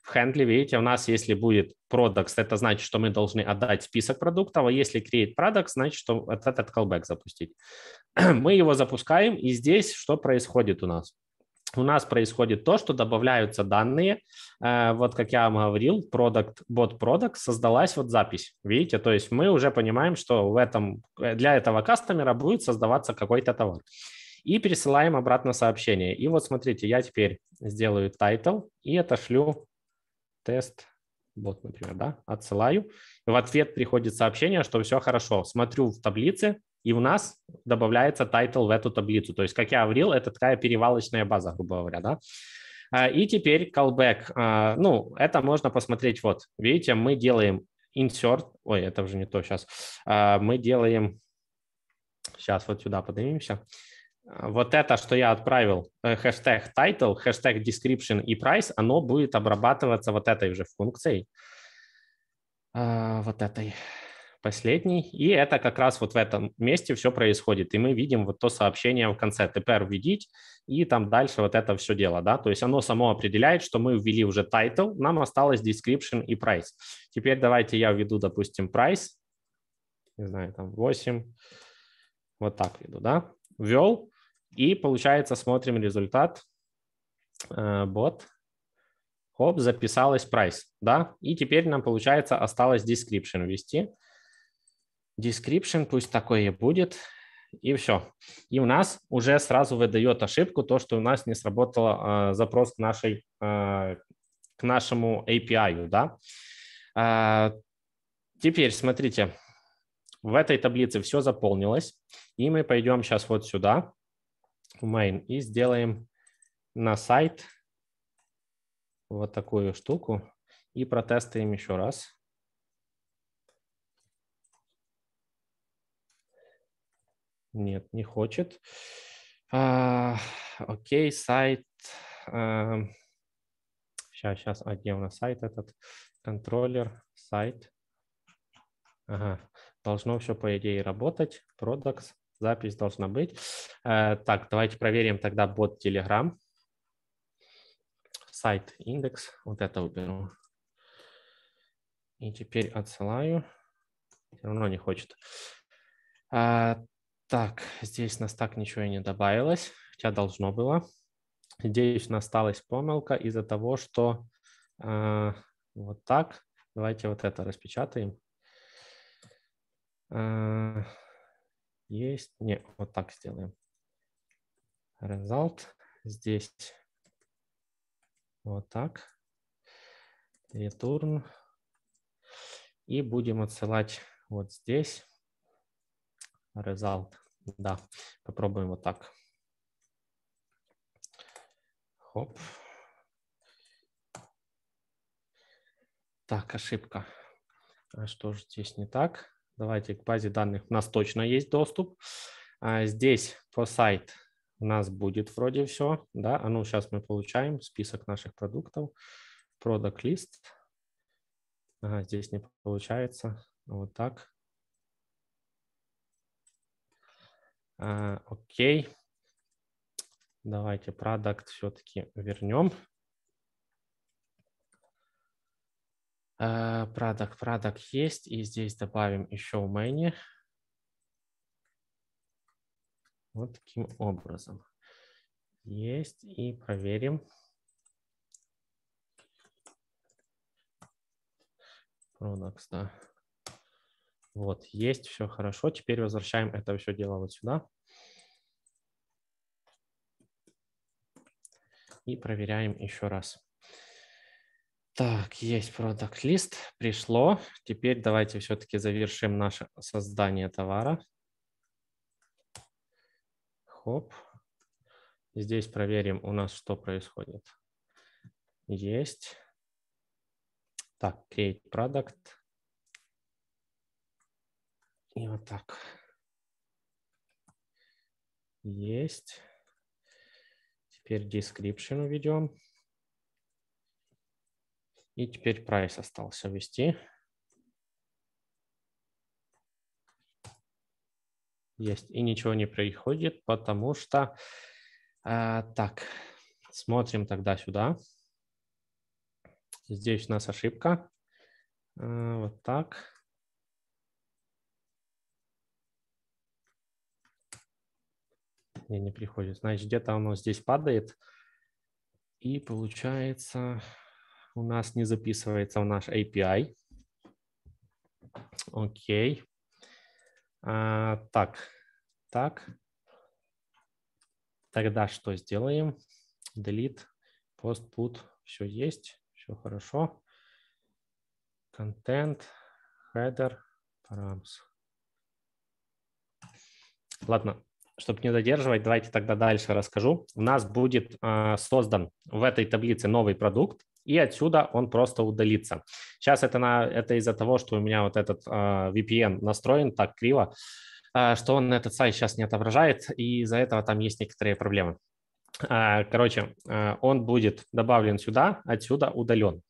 В хендле, видите, у нас, если будет products, это значит, что мы должны отдать список продуктов, а если create products, значит, что этот callback запустить. Мы его запускаем, и здесь что происходит у нас? у нас происходит то, что добавляются данные. Э, вот как я вам говорил, продукт, бот продукт, создалась вот запись. Видите, то есть мы уже понимаем, что в этом, э, для этого кастомера будет создаваться какой-то товар. И пересылаем обратно сообщение. И вот смотрите, я теперь сделаю тайтл и отошлю тест вот например, да, отсылаю. В ответ приходит сообщение, что все хорошо. Смотрю в таблице, и у нас добавляется тайтл в эту таблицу. То есть, как я говорил, это такая перевалочная база, грубо говоря, да. А, и теперь callback. А, ну, это можно посмотреть вот. Видите, мы делаем insert. Ой, это уже не то сейчас. А, мы делаем... Сейчас вот сюда поднимемся. Вот это, что я отправил, э, хэштег title, хэштег description и price, оно будет обрабатываться вот этой же функцией. Вот этой последний. И это как раз вот в этом месте все происходит. И мы видим вот то сообщение в конце TPR введить, и там дальше вот это все дело, да. То есть оно само определяет, что мы ввели уже title, нам осталось description и price. Теперь давайте я введу, допустим, price, не знаю, там 8, вот так веду да, ввел, и получается смотрим результат, э, бот, хоп, записалась price да, и теперь нам, получается, осталось description ввести, description, пусть такое и будет, и все. И у нас уже сразу выдает ошибку то, что у нас не сработал э, запрос к, нашей, э, к нашему API. Да? Э, теперь смотрите, в этой таблице все заполнилось, и мы пойдем сейчас вот сюда, в main, и сделаем на сайт вот такую штуку и протестуем еще раз. Нет, не хочет. А, окей, сайт. Эм, а, сейчас, сейчас, а где у нас сайт этот? Контроллер, сайт. Ага. Должно все, по идее, работать. Продакс. запись должна быть. А, так, давайте проверим тогда бот Telegram. Сайт, индекс. Вот это уберу. И теперь отсылаю. Все равно не хочет. А, так, здесь у нас так ничего и не добавилось, хотя должно было. Здесь у нас осталась помылка из-за того, что э, вот так. Давайте вот это распечатаем. Э, есть. Не, вот так сделаем. Result здесь. Вот так. Return. И будем отсылать вот здесь result. Да, попробуем вот так. Хоп. Так, ошибка. А что же здесь не так? Давайте к базе данных. У нас точно есть доступ. А здесь по сайт у нас будет вроде все. Да? А ну, сейчас мы получаем список наших продуктов. Product list. Ага, здесь не получается. Вот так. А, окей. Давайте продукт все-таки вернем. А, продукт, продукт есть. И здесь добавим еще many. Вот таким образом. Есть. И проверим. Продукт, да. Вот, есть, все хорошо. Теперь возвращаем это все дело вот сюда. И проверяем еще раз. Так, есть продукт лист, пришло. Теперь давайте все-таки завершим наше создание товара. Хоп. Здесь проверим у нас, что происходит. Есть. Так, create product. И вот так. Есть. Теперь description введем. И теперь price остался ввести. Есть. И ничего не приходит, потому что... Э, так, смотрим тогда сюда. Здесь у нас ошибка. Э, вот так. не, не приходит. Значит, где-то оно здесь падает. И получается, у нас не записывается в наш API. Окей. А, так, так. Тогда что сделаем? Delete, post, put, все есть, все хорошо. Контент, header, params. Ладно, чтобы не задерживать, давайте тогда дальше расскажу. У нас будет э, создан в этой таблице новый продукт, и отсюда он просто удалится. Сейчас это, на, это из-за того, что у меня вот этот э, а, VPN настроен так криво, э, что он этот сайт сейчас не отображает, и из-за этого там есть некоторые проблемы. Короче, он будет добавлен сюда, отсюда удален.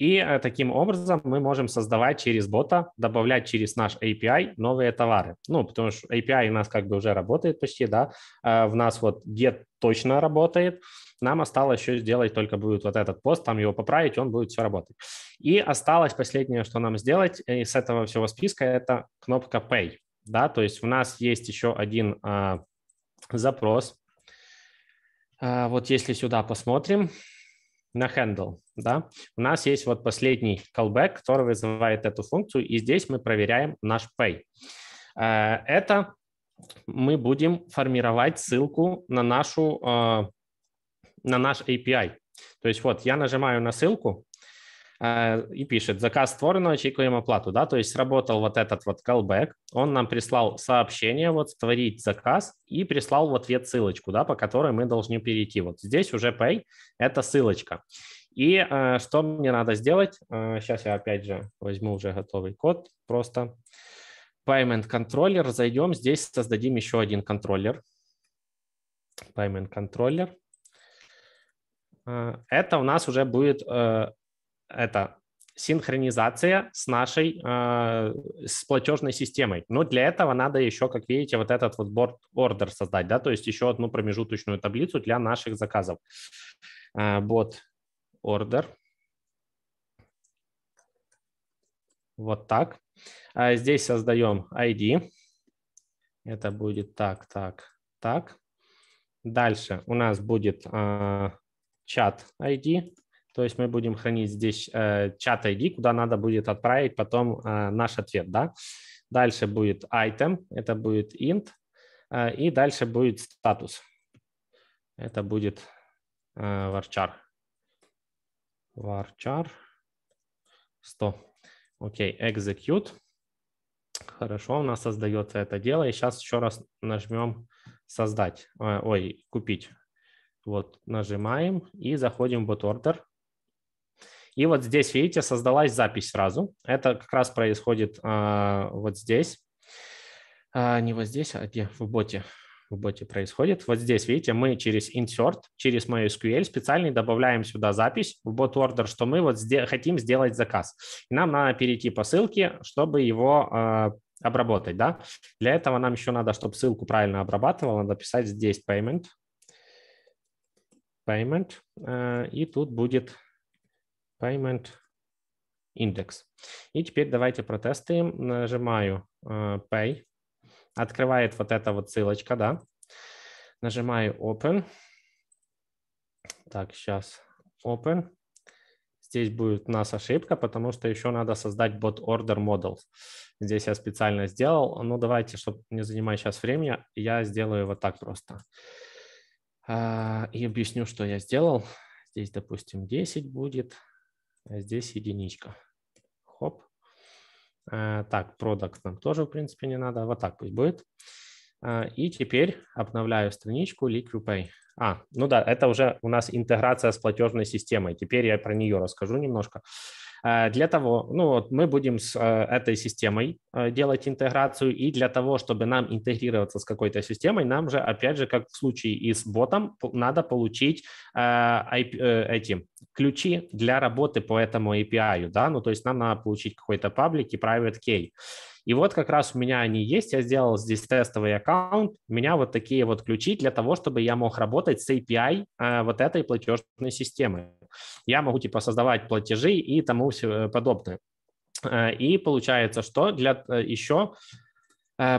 И э, таким образом мы можем создавать через бота, добавлять через наш API новые товары. Ну, потому что API у нас как бы уже работает почти, да. Э, в нас вот get точно работает. Нам осталось еще сделать только будет вот этот пост, там его поправить, он будет все работать. И осталось последнее, что нам сделать э, из этого всего списка, это кнопка Pay. Да, то есть у нас есть еще один а, запрос. А, вот если сюда посмотрим, на handle, да, у нас есть вот последний callback, который вызывает эту функцию, и здесь мы проверяем наш pay. Э, это мы будем формировать ссылку на нашу, э, на наш API. То есть вот я нажимаю на ссылку, Э, и пишет, заказ створено, очекуем оплату, да, то есть работал вот этот вот callback, он нам прислал сообщение, вот створить заказ и прислал в ответ ссылочку, да, по которой мы должны перейти. Вот здесь уже pay, это ссылочка. И э, что мне надо сделать? Э, сейчас я опять же возьму уже готовый код, просто payment controller, зайдем, здесь создадим еще один контроллер, payment controller. Э, это у нас уже будет э, это синхронизация с нашей, э, с платежной системой. Но для этого надо еще, как видите, вот этот вот board order создать, да, то есть еще одну промежуточную таблицу для наших заказов. Э, board order. Вот так. А здесь создаем ID. Это будет так, так, так. Дальше у нас будет э, чат ID. То есть мы будем хранить здесь э, чат ID, куда надо будет отправить потом э, наш ответ, да. Дальше будет item, это будет int, э, и дальше будет статус. Это будет э, varchar. Varchar 100. Окей, okay, execute. Хорошо, у нас создается это дело. И сейчас еще раз нажмем создать, э, ой, купить. Вот, нажимаем и заходим в boot order. И вот здесь, видите, создалась запись сразу. Это как раз происходит э, вот здесь. Э, не вот здесь, а где? В боте. В боте происходит. Вот здесь, видите, мы через insert, через MySQL специально добавляем сюда запись в bot order, что мы вот сде- хотим сделать заказ. И нам надо перейти по ссылке, чтобы его э, обработать, да. Для этого нам еще надо, чтобы ссылку правильно обрабатывала, надо писать здесь payment, payment, и тут будет payment index. И теперь давайте протестуем. Нажимаю э, pay. Открывает вот эта вот ссылочка, да. Нажимаю open. Так, сейчас open. Здесь будет у нас ошибка, потому что еще надо создать bot order model. Здесь я специально сделал. Ну, давайте, чтобы не занимать сейчас время, я сделаю вот так просто. А, и объясню, что я сделал. Здесь, допустим, 10 будет здесь единичка. Хоп. Э, так, продукт нам тоже, в принципе, не надо. Вот так пусть будет. Э, и теперь обновляю страничку LiquidPay. А, ну да, это уже у нас интеграция с платежной системой. Теперь я про нее расскажу немножко. Э, для того, ну вот мы будем с э, этой системой э, делать интеграцию, и для того, чтобы нам интегрироваться с какой-то системой, нам же, опять же, как в случае и с ботом, надо получить IP, а, эти ключи для работы по этому API, да, ну то есть нам надо получить какой-то паблик и private key. И вот как раз у меня они есть, я сделал здесь тестовый аккаунт, у меня вот такие вот ключи для того, чтобы я мог работать с API э, вот этой платежной системы. Я могу типа создавать платежи и тому э, подобное. Э, и получается, что для э, еще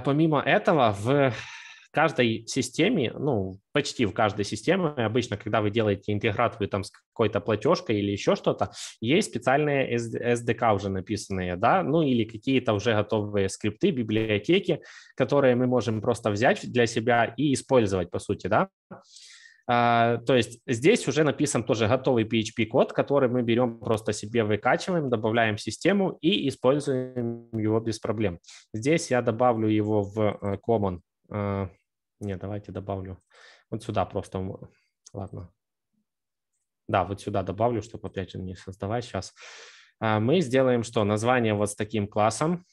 помимо этого в каждой системе, ну, почти в каждой системе, обычно, когда вы делаете интеграцию там с какой-то платежкой или еще что-то, есть специальные SDK уже написанные, да, ну, или какие-то уже готовые скрипты, библиотеки, которые мы можем просто взять для себя и использовать, по сути, да. А, то есть здесь уже написан тоже готовый PHP-код, который мы берем просто себе, выкачиваем, добавляем в систему и используем его без проблем. Здесь я добавлю его в э, Common. Э, не, давайте добавлю вот сюда просто. Ладно. Да, вот сюда добавлю, чтобы опять же не создавать сейчас. А, мы сделаем что? Название вот с таким классом.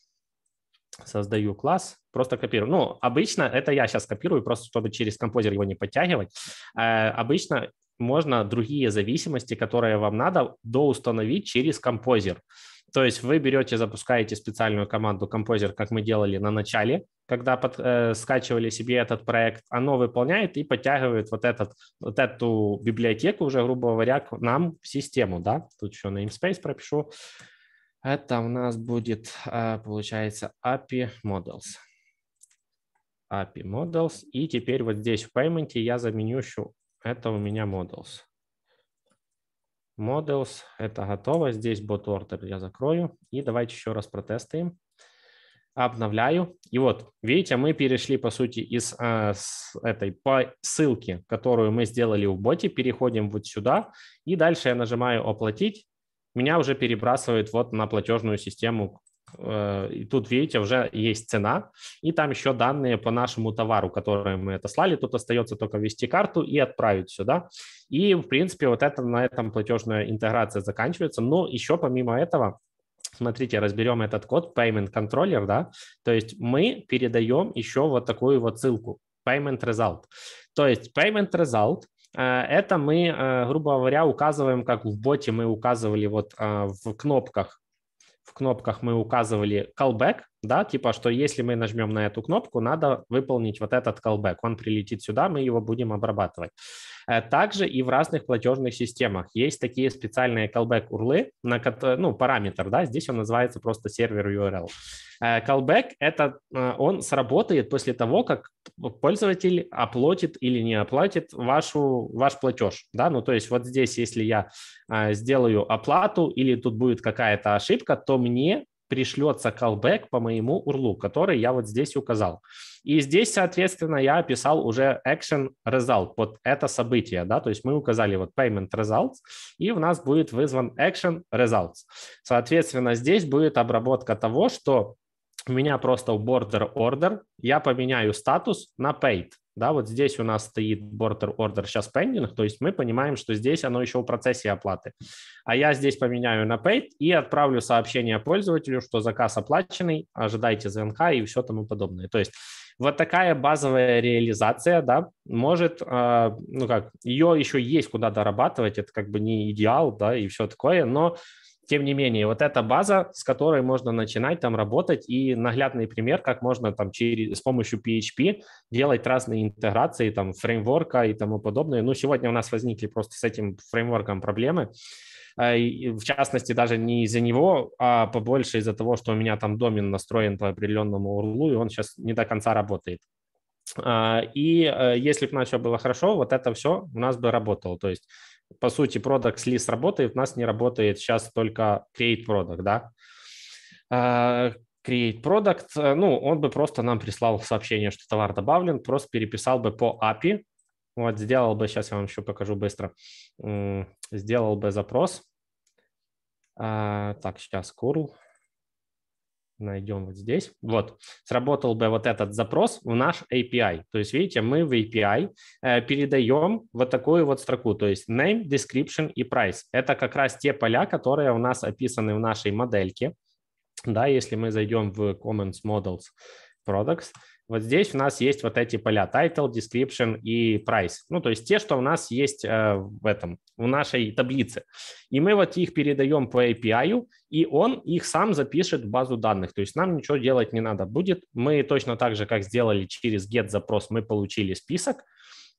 Создаю класс, просто копирую. Ну, обычно это я сейчас копирую, просто чтобы через композер его не подтягивать. А, обычно можно другие зависимости, которые вам надо, доустановить через композер. То есть вы берете, запускаете специальную команду Composer, как мы делали на начале, когда под, э, скачивали себе этот проект, оно выполняет и подтягивает вот, этот, вот эту библиотеку уже, грубо говоря, к нам в систему, да. Тут еще namespace пропишу. Это у нас будет, э, получается, API Models. API Models. И теперь вот здесь в Payment я заменю еще, это у меня Models. Models, это готово. Здесь bot order я закрою. И давайте еще раз протестаем. Обновляю. И вот, видите, мы перешли, по сути, из э, с этой по ссылке, которую мы сделали в боте, переходим вот сюда. И дальше я нажимаю «Оплатить». Меня уже перебрасывает вот на платежную систему, Э, и тут, видите, уже есть цена, и там еще данные по нашему товару, которые мы это слали. Тут остается только ввести карту и отправить сюда. И, в принципе, вот это на этом платежная интеграция заканчивается. Но еще помимо этого, смотрите, разберем этот код, payment controller, да, то есть мы передаем еще вот такую вот ссылку, payment result. То есть payment result э, это мы, э, грубо говоря, указываем, как в боте мы указывали вот в кнопках кнопках мы указывали callback, да, типа, что если мы нажмем на эту кнопку, надо выполнить вот этот callback, он прилетит сюда, мы его будем обрабатывать. Э, также и в разных платежных системах есть такие специальные callback урлы, на, ну, параметр, да, здесь он называется просто сервер URL. Э, callback – это э, он сработает после того, как пользователь оплатит или не оплатит вашу, ваш платеж, да, ну, то есть вот здесь, если я сделаю оплату или тут будет какая-то ошибка, то мне пришлется callback по моему урлу, который я вот здесь указал. И здесь, соответственно, я описал уже action result под это событие, да, то есть мы указали вот payment results, и у нас будет вызван action results. Соответственно, здесь будет обработка того, что у меня просто border order, я поменяю статус на paid, да, вот здесь у нас стоит border order сейчас pending, то есть мы понимаем, что здесь оно еще в процессе оплаты. А я здесь поменяю на paid и отправлю сообщение пользователю, что заказ оплаченный, ожидайте звонка и все тому подобное. То есть вот такая базовая реализация, да, может, э, ну как, ее еще есть куда дорабатывать, это как бы не идеал, да, и все такое, но тем не менее, вот эта база, с которой можно начинать там работать, и наглядный пример, как можно там через, с помощью PHP делать разные интеграции, там, фреймворка и тому подобное. Ну, сегодня у нас возникли просто с этим фреймворком проблемы. А, в частности, даже не из-за него, а побольше из-за того, что у меня там домен настроен по определенному урлу, и он сейчас не до конца работает. А, и э, если бы у нас все было хорошо, вот это все у нас бы работало. То есть по сути, product list работает, у нас не работает сейчас только create product, да. А, create product, э, ну, он бы просто нам прислал сообщение, что товар добавлен, просто переписал бы по API, вот сделал бы, сейчас я вам еще покажу быстро, сделал бы запрос, а, так, сейчас curl, найдем вот здесь. Вот, сработал бы вот этот запрос в наш API. То есть, видите, мы в API э, передаем вот такую вот строку, то есть name, description и price. Это как раз те поля, которые у нас описаны в нашей модельке. Да, если мы зайдем в Commons Models Products, вот здесь у нас есть вот эти поля title, description и price. Ну, то есть те, что у нас есть э, в этом, в нашей таблице. И мы вот их передаем по API, и он их сам запишет в базу данных. То есть нам ничего делать не надо будет. Мы точно так же, как сделали через get запрос, мы получили список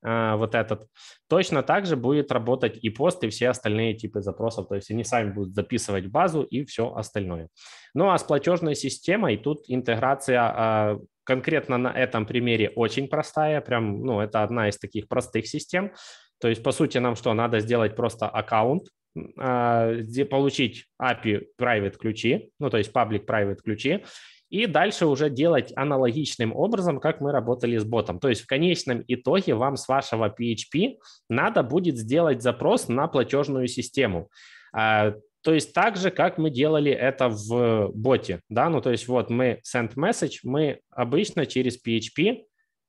э, вот этот. Точно так же будет работать и пост, и все остальные типы запросов. То есть они сами будут записывать базу и все остальное. Ну, а с платежной системой тут интеграция а, конкретно на этом примере очень простая, прям, ну, это одна из таких простых систем. То есть, по сути, нам что, надо сделать просто аккаунт, а, где получить API private ключи, ну, то есть public private ключи, и дальше уже делать аналогичным образом, как мы работали с ботом. То есть в конечном итоге вам с вашего PHP надо будет сделать запрос на платежную систему. А, то есть так же, как мы делали это в боте, да, ну то есть вот мы send message, мы обычно через PHP,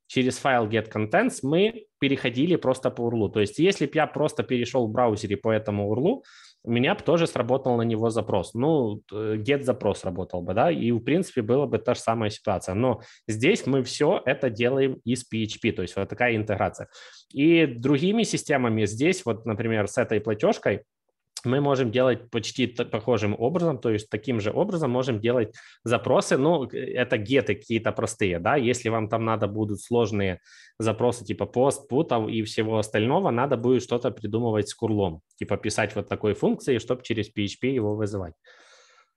через файл get contents мы переходили просто по URL. То есть если бы я просто перешел в браузере по этому URL, у меня бы тоже сработал на него запрос. Ну, get запрос работал бы, да, и в принципе была бы та же самая ситуация. Но здесь мы все это делаем из PHP, то есть вот такая интеграция. И другими системами здесь, вот, например, с этой платежкой, мы можем делать почти похожим образом, то есть таким же образом можем делать запросы, ну, это геты какие-то простые, да, если вам там надо будут сложные запросы типа пост, путов и всего остального, надо будет что-то придумывать с курлом, типа писать вот такой функции, чтобы через PHP его вызывать.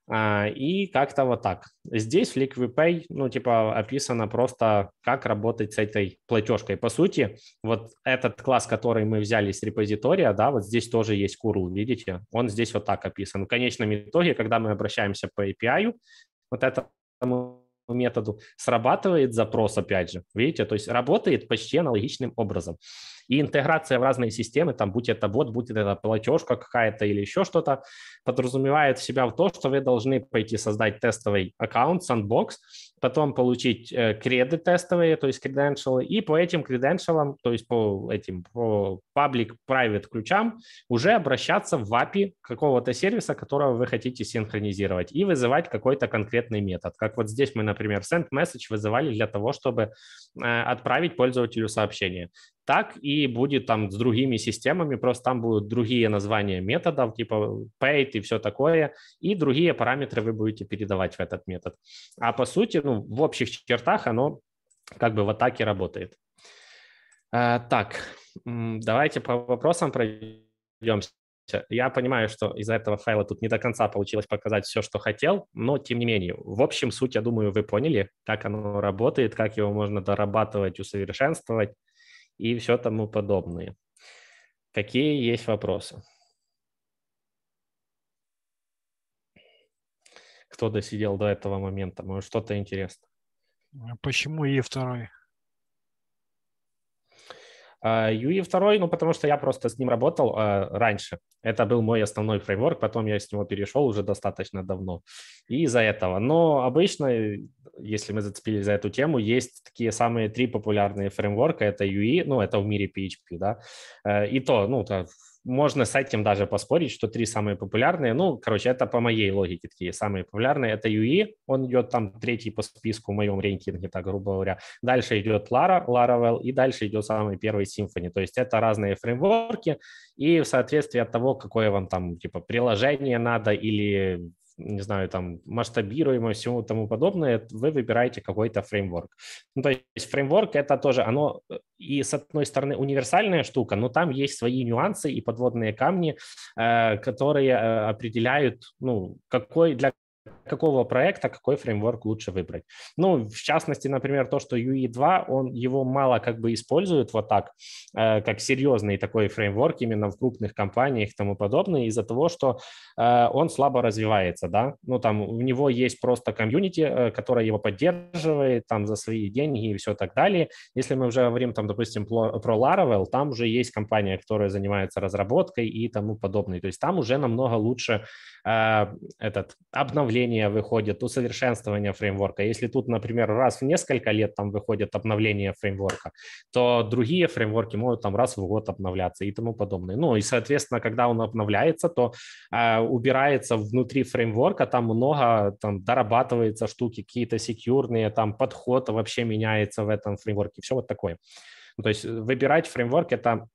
А, и как-то вот так. Здесь в LiquiPay, ну, типа, описано просто, как работать с этой платежкой. По сути, вот этот класс, который мы взяли с репозитория, да, вот здесь тоже есть курл, видите? Он здесь вот так описан. В конечном итоге, когда мы обращаемся по API, вот этому методу срабатывает запрос, опять же. Видите, то есть работает почти аналогичным образом и интеграция в разные системы, там, будь это вот, будь это платежка какая-то или еще что-то, подразумевает в себя в то, что вы должны пойти создать тестовый аккаунт, sandbox, потом получить э, креды тестовые, то есть credentials, и по этим credentials, то есть по этим по public-private ключам уже обращаться в API какого-то сервиса, которого вы хотите синхронизировать, и вызывать какой-то конкретный метод. Как вот здесь мы, например, send message вызывали для того, чтобы э, отправить пользователю сообщение так и будет там с другими системами, просто там будут другие названия методов, типа paid и все такое, и другие параметры вы будете передавать в этот метод. А по сути, ну, в общих чертах оно как бы в атаке работает. А, так, давайте по вопросам пройдемся. Я понимаю, что из-за этого файла тут не до конца получилось показать все, что хотел, но тем не менее, в общем, суть, я думаю, вы поняли, как оно работает, как его можно дорабатывать, усовершенствовать и все тому подобное. Какие есть вопросы? Кто досидел до этого момента? Может, что-то интересно. Почему и второй? UI а, второй, ну, потому что я просто с ним работал э, раньше. Это был мой основной фреймворк, потом я с него перешел уже достаточно давно. И из-за этого. Но обычно, если мы зацепились за эту тему, есть такие самые три популярные фреймворка. Это UI, ну, это в мире PHP, да. Э, и то, ну, то можно с этим даже поспорить, что три самые популярные, ну, короче, это по моей логике такие самые популярные, это UE, он идет там третий по списку в моем рейтинге, так грубо говоря. Дальше идет Lara, Laravel, и дальше идет самый первый Symfony, то есть это разные фреймворки, и в соответствии от того, какое вам там, типа, приложение надо или не знаю, там, масштабируемость, всему тому подобное, вы выбираете какой-то фреймворк. Ну, то есть фреймворк это тоже, оно э, и с одной стороны универсальная штука, но там есть свои нюансы и подводные камни, э, которые э, определяют, ну, какой, для какого проекта какой фреймворк лучше выбрать. Ну, в частности, например, то, что UE2, он, его мало как бы используют вот так, э, как серьезный такой фреймворк именно в крупных компаниях и тому подобное, из-за того, что э, он слабо развивается, да. Ну, там у него есть просто комьюнити, э, которое его поддерживает там за свои деньги и все так далее. Если мы уже говорим там, допустим, про, про Laravel, там уже есть компания, которая занимается разработкой и тому подобное. То есть там уже намного лучше э, этот обновление обновления выходят, усовершенствования фреймворка. Если тут, например, раз в несколько лет там выходят обновления фреймворка, то другие фреймворки могут там раз в год обновляться и тому подобное. Ну и, соответственно, когда он обновляется, то э, убирается внутри фреймворка, там много там дорабатывается штуки, какие-то секьюрные, там подход вообще меняется в этом фреймворке, все вот такое. Ну, то есть э, выбирать фреймворк – это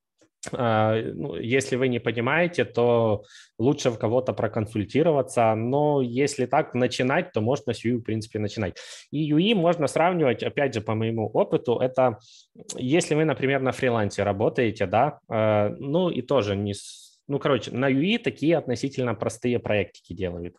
а, ну, если вы не понимаете, то лучше в кого-то проконсультироваться, но если так начинать, то можно с UI, в принципе, начинать. И UI можно сравнивать, опять же, по моему опыту, это если вы, например, на фрилансе работаете, да, э, ну и тоже не с ну, короче, на UI такие относительно простые проектики делают.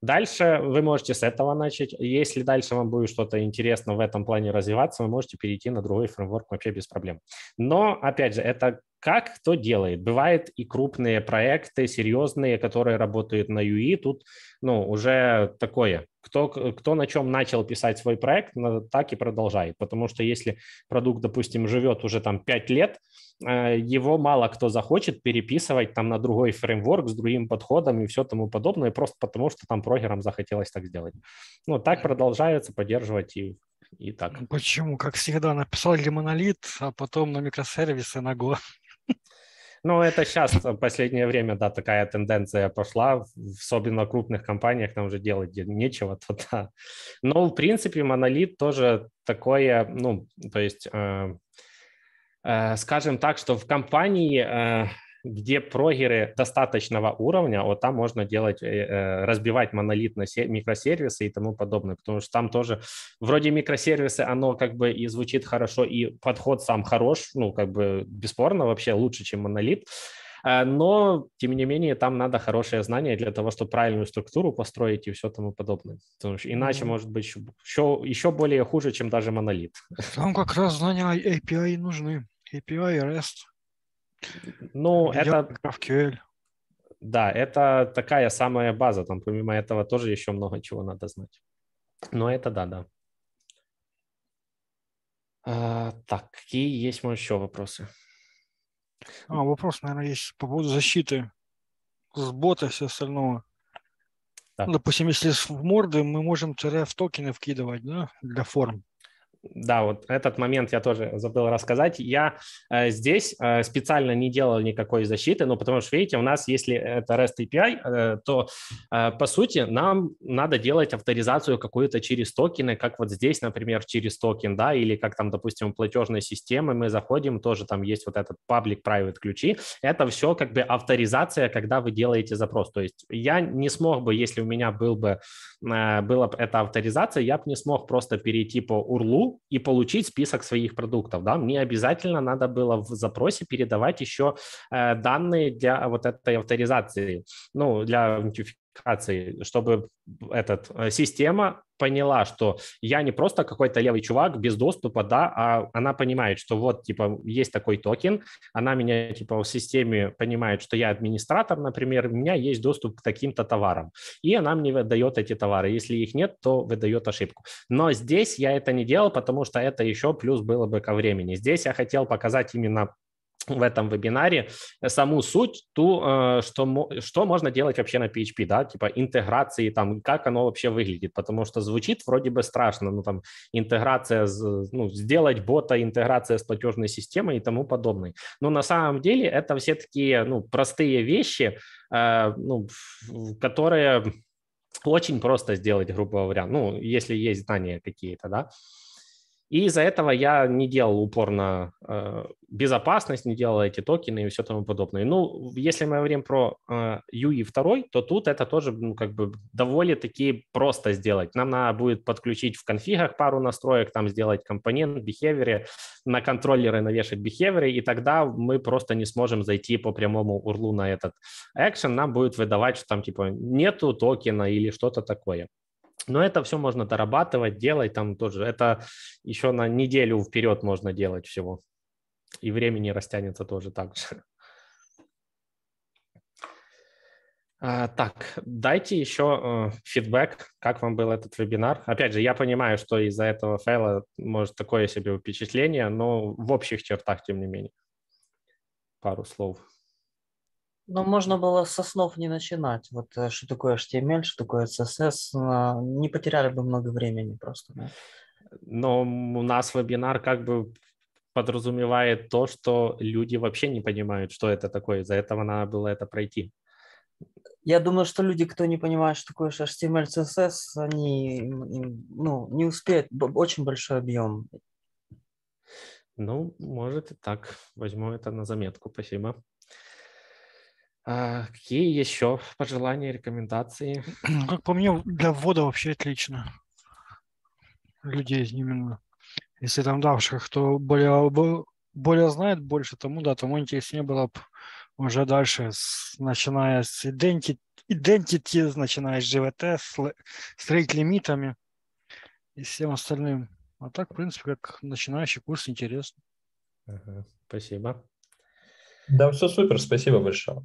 Дальше вы можете с этого начать. Если дальше вам будет что-то интересно в этом плане развиваться, вы можете перейти на другой фреймворк вообще без проблем. Но, опять же, это как кто делает. Бывают и крупные проекты, серьезные, которые работают на UI. Тут ну, уже такое. Кто, кто на чем начал писать свой проект, так и продолжает. Потому что если продукт, допустим, живет уже там 5 лет – Э, его мало кто захочет переписывать там на другой фреймворк с другим подходом и все тому подобное, просто потому что там прогерам захотелось так сделать. Ну, так продолжается поддерживать и и так. Ну, почему? Как всегда, написал написали монолит, а потом на микросервисы на Go. Ну, это сейчас, в последнее время, да, такая тенденция пошла, особенно в крупных компаниях, там уже делать нечего. То, да. Но, в принципе, монолит тоже такое, ну, то есть э, Э, скажем так, что в компании, э, где прогеры достаточного уровня, вот там можно делать, э, разбивать монолит на микросервисы и тому подобное, потому что там тоже вроде микросервисы, оно как бы и звучит хорошо, и подход сам хорош, ну как бы бесспорно вообще лучше, чем монолит, но, тем не менее, там надо хорошее знание для того, чтобы правильную структуру построить и все тому подобное. Потому что иначе, может быть, еще, еще более хуже, чем даже монолит. Там как раз знания API нужны. API и REST. Ну, это... GraphQL. Да, это такая самая база. Там помимо этого тоже еще много чего надо знать. Но это да, да. А, так, какие есть еще вопросы? А, вопрос, наверное, есть по поводу защиты с бота и все остального. Да. Ну, допустим, если в морды мы можем TRF-токены вкидывать да, для форм да, вот этот момент я тоже забыл рассказать. Я э, здесь э, специально не делал никакой защиты, ну, потому что, видите, у нас, если это REST API, э, то, э, по сути, нам надо делать авторизацию какую-то через токены, как вот здесь, например, через токен, да, или как там, допустим, платежной системы мы заходим, тоже там есть вот этот public-private ключи. Это все как бы авторизация, когда вы делаете запрос. То есть я не смог бы, если у меня был бы, э, была бы эта авторизация, я бы не смог просто перейти по URL, и получить список своих продуктов. Да? Мне обязательно надо было в запросе передавать еще э, данные для вот этой авторизации, ну, для коммуникации, чтобы этот, э, система поняла, что я не просто какой-то левый чувак без доступа, да, а она понимает, что вот, типа, есть такой токен, она меня, типа, в системе понимает, что я администратор, например, у меня есть доступ к таким-то товарам, и она мне выдает эти товары. Если их нет, то выдает ошибку. Но здесь я это не делал, потому что это еще плюс было бы ко времени. Здесь я хотел показать именно в этом вебинаре саму суть, ту, э, что, что можно делать вообще на PHP, да, типа интеграции, там, как оно вообще выглядит, потому что звучит вроде бы страшно, ну, там, интеграция, ну, сделать бота, интеграция с платежной системой и тому подобное. Но на самом деле это все такие, ну, простые вещи, э, ну, которые очень просто сделать, грубо говоря, ну, если есть знания какие-то, да, и из-за этого я не делал упор на э, безопасность, не делал эти токены и все тому подобное. Ну, если мы говорим про э, UI 2, то тут это тоже ну, как бы довольно-таки просто сделать. Нам надо будет подключить в конфигах пару настроек, там сделать компонент, behavior, на контроллеры навешать behavior, и тогда мы просто не сможем зайти по прямому урлу на этот action. Нам будет выдавать, что там типа нету токена или что-то такое. Но это все можно дорабатывать, делать там тоже. Это еще на неделю вперед можно делать всего. И времени растянется тоже так же. А, так, дайте еще э, фидбэк, как вам был этот вебинар. Опять же, я понимаю, что из-за этого файла может такое себе впечатление, но в общих чертах, тем не менее, пару слов. Ну, можно было со слов не начинать. Вот э, что такое HTML, что такое CSS. А, не потеряли бы много времени просто. Да? Но у нас вебинар как бы подразумевает то, что люди вообще не понимают, что это такое. Из-за этого надо было это пройти. Я думаю, что люди, кто не понимает, что такое HTML, CSS, они ну, не успеют. Очень большой объем. Ну, может и так. Возьму это на заметку. Спасибо. А какие еще пожелания, рекомендации? Ну, как по мне, для ввода вообще отлично. Людей именно. Если там, да, кто более, а, более знает больше, тому, да, тому интереснее было бы уже дальше, с, начиная с identity, identity начиная с GVT, с, с лимитами и всем остальным. А так, в принципе, как начинающий курс интересно. Ага, спасибо. Да, все супер, спасибо большое.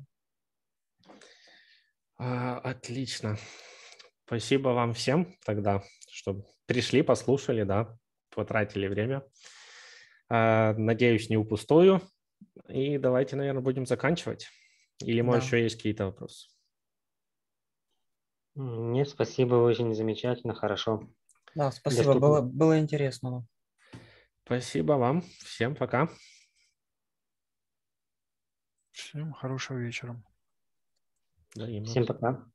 А, отлично. Спасибо вам всем тогда, что пришли, послушали, да, потратили время. А, надеюсь, не упустую. И давайте, наверное, будем заканчивать. Или, может, да. еще есть какие-то вопросы? Нет, спасибо, очень замечательно, хорошо. Да, спасибо, было, было интересно. Спасибо вам, всем пока. Всем хорошего вечера. Да, Всем пока.